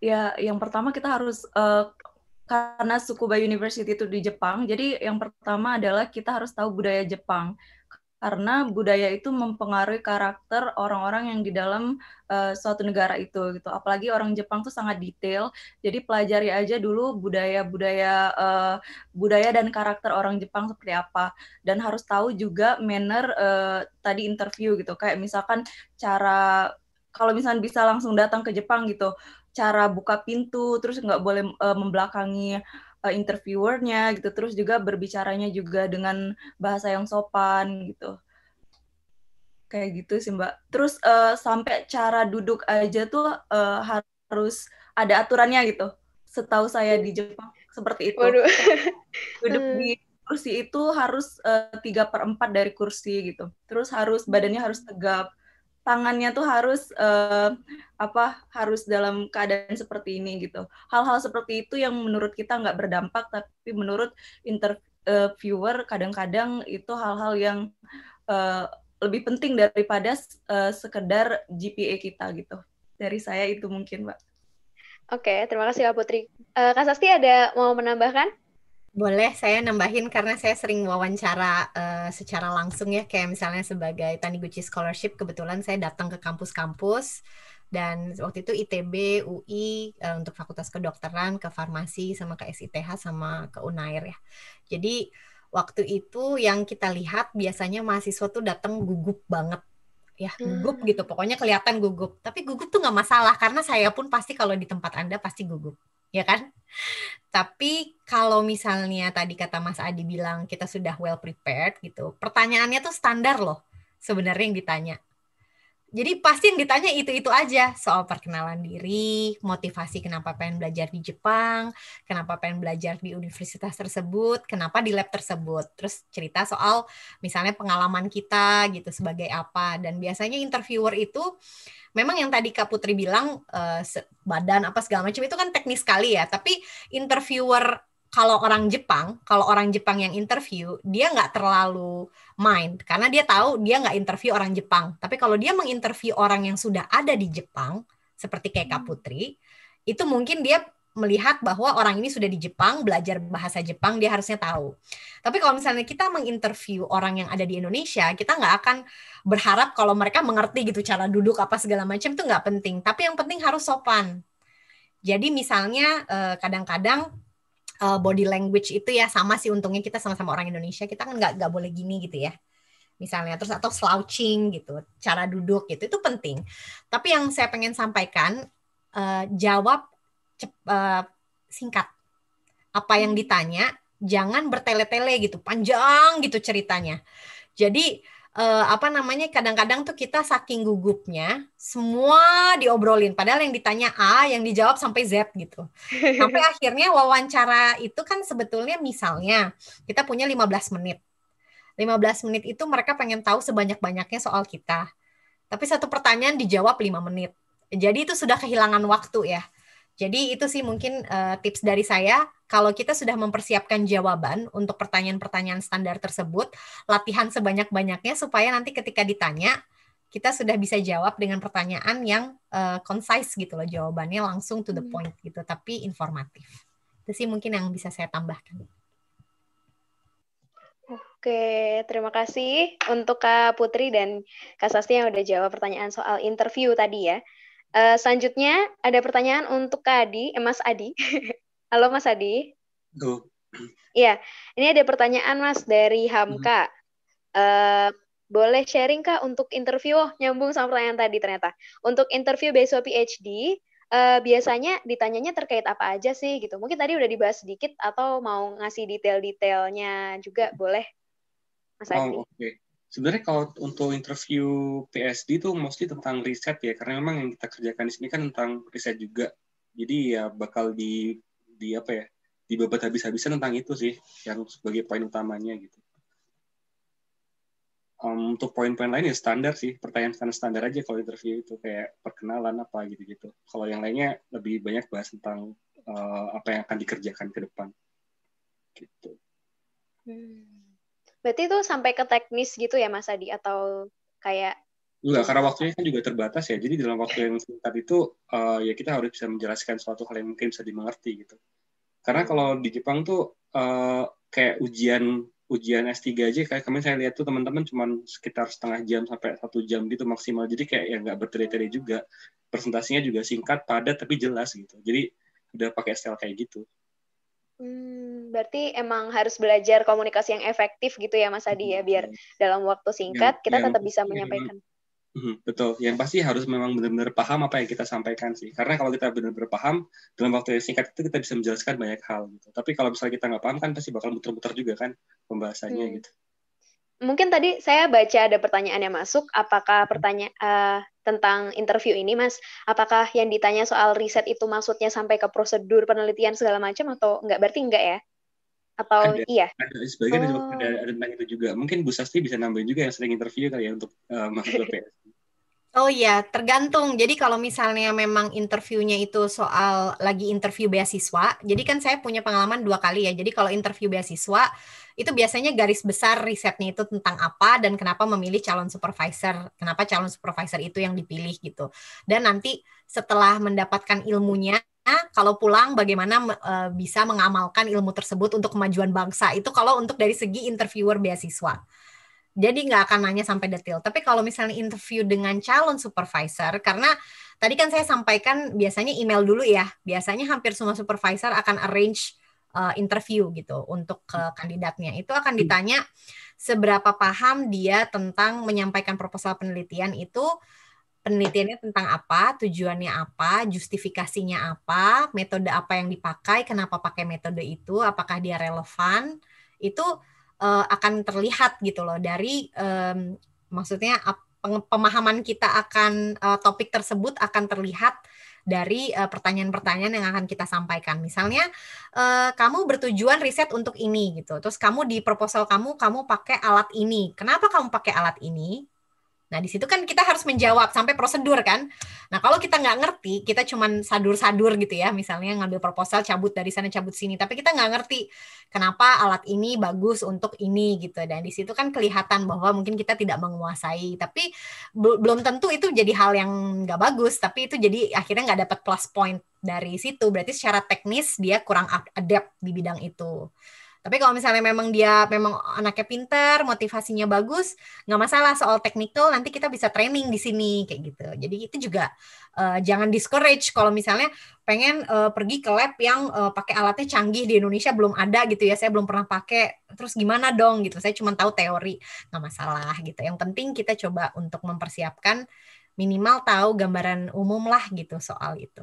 Ya, yang pertama kita harus uh, karena Tsukuba University itu di Jepang, jadi yang pertama adalah kita harus tahu budaya Jepang karena budaya itu mempengaruhi karakter orang-orang yang di dalam uh, suatu negara itu gitu. Apalagi orang Jepang tuh sangat detail. Jadi pelajari aja dulu budaya-budaya uh, budaya dan karakter orang Jepang seperti apa dan harus tahu juga manner uh, tadi interview gitu. Kayak misalkan cara kalau misalnya bisa langsung datang ke Jepang gitu, cara buka pintu terus nggak boleh uh, membelakangi uh, interviewernya gitu terus juga berbicaranya juga dengan bahasa yang sopan gitu kayak gitu sih mbak terus uh, sampai cara duduk aja tuh uh, harus ada aturannya gitu setahu saya di Jepang seperti itu Waduh. <laughs> duduk di hmm. kursi itu harus tiga uh, per empat dari kursi gitu terus harus badannya harus tegap tangannya tuh harus uh, apa harus dalam keadaan seperti ini gitu hal-hal seperti itu yang menurut kita nggak berdampak tapi menurut interviewer eh, kadang-kadang itu hal-hal yang uh, lebih penting daripada uh, sekedar GPA kita gitu dari saya itu mungkin mbak oke okay, terima kasih Pak Putri uh, kak Sasti ada mau menambahkan boleh saya nambahin karena saya sering wawancara uh, secara langsung ya, kayak misalnya sebagai Taniguchi Scholarship, kebetulan saya datang ke kampus-kampus dan waktu itu ITB, UI uh, eh, untuk Fakultas Kedokteran, ke Farmasi, sama ke SITH, sama ke Unair ya. Jadi waktu itu yang kita lihat biasanya mahasiswa tuh datang gugup banget ya gugup hmm. gitu pokoknya kelihatan gugup tapi gugup tuh nggak masalah karena saya pun pasti kalau di tempat anda pasti gugup <laughs> ya kan? Tapi kalau misalnya tadi kata Mas Adi bilang kita sudah well prepared gitu, pertanyaannya tuh standar loh sebenarnya yang ditanya jadi pasti yang ditanya itu-itu aja soal perkenalan diri, motivasi kenapa pengen belajar di Jepang, kenapa pengen belajar di universitas tersebut, kenapa di lab tersebut. Terus cerita soal misalnya pengalaman kita gitu sebagai apa dan biasanya interviewer itu memang yang tadi Kak Putri bilang eh, badan apa segala macam itu kan teknis sekali ya, tapi interviewer kalau orang Jepang, kalau orang Jepang yang interview, dia nggak terlalu mind karena dia tahu dia nggak interview orang Jepang. Tapi kalau dia menginterview orang yang sudah ada di Jepang, seperti kayak Kak hmm. Putri, itu mungkin dia melihat bahwa orang ini sudah di Jepang, belajar bahasa Jepang, dia harusnya tahu. Tapi kalau misalnya kita menginterview orang yang ada di Indonesia, kita nggak akan berharap kalau mereka mengerti gitu cara duduk apa segala macam itu nggak penting. Tapi yang penting harus sopan. Jadi misalnya eh, kadang-kadang uh, body language itu ya sama sih untungnya kita sama-sama orang Indonesia kita kan nggak nggak boleh gini gitu ya misalnya terus atau slouching gitu cara duduk gitu itu penting tapi yang saya pengen sampaikan uh, jawab cep, uh, singkat apa yang ditanya jangan bertele-tele gitu panjang gitu ceritanya jadi eh, apa namanya kadang-kadang tuh kita saking gugupnya semua diobrolin padahal yang ditanya A yang dijawab sampai Z gitu sampai <laughs> akhirnya wawancara itu kan sebetulnya misalnya kita punya 15 menit 15 menit itu mereka pengen tahu sebanyak-banyaknya soal kita tapi satu pertanyaan dijawab 5 menit jadi itu sudah kehilangan waktu ya jadi itu sih mungkin uh, tips dari saya. Kalau kita sudah mempersiapkan jawaban untuk pertanyaan-pertanyaan standar tersebut, latihan sebanyak-banyaknya supaya nanti ketika ditanya kita sudah bisa jawab dengan pertanyaan yang uh, concise gitu loh jawabannya langsung to the hmm. point gitu tapi informatif. Itu sih mungkin yang bisa saya tambahkan. Oke, terima kasih untuk Kak Putri dan Kak Sasti yang udah jawab pertanyaan soal interview tadi ya. Uh, selanjutnya ada pertanyaan untuk Kak Adi, eh, Mas Adi. <laughs> Halo Mas Adi. Tuh. Iya, ini ada pertanyaan Mas dari Hamka. Uh, boleh sharing Kak untuk interview? Oh, nyambung sama pertanyaan tadi ternyata. Untuk interview beasiswa PhD, uh, eh, biasanya ditanyanya terkait apa aja sih gitu. Mungkin tadi udah dibahas sedikit atau mau ngasih detail-detailnya juga boleh. Mas Adi. Oh, oke. Okay sebenarnya kalau untuk interview PSD itu mostly tentang riset ya karena memang yang kita kerjakan di sini kan tentang riset juga jadi ya bakal di di apa ya Di dibabat habis-habisan tentang itu sih yang sebagai poin utamanya gitu um, untuk poin-poin lain ya standar sih pertanyaan standar standar aja kalau interview itu kayak perkenalan apa gitu-gitu kalau yang lainnya lebih banyak bahas tentang uh, apa yang akan dikerjakan ke depan gitu hmm. Berarti itu sampai ke teknis gitu ya Mas Adi atau kayak Enggak, karena waktunya kan juga terbatas ya. Jadi dalam waktu yang singkat itu uh, ya kita harus bisa menjelaskan suatu hal yang mungkin bisa dimengerti gitu. Karena hmm. kalau di Jepang tuh uh, kayak ujian ujian S3 aja kayak kemarin saya lihat tuh teman-teman cuma sekitar setengah jam sampai satu jam gitu maksimal. Jadi kayak ya nggak bertele-tele juga. Presentasinya juga singkat, padat tapi jelas gitu. Jadi udah pakai style kayak gitu. Hmm, berarti emang harus belajar komunikasi yang efektif gitu ya Mas Adi ya hmm. biar dalam waktu singkat yang, kita yang, tetap bisa menyampaikan. Yang, hmm, betul. Yang pasti harus memang benar-benar paham apa yang kita sampaikan sih. Karena kalau kita benar-benar paham dalam waktu yang singkat itu kita bisa menjelaskan banyak hal gitu. Tapi kalau misalnya kita nggak paham kan pasti bakal muter-muter juga kan pembahasannya hmm. gitu. Mungkin tadi saya baca ada pertanyaan yang masuk. Apakah pertanyaan uh, eh, tentang interview ini, Mas. Apakah yang ditanya soal riset itu maksudnya sampai ke prosedur penelitian segala macam atau enggak? Berarti enggak ya? Atau ada, iya? Ada sebagian oh. ada, ada tentang itu juga. Mungkin Bu Sasti bisa nambahin juga yang sering interview kali ya untuk uh, masuk ke PS. Oh iya, tergantung. Jadi kalau misalnya memang interviewnya itu soal lagi interview beasiswa, jadi kan saya punya pengalaman dua kali ya. Jadi kalau interview beasiswa, itu biasanya garis besar risetnya itu tentang apa dan kenapa memilih calon supervisor, kenapa calon supervisor itu yang dipilih gitu. Dan nanti setelah mendapatkan ilmunya, kalau pulang bagaimana uh, bisa mengamalkan ilmu tersebut untuk kemajuan bangsa. Itu kalau untuk dari segi interviewer beasiswa jadi nggak akan nanya sampai detail. Tapi kalau misalnya interview dengan calon supervisor, karena tadi kan saya sampaikan biasanya email dulu ya. Biasanya hampir semua supervisor akan arrange uh, interview gitu untuk uh, kandidatnya. Itu akan hmm. ditanya seberapa paham dia tentang menyampaikan proposal penelitian itu penelitiannya tentang apa, tujuannya apa, justifikasinya apa, metode apa yang dipakai, kenapa pakai metode itu, apakah dia relevan. Itu uh, akan terlihat gitu loh dari um, maksudnya pemahaman kita akan uh, topik tersebut akan terlihat dari eh, pertanyaan-pertanyaan uh, yang akan kita sampaikan. Misalnya, uh, kamu bertujuan riset untuk ini gitu. Terus kamu di proposal kamu kamu pakai alat ini. Kenapa kamu pakai alat ini? Nah, di situ kan kita harus menjawab sampai prosedur kan. Nah, kalau kita nggak ngerti, kita cuma sadur-sadur gitu ya, misalnya ngambil proposal cabut dari sana cabut sini, tapi kita nggak ngerti kenapa alat ini bagus untuk ini gitu. Dan di situ kan kelihatan bahwa mungkin kita tidak menguasai, tapi belum tentu itu jadi hal yang nggak bagus, tapi itu jadi akhirnya nggak dapat plus point dari situ. Berarti secara teknis dia kurang adapt di bidang itu. Tapi kalau misalnya memang dia memang anaknya pintar, motivasinya bagus, nggak masalah soal teknikal nanti kita bisa training di sini kayak gitu. Jadi itu juga uh, jangan discourage kalau misalnya pengen uh, pergi ke lab yang uh, pakai alatnya canggih di Indonesia belum ada gitu ya. Saya belum pernah pakai. Terus gimana dong gitu. Saya cuma tahu teori. nggak masalah gitu. Yang penting kita coba untuk mempersiapkan minimal tahu gambaran umum lah gitu soal itu.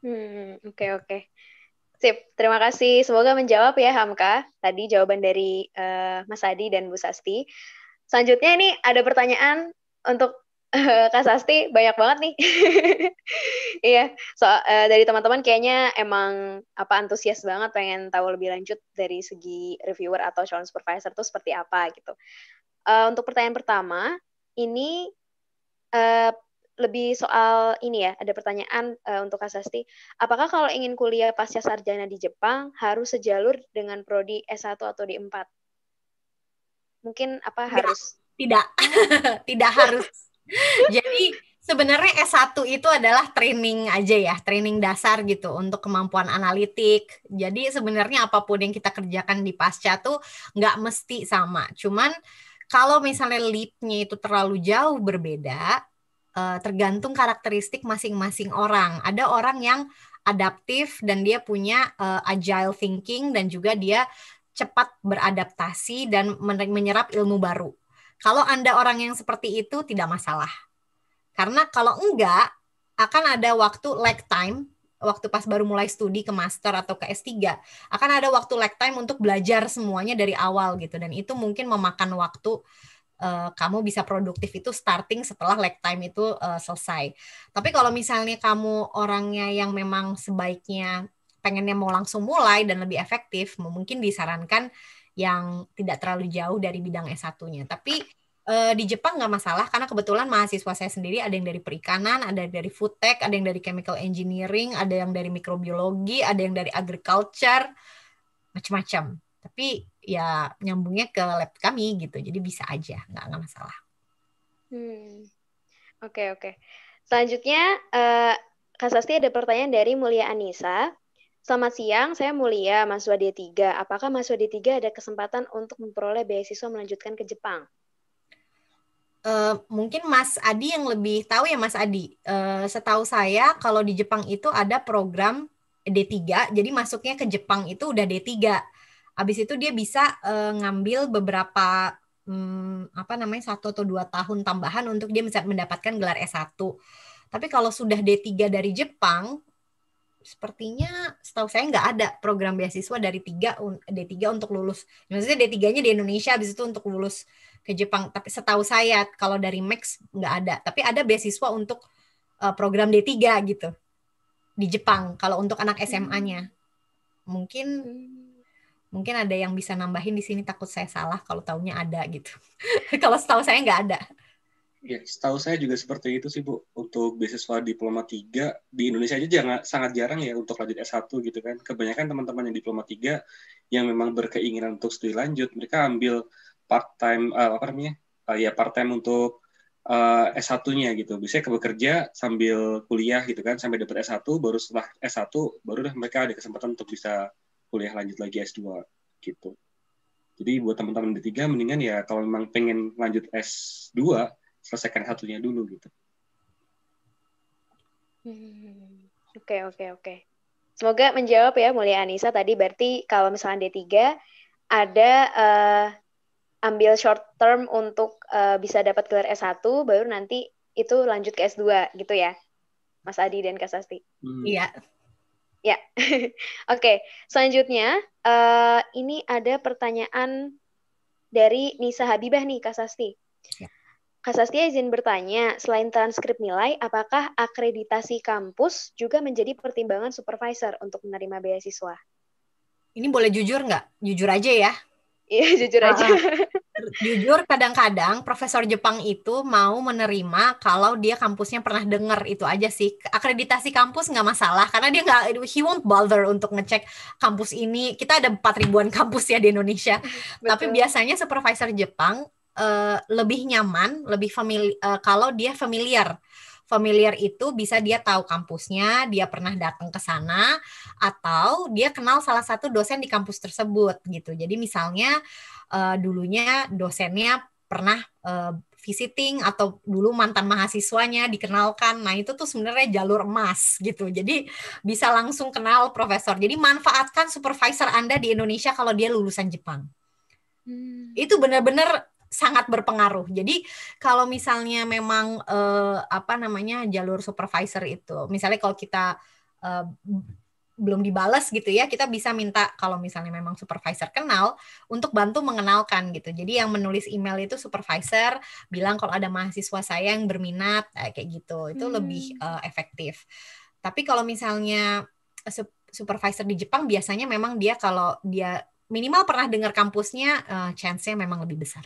Hmm, oke okay, oke. Okay. Sip, terima kasih. Semoga menjawab ya Hamka. Tadi jawaban dari uh, Mas Adi dan Bu Sasti. Selanjutnya ini ada pertanyaan untuk uh, Kak Sasti, banyak banget nih. <laughs> Iya, yeah. so, uh, dari teman-teman kayaknya emang apa antusias banget pengen tahu lebih lanjut dari segi reviewer atau calon supervisor itu seperti apa gitu. Uh, untuk pertanyaan pertama, ini uh, lebih soal ini ya, ada pertanyaan uh, untuk Kasasti. Apakah kalau ingin kuliah pasca sarjana di Jepang harus sejalur dengan prodi S1 atau D4? Mungkin apa tidak, harus? Tidak. <laughs> tidak harus. <laughs> Jadi sebenarnya S1 itu adalah training aja ya, training dasar gitu untuk kemampuan analitik. Jadi sebenarnya apapun yang kita kerjakan di pasca tuh nggak mesti sama. Cuman kalau misalnya leap-nya itu terlalu jauh berbeda, Eh, tergantung karakteristik masing-masing orang. Ada orang yang adaptif dan dia punya uh, agile thinking dan juga dia cepat beradaptasi dan menyerap ilmu baru. Kalau Anda orang yang seperti itu tidak masalah. Karena kalau enggak akan ada waktu lag time waktu pas baru mulai studi ke master atau ke S3 akan ada waktu lag time untuk belajar semuanya dari awal gitu dan itu mungkin memakan waktu Eh, kamu bisa produktif itu starting setelah lag time itu uh, selesai. Tapi kalau misalnya kamu orangnya yang memang sebaiknya pengennya mau langsung mulai dan lebih efektif, mungkin disarankan yang tidak terlalu jauh dari bidang S1-nya. Tapi uh, di Jepang nggak masalah karena kebetulan mahasiswa saya sendiri ada yang dari perikanan, ada yang dari food tech, ada yang dari chemical engineering, ada yang dari mikrobiologi, ada yang dari agriculture, macam-macam tapi ya nyambungnya ke lab kami gitu jadi bisa aja nggak nggak masalah oke hmm. oke okay, okay. selanjutnya uh, Kak ada pertanyaan dari Mulia Anissa Selamat siang, saya Mulia, mahasiswa D3. Apakah mahasiswa D3 ada kesempatan untuk memperoleh beasiswa melanjutkan ke Jepang? Uh, mungkin Mas Adi yang lebih tahu ya Mas Adi. Uh, setahu saya kalau di Jepang itu ada program D3, jadi masuknya ke Jepang itu udah D3. Habis itu dia bisa uh, ngambil beberapa um, apa namanya satu atau dua tahun tambahan untuk dia bisa mendapatkan gelar S1. Tapi kalau sudah D3 dari Jepang, sepertinya setahu saya nggak ada program beasiswa dari tiga D3 untuk lulus. Maksudnya D3-nya di Indonesia habis itu untuk lulus ke Jepang. Tapi setahu saya kalau dari Max nggak ada. Tapi ada beasiswa untuk uh, program D3 gitu di Jepang kalau untuk anak SMA-nya. Mungkin hmm. Mungkin ada yang bisa nambahin di sini takut saya salah kalau taunya ada gitu. <laughs> kalau setahu saya nggak ada. Ya, setahu saya juga seperti itu sih Bu. Untuk beasiswa diploma 3 di Indonesia aja jangan sangat jarang ya untuk lanjut S1 gitu kan. Kebanyakan teman-teman yang diploma 3 yang memang berkeinginan untuk studi lanjut, mereka ambil part time uh, eh, apa namanya? Uh, ya part time untuk uh, eh, S1-nya gitu. Bisa ke bekerja sambil kuliah gitu kan sampai dapat S1 baru setelah S1 baru mereka ada kesempatan untuk bisa kuliah lanjut lagi S2 gitu. Jadi buat teman-teman D3 mendingan ya kalau memang pengen lanjut S2 selesaikan satunya dulu gitu. Hmm, oke, oke, oke. Semoga menjawab ya Mulia Anissa tadi berarti kalau misalnya D3 ada uh, ambil short term untuk uh, bisa dapat gelar S1 baru nanti itu lanjut ke S2 gitu ya. Mas Adi dan Kak Sasti. Iya. Hmm. Ya, <laughs> oke. Okay. Selanjutnya, uh, ini ada pertanyaan dari Nisa Habibah nih, Kak Sasti. Ya. Kak Sasti izin bertanya, selain transkrip nilai, apakah akreditasi kampus juga menjadi pertimbangan supervisor untuk menerima beasiswa? Ini boleh jujur nggak? Jujur aja ya. Iya, jujur ah, aja. Ah. <laughs> jujur kadang-kadang profesor Jepang itu mau menerima kalau dia kampusnya pernah dengar itu aja sih akreditasi kampus nggak masalah karena dia nggak he won't bother untuk ngecek kampus ini kita ada empat ribuan <laughs> kampus ya di Indonesia <laughs> Betul. tapi biasanya supervisor Jepang uh, lebih nyaman lebih famili uh, kalau dia familiar familiar itu bisa dia tahu kampusnya, dia pernah datang ke sana, atau dia kenal salah satu dosen di kampus tersebut gitu. Jadi misalnya uh, dulunya dosennya pernah uh, visiting atau dulu mantan mahasiswanya dikenalkan. Nah, itu tuh sebenarnya jalur emas gitu. Jadi bisa langsung kenal profesor. Jadi manfaatkan supervisor Anda di Indonesia kalau dia lulusan Jepang. Hmm. Itu benar-benar sangat berpengaruh. Jadi kalau misalnya memang eh, apa namanya jalur supervisor itu, misalnya kalau kita eh, belum dibalas gitu ya kita bisa minta kalau misalnya memang supervisor kenal untuk bantu mengenalkan gitu jadi yang menulis email itu supervisor bilang kalau ada mahasiswa saya yang berminat eh, kayak gitu itu hmm. lebih uh, efektif tapi kalau misalnya supervisor di Jepang biasanya memang dia kalau dia minimal pernah dengar kampusnya uh, chance-nya memang lebih besar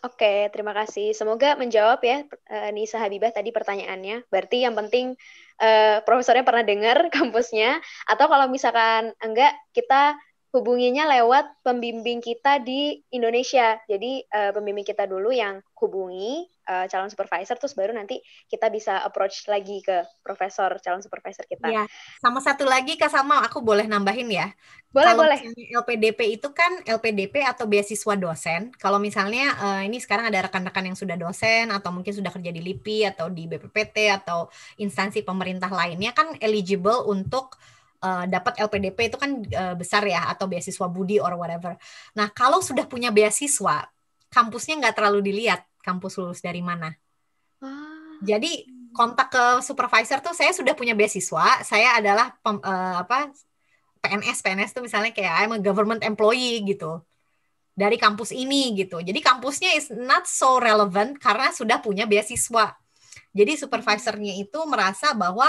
Oke, terima kasih. Semoga menjawab ya eh, Nisa Habibah tadi pertanyaannya. Berarti yang penting uh, profesornya pernah dengar <laughs> kampusnya atau kalau misalkan enggak kita hubunginya lewat pembimbing kita di Indonesia. Jadi uh, pembimbing kita dulu yang hubungi uh, calon supervisor, terus baru nanti kita bisa approach lagi ke profesor calon supervisor kita. Ya. Sama satu lagi Kak sama aku boleh nambahin ya. Boleh, kalau boleh. LPDP itu kan LPDP atau beasiswa dosen. Kalau misalnya uh, ini sekarang ada rekan-rekan yang sudah dosen atau mungkin sudah kerja di LIPI atau di BPPT atau instansi pemerintah lainnya kan eligible untuk uh, dapat LPDP itu kan uh, besar ya atau beasiswa Budi or whatever. Nah kalau sudah punya beasiswa, kampusnya nggak terlalu dilihat kampus lulus dari mana. Ah. Jadi kontak ke supervisor tuh saya sudah punya beasiswa, saya adalah pem, uh, apa PNS PNS tuh misalnya kayak I'm a government employee gitu dari kampus ini gitu. Jadi kampusnya is not so relevant karena sudah punya beasiswa. Jadi hmm. supervisornya itu merasa bahwa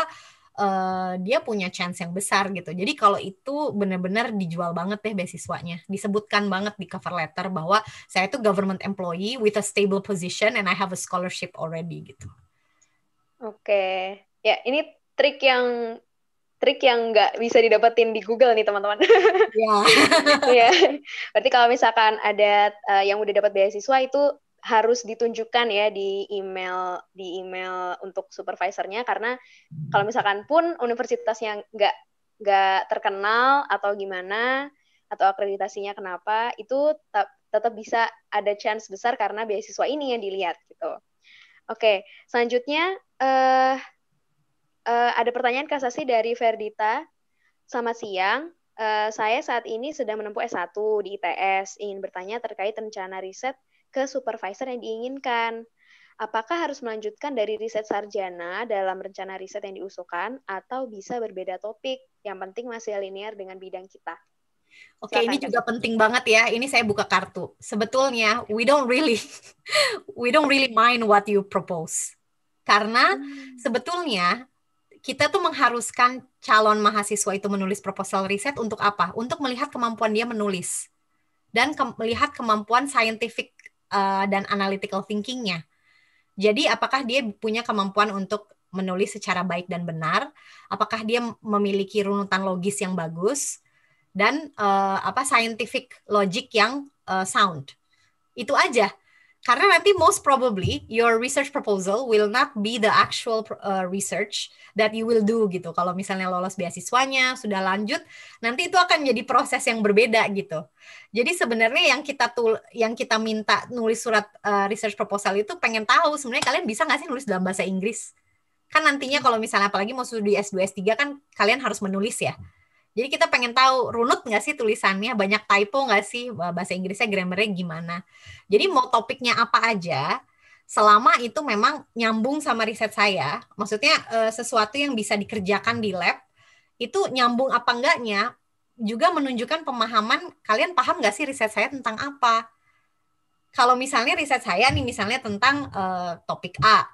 Eh, dia punya chance yang besar gitu. Jadi kalau itu benar-benar dijual banget deh beasiswanya. Disebutkan banget di cover letter bahwa saya itu government employee with a stable position and I have a scholarship already gitu. Oke. Okay. Ya, ini trik yang trik yang nggak bisa didapetin di Google nih teman-teman. Iya. -teman. Yeah. yeah. Berarti kalau misalkan ada uh, yang udah dapat beasiswa itu harus ditunjukkan ya di email di email untuk supervisornya karena kalau misalkan pun universitasnya nggak nggak terkenal atau gimana atau akreditasinya kenapa itu tetap tetap bisa ada chance besar karena beasiswa ini yang dilihat gitu. Oke, selanjutnya uh, uh, ada pertanyaan kasasi dari Ferdita. Selamat siang, uh, saya saat ini sedang menempuh S1 di ITS. Ingin bertanya terkait rencana riset ke supervisor yang diinginkan. Apakah harus melanjutkan dari riset sarjana dalam rencana riset yang diusulkan atau bisa berbeda topik? Yang penting masih linear dengan bidang kita. Oke, okay, ini juga penting banget ya. Ini saya buka kartu. Sebetulnya we don't really <laughs> we don't really mind what you propose. Karena hmm. sebetulnya kita tuh mengharuskan calon mahasiswa itu menulis proposal riset untuk apa? Untuk melihat kemampuan dia menulis dan ke melihat kemampuan scientific uh, dan analytical thinkingnya. Jadi apakah dia punya kemampuan untuk menulis secara baik dan benar? Apakah dia memiliki runutan logis yang bagus dan uh, apa scientific logic yang uh, sound? Itu aja karena nanti most probably your research proposal will not be the actual uh, research that you will do gitu. Kalau misalnya lolos beasiswanya, sudah lanjut, nanti itu akan jadi proses yang berbeda gitu. Jadi sebenarnya yang kita tul yang kita minta nulis surat uh, research proposal itu pengen tahu sebenarnya kalian bisa nggak sih nulis dalam bahasa Inggris? Kan nantinya kalau misalnya apalagi mau studi S2 S3 kan kalian harus menulis ya. Jadi kita pengen tahu runut nggak sih tulisannya, banyak typo nggak sih bahasa Inggrisnya grammarnya gimana. Jadi mau topiknya apa aja, selama itu memang nyambung sama riset saya, maksudnya eh, sesuatu yang bisa dikerjakan di lab itu nyambung apa enggaknya juga menunjukkan pemahaman kalian paham nggak sih riset saya tentang apa. Kalau misalnya riset saya nih misalnya tentang uh, topik A,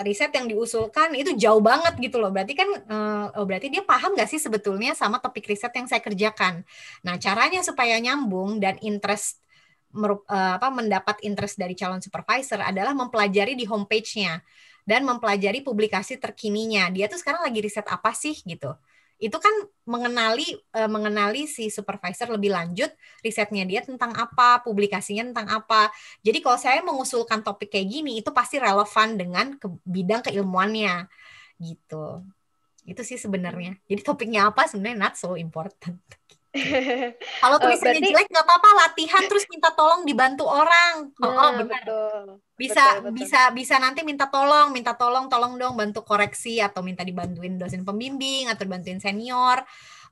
riset yang diusulkan itu jauh banget gitu loh. Berarti kan uh, berarti dia paham nggak sih sebetulnya sama topik riset yang saya kerjakan. Nah, caranya supaya nyambung dan interest merup, uh, eh, apa mendapat interest dari calon supervisor adalah mempelajari di homepage-nya dan mempelajari publikasi terkininya. Dia tuh sekarang lagi riset apa sih gitu itu kan mengenali uh, mengenali si supervisor lebih lanjut risetnya dia tentang apa publikasinya tentang apa jadi kalau saya mengusulkan topik kayak gini itu pasti relevan dengan ke bidang keilmuannya gitu itu sih sebenarnya jadi topiknya apa sebenarnya not so important <laughs> Kalau tulisannya eh, Berarti... jelek nggak apa-apa, latihan terus minta tolong dibantu orang. Oh, oh nah, benar. Bisa betul, betul. bisa bisa nanti minta tolong, minta tolong, tolong dong bantu koreksi atau minta dibantuin dosen pembimbing atau bantuin senior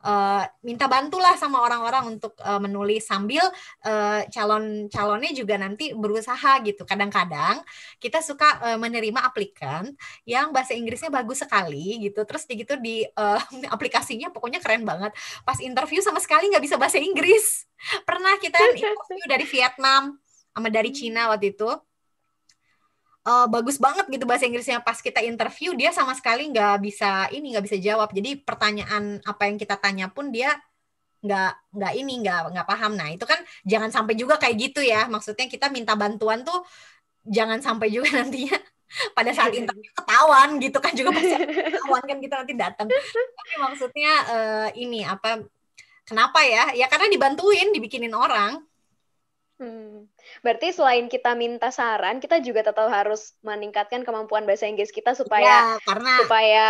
Eh, minta bantulah sama orang-orang untuk uh, menulis sambil uh, eh, calon-calonnya juga nanti berusaha gitu. Kadang-kadang kita suka uh, menerima aplikan yang bahasa Inggrisnya bagus sekali gitu. Terus di gitu di uh, <laughs> aplikasinya pokoknya keren banget. Pas interview sama sekali nggak bisa bahasa Inggris. Pernah kita <laughs> interview dari Vietnam sama dari Cina waktu itu uh, bagus banget gitu bahasa Inggrisnya pas kita interview dia sama sekali nggak bisa ini nggak bisa jawab jadi pertanyaan apa yang kita tanya pun dia nggak nggak ini nggak nggak paham nah itu kan jangan sampai juga kayak gitu ya maksudnya kita minta bantuan tuh jangan sampai juga <laughs> nantinya pada saat iya. interview ketahuan gitu kan juga pasti ketahuan kan kita nanti datang tapi maksudnya uh, ini apa kenapa ya ya karena dibantuin dibikinin orang hmm. Berarti selain kita minta saran, kita juga tetap harus meningkatkan kemampuan bahasa Inggris kita supaya ya, karena supaya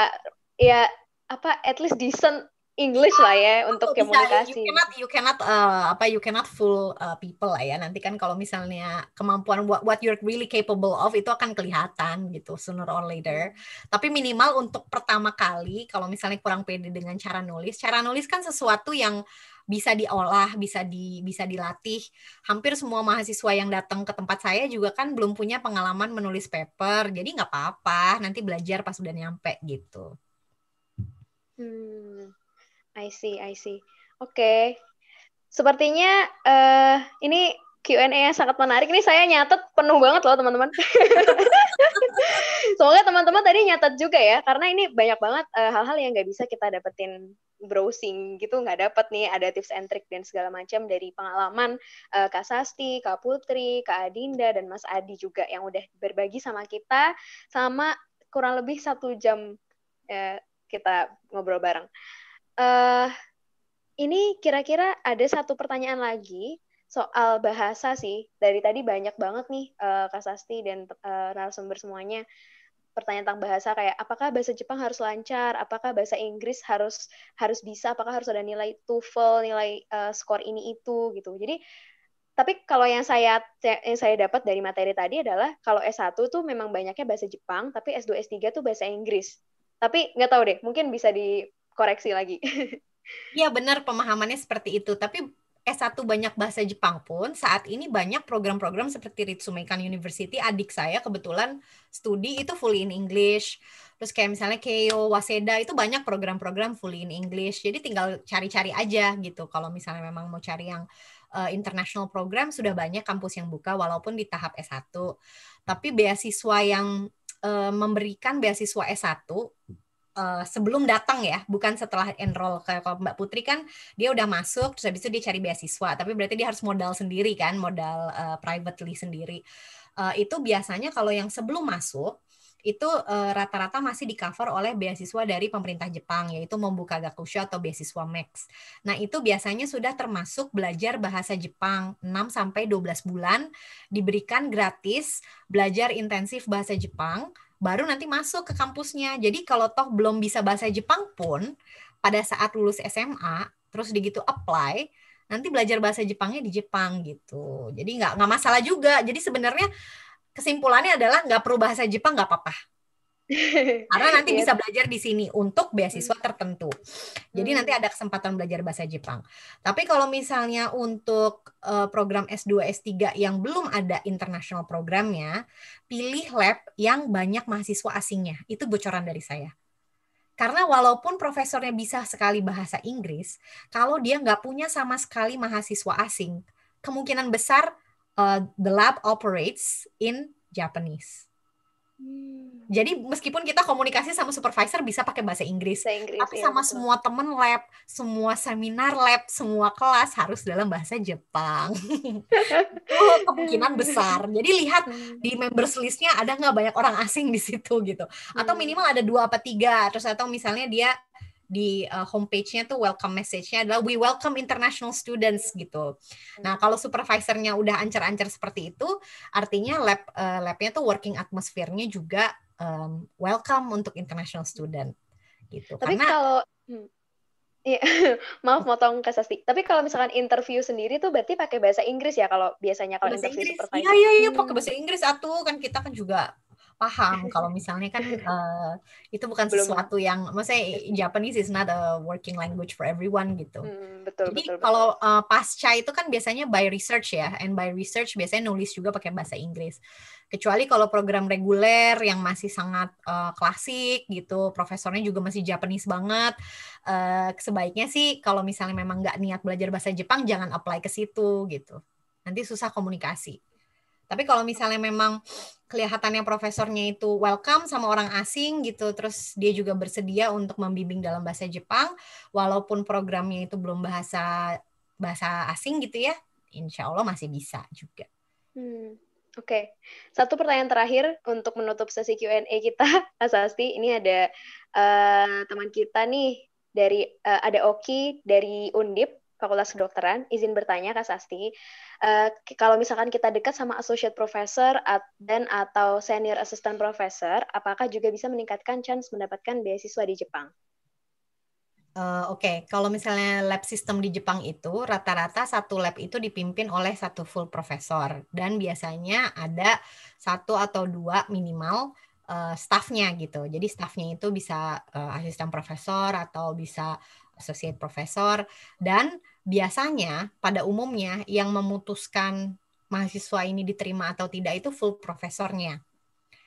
ya apa at least decent English lah ya untuk komunikasi. You cannot, you cannot uh, apa you cannot fool uh, people lah ya. Nanti kan kalau misalnya kemampuan what, what you're really capable of itu akan kelihatan gitu sooner or later. Tapi minimal untuk pertama kali kalau misalnya kurang pede dengan cara nulis, cara nulis kan sesuatu yang bisa diolah, bisa di bisa dilatih. Hampir semua mahasiswa yang datang ke tempat saya juga kan belum punya pengalaman menulis paper, jadi nggak apa-apa. Nanti belajar pas udah nyampe gitu. Hmm. I see, I see. Oke. Okay. Sepertinya uh, ini Q&A yang sangat menarik. Ini saya nyatet penuh banget loh, teman-teman. <laughs> Semoga teman-teman tadi nyatet juga ya, karena ini banyak banget eh, hal-hal uh, yang nggak bisa kita dapetin browsing gitu nggak dapat nih ada tips and trick dan segala macam dari pengalaman uh, Kak Sasti, Kak Putri, Kak Adinda dan Mas Adi juga yang udah berbagi sama kita sama kurang lebih satu jam uh, kita ngobrol bareng uh, ini kira-kira ada satu pertanyaan lagi soal bahasa sih. Dari tadi banyak banget nih uh, Kak Sasti dan uh, narasumber semuanya pertanyaan tentang bahasa kayak apakah bahasa Jepang harus lancar, apakah bahasa Inggris harus harus bisa, apakah harus ada nilai TOEFL, nilai uh, skor ini itu gitu. Jadi tapi kalau yang saya yang saya dapat dari materi tadi adalah kalau S1 tuh memang banyaknya bahasa Jepang, tapi S2 S3 tuh bahasa Inggris. Tapi nggak tahu deh, mungkin bisa di koreksi lagi. <laughs> Iya benar pemahamannya seperti itu. Tapi S1 banyak bahasa Jepang pun saat ini banyak program-program seperti Ritsumeikan University, adik saya kebetulan studi itu fully in English. Terus kayak misalnya Keio, Waseda itu banyak program-program fully in English. Jadi tinggal cari-cari aja gitu. Kalau misalnya memang mau cari yang uh, international program sudah banyak kampus yang buka walaupun di tahap S1. Tapi beasiswa yang uh, memberikan beasiswa S1 Eh, sebelum datang ya, bukan setelah enroll. Kayak kalau Mbak Putri kan dia udah masuk, terus habis itu dia cari beasiswa. Tapi berarti dia harus modal sendiri kan, modal uh, privately sendiri. Uh, itu biasanya kalau yang sebelum masuk, itu rata-rata uh, masih di cover oleh beasiswa dari pemerintah Jepang yaitu membuka gakusho atau beasiswa Max. Nah, itu biasanya sudah termasuk belajar bahasa Jepang 6 sampai 12 bulan diberikan gratis belajar intensif bahasa Jepang baru nanti masuk ke kampusnya. Jadi kalau toh belum bisa bahasa Jepang pun pada saat lulus SMA terus digitu apply nanti belajar bahasa Jepangnya di Jepang gitu. Jadi nggak nggak masalah juga. Jadi sebenarnya kesimpulannya adalah nggak perlu bahasa Jepang nggak apa-apa. Karena nanti yeah. bisa belajar di sini untuk beasiswa hmm. tertentu. Jadi hmm. nanti ada kesempatan belajar bahasa Jepang. Tapi kalau misalnya untuk uh, program S2, S3 yang belum ada international programnya, pilih lab yang banyak mahasiswa asingnya. Itu bocoran dari saya. Karena walaupun profesornya bisa sekali bahasa Inggris, kalau dia nggak punya sama sekali mahasiswa asing, kemungkinan besar uh, the lab operates in Japanese. Hmm. Jadi meskipun kita komunikasi sama supervisor bisa pakai bahasa Inggris, bahasa Inggris tapi iya, sama betul. semua temen lab, semua seminar lab, semua kelas harus dalam bahasa Jepang. <laughs> Oh, kemungkinan besar. Jadi lihat hmm. di members listnya ada nggak banyak orang asing di situ gitu, atau hmm. minimal ada dua apa tiga. Terus atau misalnya dia di uh, eh, homepage-nya tuh welcome message-nya adalah we welcome international students gitu. Nah kalau supervisornya udah ancar-ancar seperti itu, artinya lab uh, labnya tuh working atmosphere-nya juga um, welcome untuk international student gitu. Tapi Karena, kalau hmm, Iya, <laughs> maaf motong ke Sasti. Tapi kalau misalkan interview sendiri tuh berarti pakai bahasa Inggris ya kalau biasanya kalau bahasa interview Inggris. supervisor. Iya, iya, iya, pakai hmm. bahasa Inggris atuh kan kita kan juga paham <laughs> kalau misalnya kan uh, <laughs> itu bukan Belum. sesuatu yang maksudnya Japanese is not a working language for everyone gitu. Hmm, betul, Jadi betul, kalau Uh, pasca itu kan biasanya by research ya and by research biasanya nulis juga pakai bahasa Inggris. Kecuali kalau program reguler yang masih sangat uh, klasik gitu, profesornya juga masih Japanese banget. Uh, sebaiknya sih kalau misalnya memang nggak niat belajar bahasa Jepang jangan apply ke situ gitu. Nanti susah komunikasi. Tapi kalau misalnya memang kelihatannya profesornya itu welcome sama orang asing gitu, terus dia juga bersedia untuk membimbing dalam bahasa Jepang, walaupun programnya itu belum bahasa bahasa asing gitu ya, insya Allah masih bisa juga. Hmm. Oke, okay. satu pertanyaan terakhir untuk menutup sesi Q&A kita, <laughs> Asasti. Ini ada uh, teman kita nih dari uh, ada Oki dari Undip Fakultas Kedokteran. Izin bertanya Kak Sasti, uh, kalau misalkan kita dekat sama associate professor dan atau senior assistant professor, apakah juga bisa meningkatkan chance mendapatkan beasiswa di Jepang? Uh, Oke, okay. kalau misalnya lab system di Jepang itu rata-rata satu lab itu dipimpin oleh satu full profesor dan biasanya ada satu atau dua minimal uh, staffnya gitu. Jadi staffnya itu bisa uh, asisten profesor atau bisa associate profesor dan biasanya pada umumnya yang memutuskan mahasiswa ini diterima atau tidak itu full profesornya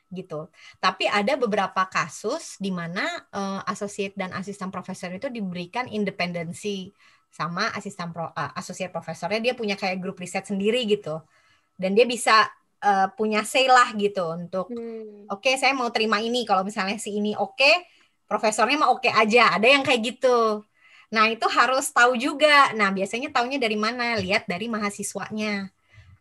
gitu. Tapi ada beberapa kasus di mana uh, associate dan asisten profesor itu diberikan independensi sama asisten pro, uh, associate profesornya dia punya kayak grup riset sendiri gitu. Dan dia bisa uh, punya say lah gitu untuk hmm. oke okay, saya mau terima ini kalau misalnya si ini oke, okay, profesornya mah oke okay aja. Ada yang kayak gitu. Nah, itu harus tahu juga. Nah, biasanya tahunya dari mana? Lihat dari mahasiswanya.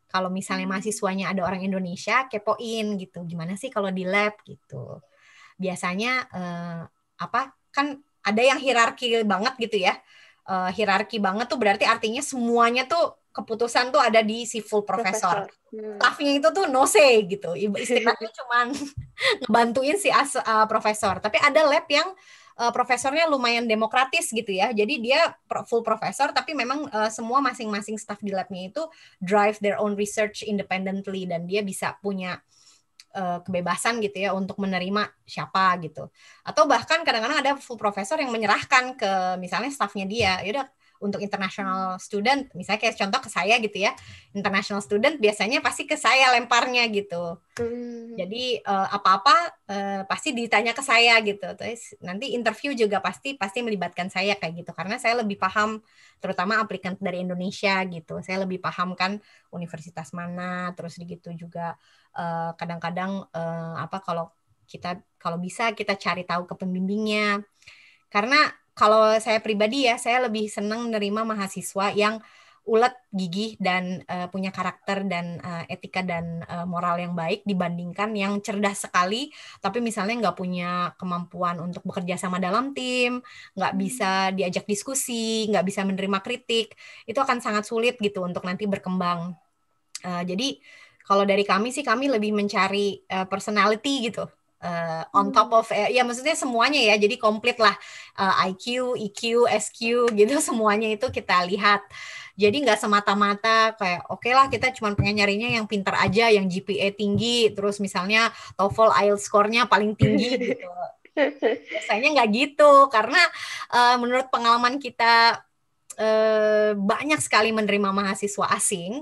Kalau misalnya hmm. mahasiswanya ada orang Indonesia, kepoin gitu. Gimana sih kalau di lab gitu. Biasanya eh, apa? Kan ada yang hierarki banget gitu ya. Eh, hierarki banget tuh berarti artinya semuanya tuh keputusan tuh ada di si full profesor. Hmm. itu tuh no say gitu. Istilahnya cuman <laughs> ngebantuin si as, uh, profesor. Tapi ada lab yang uh, profesornya lumayan demokratis gitu ya. Jadi dia full profesor tapi memang uh, semua masing-masing staff di labnya itu drive their own research independently dan dia bisa punya uh, kebebasan gitu ya untuk menerima siapa gitu. Atau bahkan kadang-kadang ada full profesor yang menyerahkan ke misalnya staffnya dia, yaudah untuk international student misalnya kayak contoh ke saya gitu ya international student biasanya pasti ke saya lemparnya gitu hmm. jadi eh, apa-apa uh, pasti ditanya ke saya gitu terus nanti interview juga pasti pasti melibatkan saya kayak gitu karena saya lebih paham terutama applicant dari Indonesia gitu saya lebih paham kan universitas mana terus gitu juga kadang eh, kadang-kadang uh, apa kalau kita kalau bisa kita cari tahu ke pembimbingnya karena kalau saya pribadi ya, saya lebih senang menerima mahasiswa yang ulet gigih dan uh, punya karakter dan uh, etika dan uh, moral yang baik dibandingkan yang cerdas sekali tapi misalnya nggak punya kemampuan untuk bekerja sama dalam tim nggak hmm. bisa diajak diskusi nggak bisa menerima kritik itu akan sangat sulit gitu untuk nanti berkembang uh, jadi kalau dari kami sih kami lebih mencari uh, personality gitu uh, on top hmm. of eh, ya maksudnya semuanya ya jadi komplit lah uh, eh, IQ, EQ, SQ <laughs> gitu semuanya itu kita lihat. Jadi nggak semata-mata kayak oke okay lah kita cuma pengen nyarinya yang pintar aja, yang GPA tinggi, terus misalnya TOEFL, IELTS skornya paling tinggi gitu. <laughs> Biasanya nggak gitu karena uh, menurut pengalaman kita uh, banyak sekali menerima mahasiswa asing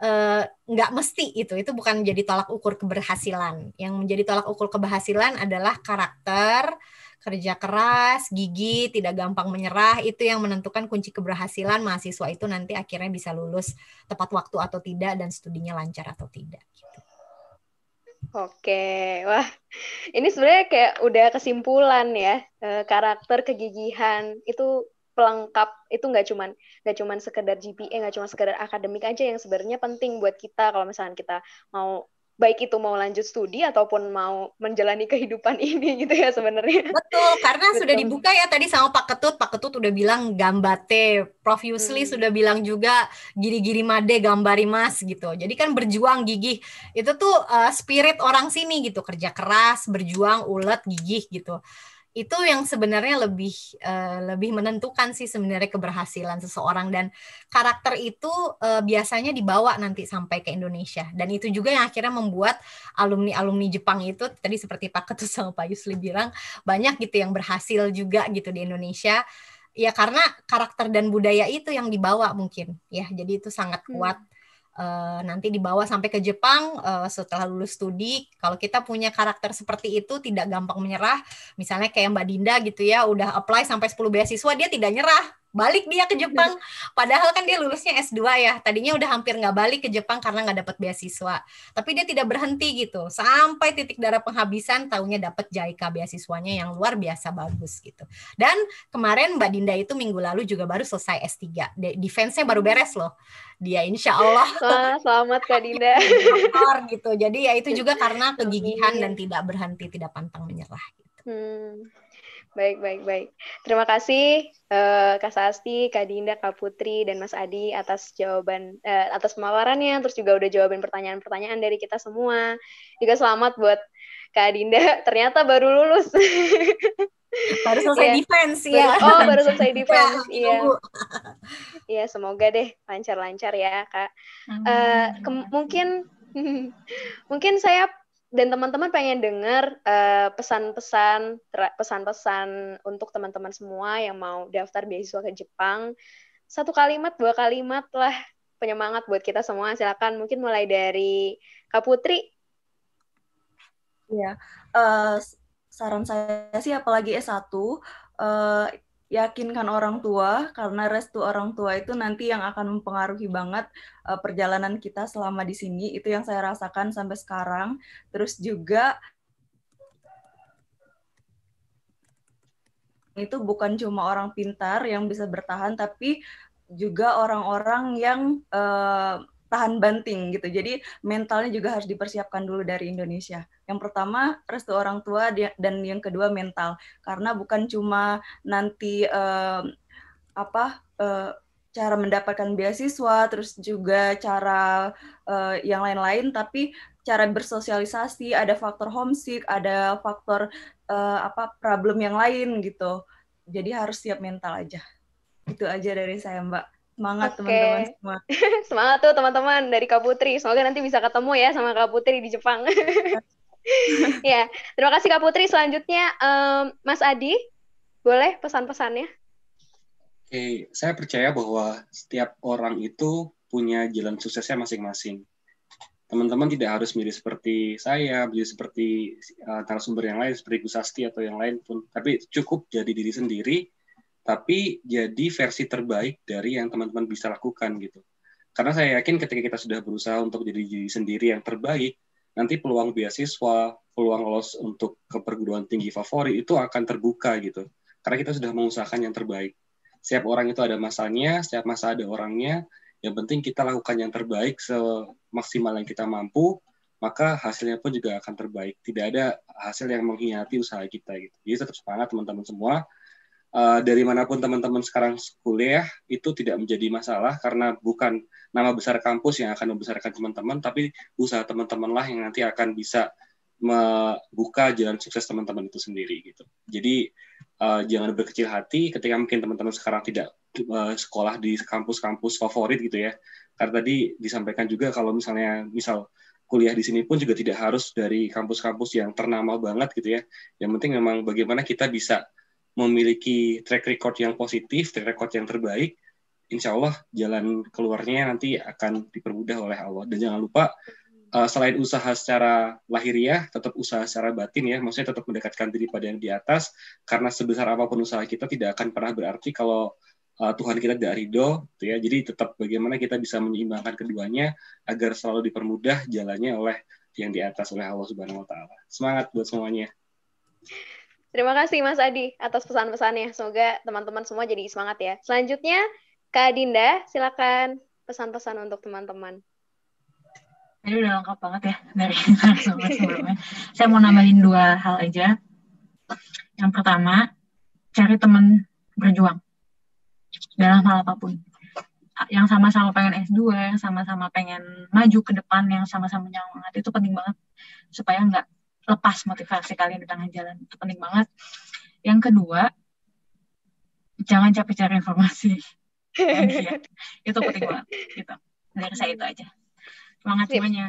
Eh, nggak uh, mesti itu itu bukan menjadi tolak ukur keberhasilan yang menjadi tolak ukur keberhasilan adalah karakter kerja keras gigi tidak gampang menyerah itu yang menentukan kunci keberhasilan mahasiswa itu nanti akhirnya bisa lulus tepat waktu atau tidak dan studinya lancar atau tidak gitu. Oke, wah ini sebenarnya kayak udah kesimpulan ya eh, karakter kegigihan itu pelengkap itu nggak cuman nggak cuman sekedar GPA nggak cuma sekedar akademik aja yang sebenarnya penting buat kita kalau misalnya kita mau baik itu mau lanjut studi ataupun mau menjalani kehidupan <laughs> ini gitu ya sebenarnya. Betul, karena Betul. sudah dibuka ya tadi sama Pak Ketut, Pak Ketut udah bilang gambate, Prof Yusli hmm. sudah bilang juga giri-giri made gambari mas gitu. Jadi kan berjuang gigih itu tuh uh, spirit orang sini gitu, kerja keras, berjuang ulet gigih gitu itu yang sebenarnya lebih uh, lebih menentukan sih sebenarnya keberhasilan seseorang dan karakter itu uh, biasanya dibawa nanti sampai ke Indonesia dan itu juga yang akhirnya membuat alumni alumni Jepang itu tadi seperti Pak Ketut <laughs> sama Pak Yusli bilang banyak gitu yang berhasil juga gitu di Indonesia ya karena karakter dan budaya itu yang dibawa mungkin ya jadi itu sangat hmm. kuat hmm uh, nanti dibawa sampai ke Jepang uh, setelah lulus studi. Kalau kita punya karakter seperti itu tidak gampang menyerah, misalnya kayak Mbak Dinda gitu ya, udah apply sampai 10 beasiswa dia tidak nyerah balik dia ke iya. Jepang. Padahal kan dia lulusnya S2 ya. Tadinya udah hampir nggak balik ke Jepang karena nggak dapat beasiswa. Tapi dia tidak berhenti gitu. Sampai titik darah penghabisan tahunya dapat JICA beasiswanya yang luar biasa bagus gitu. Dan kemarin Mbak Dinda itu minggu lalu juga baru selesai S3. Defense-nya baru beres loh. Dia insya Allah. Wah, selamat Kak Dinda. gitu. Jadi ya itu juga karena kegigihan dan tidak berhenti, tidak pantang menyerah gitu. Hmm. Baik, baik, baik. Terima kasih uh, Kak Sasti, Kak Dinda, Kak Putri, dan Mas Adi atas jawaban, uh, atas pemaparannya, terus juga udah jawaban pertanyaan-pertanyaan dari kita semua. Juga selamat buat Kak Dinda, <laughs> ternyata baru lulus. <laughs> baru selesai yeah. defense ya. Baru, iya. oh, baru selesai <laughs> defense. Iya. Iya, yeah, semoga deh lancar-lancar ya, Kak. Uh, mungkin mungkin saya dan teman-teman pengen dengar uh, eh, pesan-pesan pesan-pesan untuk teman-teman semua yang mau daftar beasiswa ke Jepang satu kalimat dua kalimat lah penyemangat buat kita semua silakan mungkin mulai dari Kak Putri ya uh, saran saya sih apalagi S1 uh, yakinkan orang tua karena restu orang tua itu nanti yang akan mempengaruhi banget uh, perjalanan kita selama di sini itu yang saya rasakan sampai sekarang terus juga itu bukan cuma orang pintar yang bisa bertahan tapi juga orang-orang yang uh, tahan banting gitu. Jadi mentalnya juga harus dipersiapkan dulu dari Indonesia. Yang pertama restu orang tua dan yang kedua mental. Karena bukan cuma nanti uh, apa uh, cara mendapatkan beasiswa, terus juga cara uh, yang lain-lain, tapi cara bersosialisasi, ada faktor homesick, ada faktor uh, apa problem yang lain gitu. Jadi harus siap mental aja. Itu aja dari saya, Mbak. Semangat teman-teman semua. <laughs> Semangat tuh teman-teman dari Kak Putri. Semoga nanti bisa ketemu ya sama Kak Putri di Jepang. <laughs> ya, terima kasih Kak Putri. Selanjutnya um, Mas Adi, boleh pesan-pesannya? Oke, okay. saya percaya bahwa setiap orang itu punya jalan suksesnya masing-masing. Teman-teman tidak harus mirip seperti saya, mirip seperti uh, narasumber yang lain, seperti Gusasti atau yang lain pun. Tapi cukup jadi diri sendiri, tapi jadi versi terbaik dari yang teman-teman bisa lakukan gitu. Karena saya yakin ketika kita sudah berusaha untuk jadi diri sendiri yang terbaik, nanti peluang beasiswa, peluang lolos untuk ke perguruan tinggi favorit itu akan terbuka gitu. Karena kita sudah mengusahakan yang terbaik. Setiap orang itu ada masanya, setiap masa ada orangnya. Yang penting kita lakukan yang terbaik semaksimal yang kita mampu, maka hasilnya pun juga akan terbaik. Tidak ada hasil yang mengkhianati usaha kita gitu. Jadi tetap semangat teman-teman semua uh, dari manapun teman-teman sekarang kuliah itu tidak menjadi masalah karena bukan nama besar kampus yang akan membesarkan teman-teman, tapi usaha teman-teman lah yang nanti akan bisa membuka jalan sukses teman-teman itu sendiri gitu. Jadi uh, jangan berkecil hati ketika mungkin teman-teman sekarang tidak uh, sekolah di kampus-kampus favorit gitu ya. Karena tadi disampaikan juga kalau misalnya misal kuliah di sini pun juga tidak harus dari kampus-kampus yang ternama banget gitu ya. Yang penting memang bagaimana kita bisa memiliki track record yang positif, track record yang terbaik, insya Allah jalan keluarnya nanti akan dipermudah oleh Allah. Dan jangan lupa uh, selain usaha secara lahiriah, tetap usaha secara batin ya, maksudnya tetap mendekatkan diri pada yang di atas, karena sebesar apapun usaha kita tidak akan pernah berarti kalau uh, Tuhan kita tidak ridho, gitu ya. Jadi tetap bagaimana kita bisa menyeimbangkan keduanya agar selalu dipermudah jalannya oleh yang di atas oleh Allah Subhanahu Wa Taala. Semangat buat semuanya. Terima kasih Mas Adi atas pesan-pesannya. Semoga teman-teman semua jadi semangat ya. Selanjutnya Kak Dinda, silakan pesan-pesan untuk teman-teman. Ini udah lengkap banget ya dari <laughs> sebelumnya. Saya mau nambahin dua hal aja. Yang pertama, cari teman berjuang dalam hal apapun. Yang sama-sama pengen S2, yang sama-sama pengen maju ke depan, yang sama-sama nyemangat itu penting banget supaya nggak lepas motivasi kalian di tengah jalan itu penting banget yang kedua jangan capek cari informasi ya? <laughs> itu penting banget gitu dari saya itu aja semangat Sip. semuanya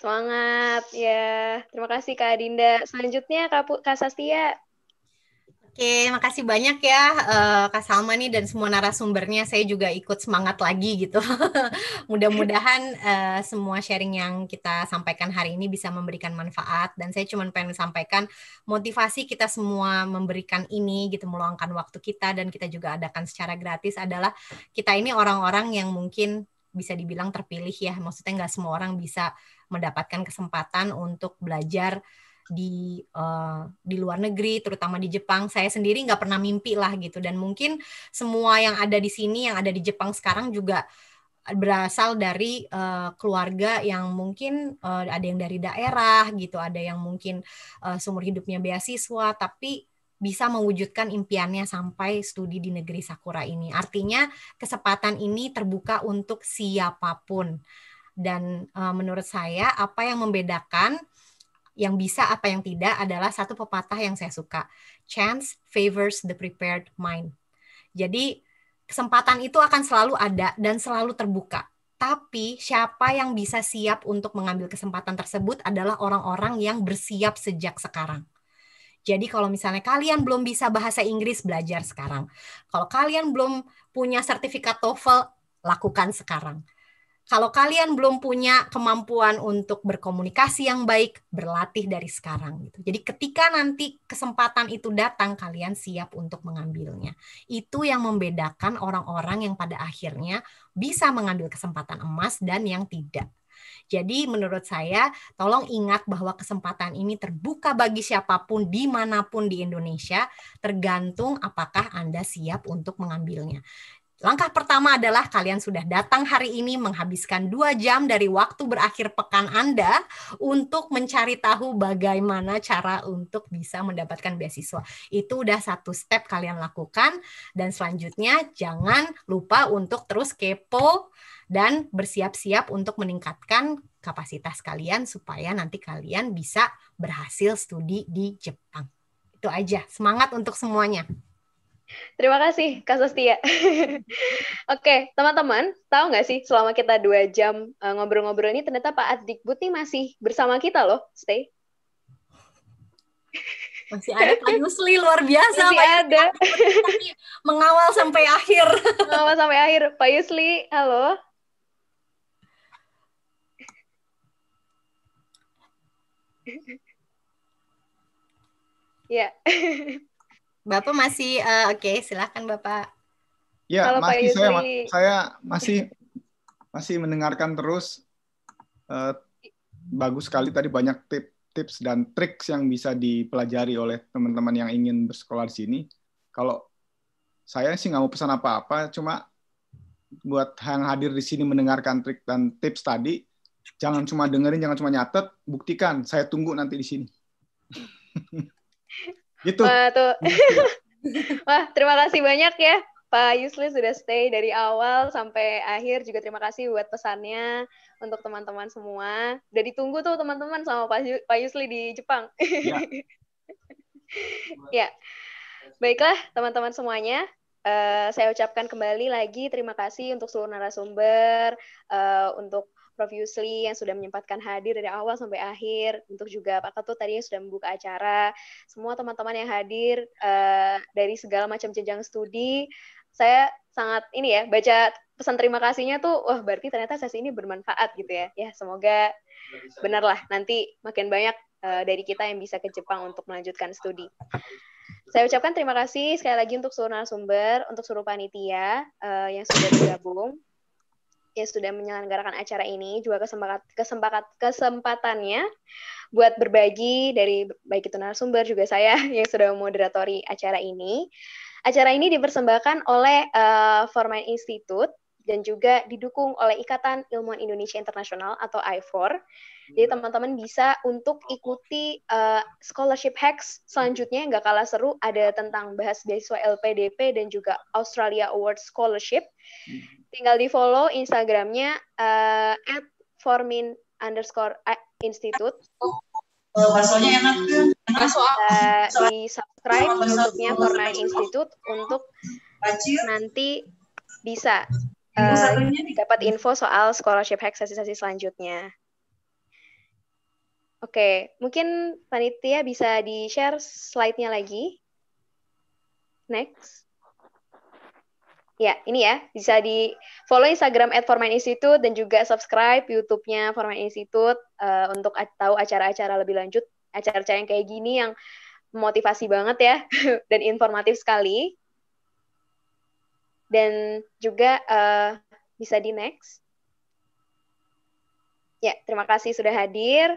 semangat ya terima kasih kak Dinda selanjutnya kak, kak Sastia Oke, makasih banyak ya uh, Kak Salma nih dan semua narasumbernya. Saya juga ikut semangat lagi gitu. <laughs> Mudah-mudahan uh, semua sharing yang kita sampaikan hari ini bisa memberikan manfaat. Dan saya cuma pengen sampaikan motivasi kita semua memberikan ini gitu, meluangkan waktu kita dan kita juga adakan secara gratis adalah kita ini orang-orang yang mungkin bisa dibilang terpilih ya. Maksudnya nggak semua orang bisa mendapatkan kesempatan untuk belajar di uh, di luar negeri, terutama di Jepang. Saya sendiri nggak pernah mimpi lah gitu. Dan mungkin semua yang ada di sini, yang ada di Jepang sekarang juga berasal dari uh, keluarga yang mungkin uh, ada yang dari daerah gitu, ada yang mungkin uh, seumur hidupnya beasiswa, tapi bisa mewujudkan impiannya sampai studi di negeri Sakura ini. Artinya kesempatan ini terbuka untuk siapapun. Dan uh, menurut saya apa yang membedakan yang bisa apa yang tidak adalah satu pepatah yang saya suka. Chance favors the prepared mind. Jadi kesempatan itu akan selalu ada dan selalu terbuka. Tapi siapa yang bisa siap untuk mengambil kesempatan tersebut adalah orang-orang yang bersiap sejak sekarang. Jadi kalau misalnya kalian belum bisa bahasa Inggris, belajar sekarang. Kalau kalian belum punya sertifikat TOEFL, lakukan sekarang kalau kalian belum punya kemampuan untuk berkomunikasi yang baik, berlatih dari sekarang gitu. Jadi ketika nanti kesempatan itu datang, kalian siap untuk mengambilnya. Itu yang membedakan orang-orang yang pada akhirnya bisa mengambil kesempatan emas dan yang tidak. Jadi menurut saya tolong ingat bahwa kesempatan ini terbuka bagi siapapun dimanapun di Indonesia tergantung apakah Anda siap untuk mengambilnya. Langkah pertama adalah kalian sudah datang hari ini menghabiskan dua jam dari waktu berakhir pekan Anda untuk mencari tahu bagaimana cara untuk bisa mendapatkan beasiswa. Itu udah satu step kalian lakukan dan selanjutnya jangan lupa untuk terus kepo dan bersiap-siap untuk meningkatkan kapasitas kalian supaya nanti kalian bisa berhasil studi di Jepang. Itu aja, semangat untuk semuanya. Terima kasih, Kak Sastia. <laughs> Oke, okay, teman-teman, tahu nggak sih selama kita dua jam ngobrol eh, ngobrol-ngobrol ini ternyata Pak Adik Buti masih bersama kita loh, stay. Masih ada Pak Yusli, luar biasa. Masih Pak ada. Yusli, mengawal sampai akhir. mengawal sampai akhir. Pak Yusli, halo. <laughs> Ya. Yeah. Bapak masih uh, oke, okay, silahkan Bapak. Ya, Kalau masih Pak saya, saya masih masih mendengarkan terus. Uh, bagus sekali tadi banyak tips tips dan triks yang bisa dipelajari oleh teman-teman yang ingin bersekolah di sini. Kalau saya sih nggak mau pesan apa-apa, cuma buat yang hadir di sini mendengarkan trik dan tips tadi, jangan cuma dengerin, jangan cuma nyatet, buktikan. Saya tunggu nanti di sini. <laughs> Gitu. Wah, tuh. Gitu. <laughs> Wah, terima kasih banyak ya Pak Yusli sudah stay dari awal sampai akhir. Juga terima kasih buat pesannya untuk teman-teman semua. Udah ditunggu tuh teman-teman sama Pak, Yusli di Jepang. Ya. <laughs> ya. Baiklah, teman-teman semuanya. Uh, saya ucapkan kembali lagi terima kasih untuk seluruh narasumber, uh, untuk Prof. Yusli yang sudah menyempatkan hadir dari awal sampai akhir, untuk juga Pak Ketut tadi yang sudah membuka acara, semua teman-teman yang hadir uh, dari segala macam jenjang studi, saya sangat ini ya baca pesan terima kasihnya tuh wah berarti ternyata sesi ini bermanfaat gitu ya ya semoga benarlah nanti makin banyak uh, dari kita yang bisa ke Jepang untuk melanjutkan studi saya ucapkan terima kasih sekali lagi untuk seluruh sumber untuk seluruh panitia uh, yang sudah bergabung yang sudah menyelenggarakan acara ini juga kesempat kesempat kesempatannya buat berbagi dari baik itu narasumber juga saya <laughs> yang sudah moderatori acara ini. Acara ini dipersembahkan oleh uh, Forman Institute dan juga didukung oleh Ikatan Ilmuwan Indonesia Internasional atau i jadi teman-teman bisa untuk ikuti uh, scholarship hacks selanjutnya yang gak kalah seru ada tentang bahas beasiswa LPDP dan juga Australia Award Scholarship. Hmm. Tinggal di follow Instagramnya uh, formin underscore institute. Kan? Eh, di subscribe YouTube-nya Formin Institute untuk nanti bisa uh, dapat info soal scholarship hacks sesi-sesi selanjutnya. Oke, mungkin panitia bisa di-share slide-nya lagi. Next. Ya, ini ya, bisa di follow Instagram at Formain Institute dan juga subscribe YouTube-nya Formain Institute uh, eh, untuk tahu acara-acara lebih lanjut, acara-acara yang kayak gini yang motivasi banget ya <laughs> dan informatif sekali. Dan juga uh, bisa di next. Ya, terima kasih sudah hadir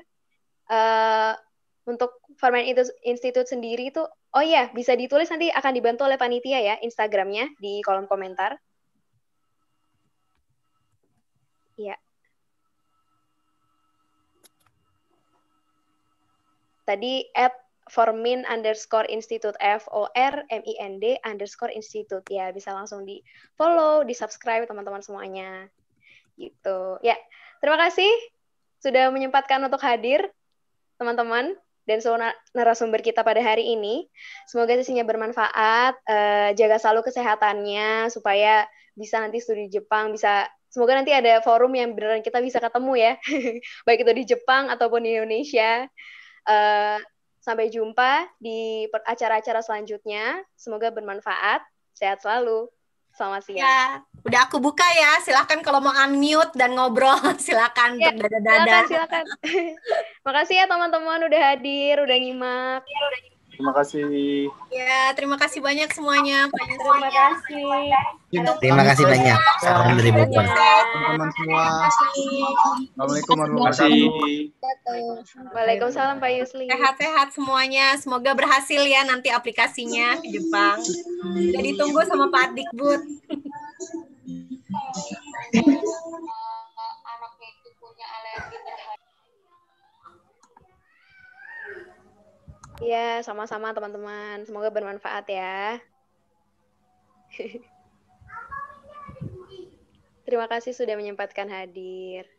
uh, untuk Farman Institute sendiri itu, oh iya, bisa ditulis nanti akan dibantu oleh panitia ya, Instagramnya di kolom komentar. Iya. Tadi at Formin underscore Institute F O R M I N D underscore Institute ya bisa langsung di follow, di subscribe teman-teman semuanya gitu ya terima kasih sudah menyempatkan untuk hadir teman-teman dan seluruh narasumber kita pada hari ini. Semoga sesinya bermanfaat. Uh, jaga selalu kesehatannya supaya bisa nanti studi Jepang bisa semoga nanti ada forum yang beneran kita bisa ketemu ya. <laughs> Baik itu di Jepang ataupun di Indonesia. Uh, sampai jumpa di acara-acara selanjutnya. Semoga bermanfaat. Sehat selalu. Selamat siang. Ya, udah aku buka ya. Silahkan kalau mau unmute dan ngobrol, <laughs> silahkan ya, berdada-dada. Silakan, <laughs> Makasih ya teman-teman udah hadir, udah nyimak. Ya, udah nyimak. Terima kasih. Ya, terima kasih banyak semuanya. Banyak terima kasih. Terima kasih banyak. Salam dari Bogor. Teman-teman semua. Assalamualaikum warahmatullahi wabarakatuh. Waalaikumsalam Pak Yusli. Sehat-sehat semuanya. Semoga berhasil ya nanti aplikasinya ke Jepang. Jadi tunggu sama Pak Adikbud. Iya, sama-sama teman-teman. Semoga bermanfaat ya. <laughs> Terima kasih sudah menyempatkan hadir.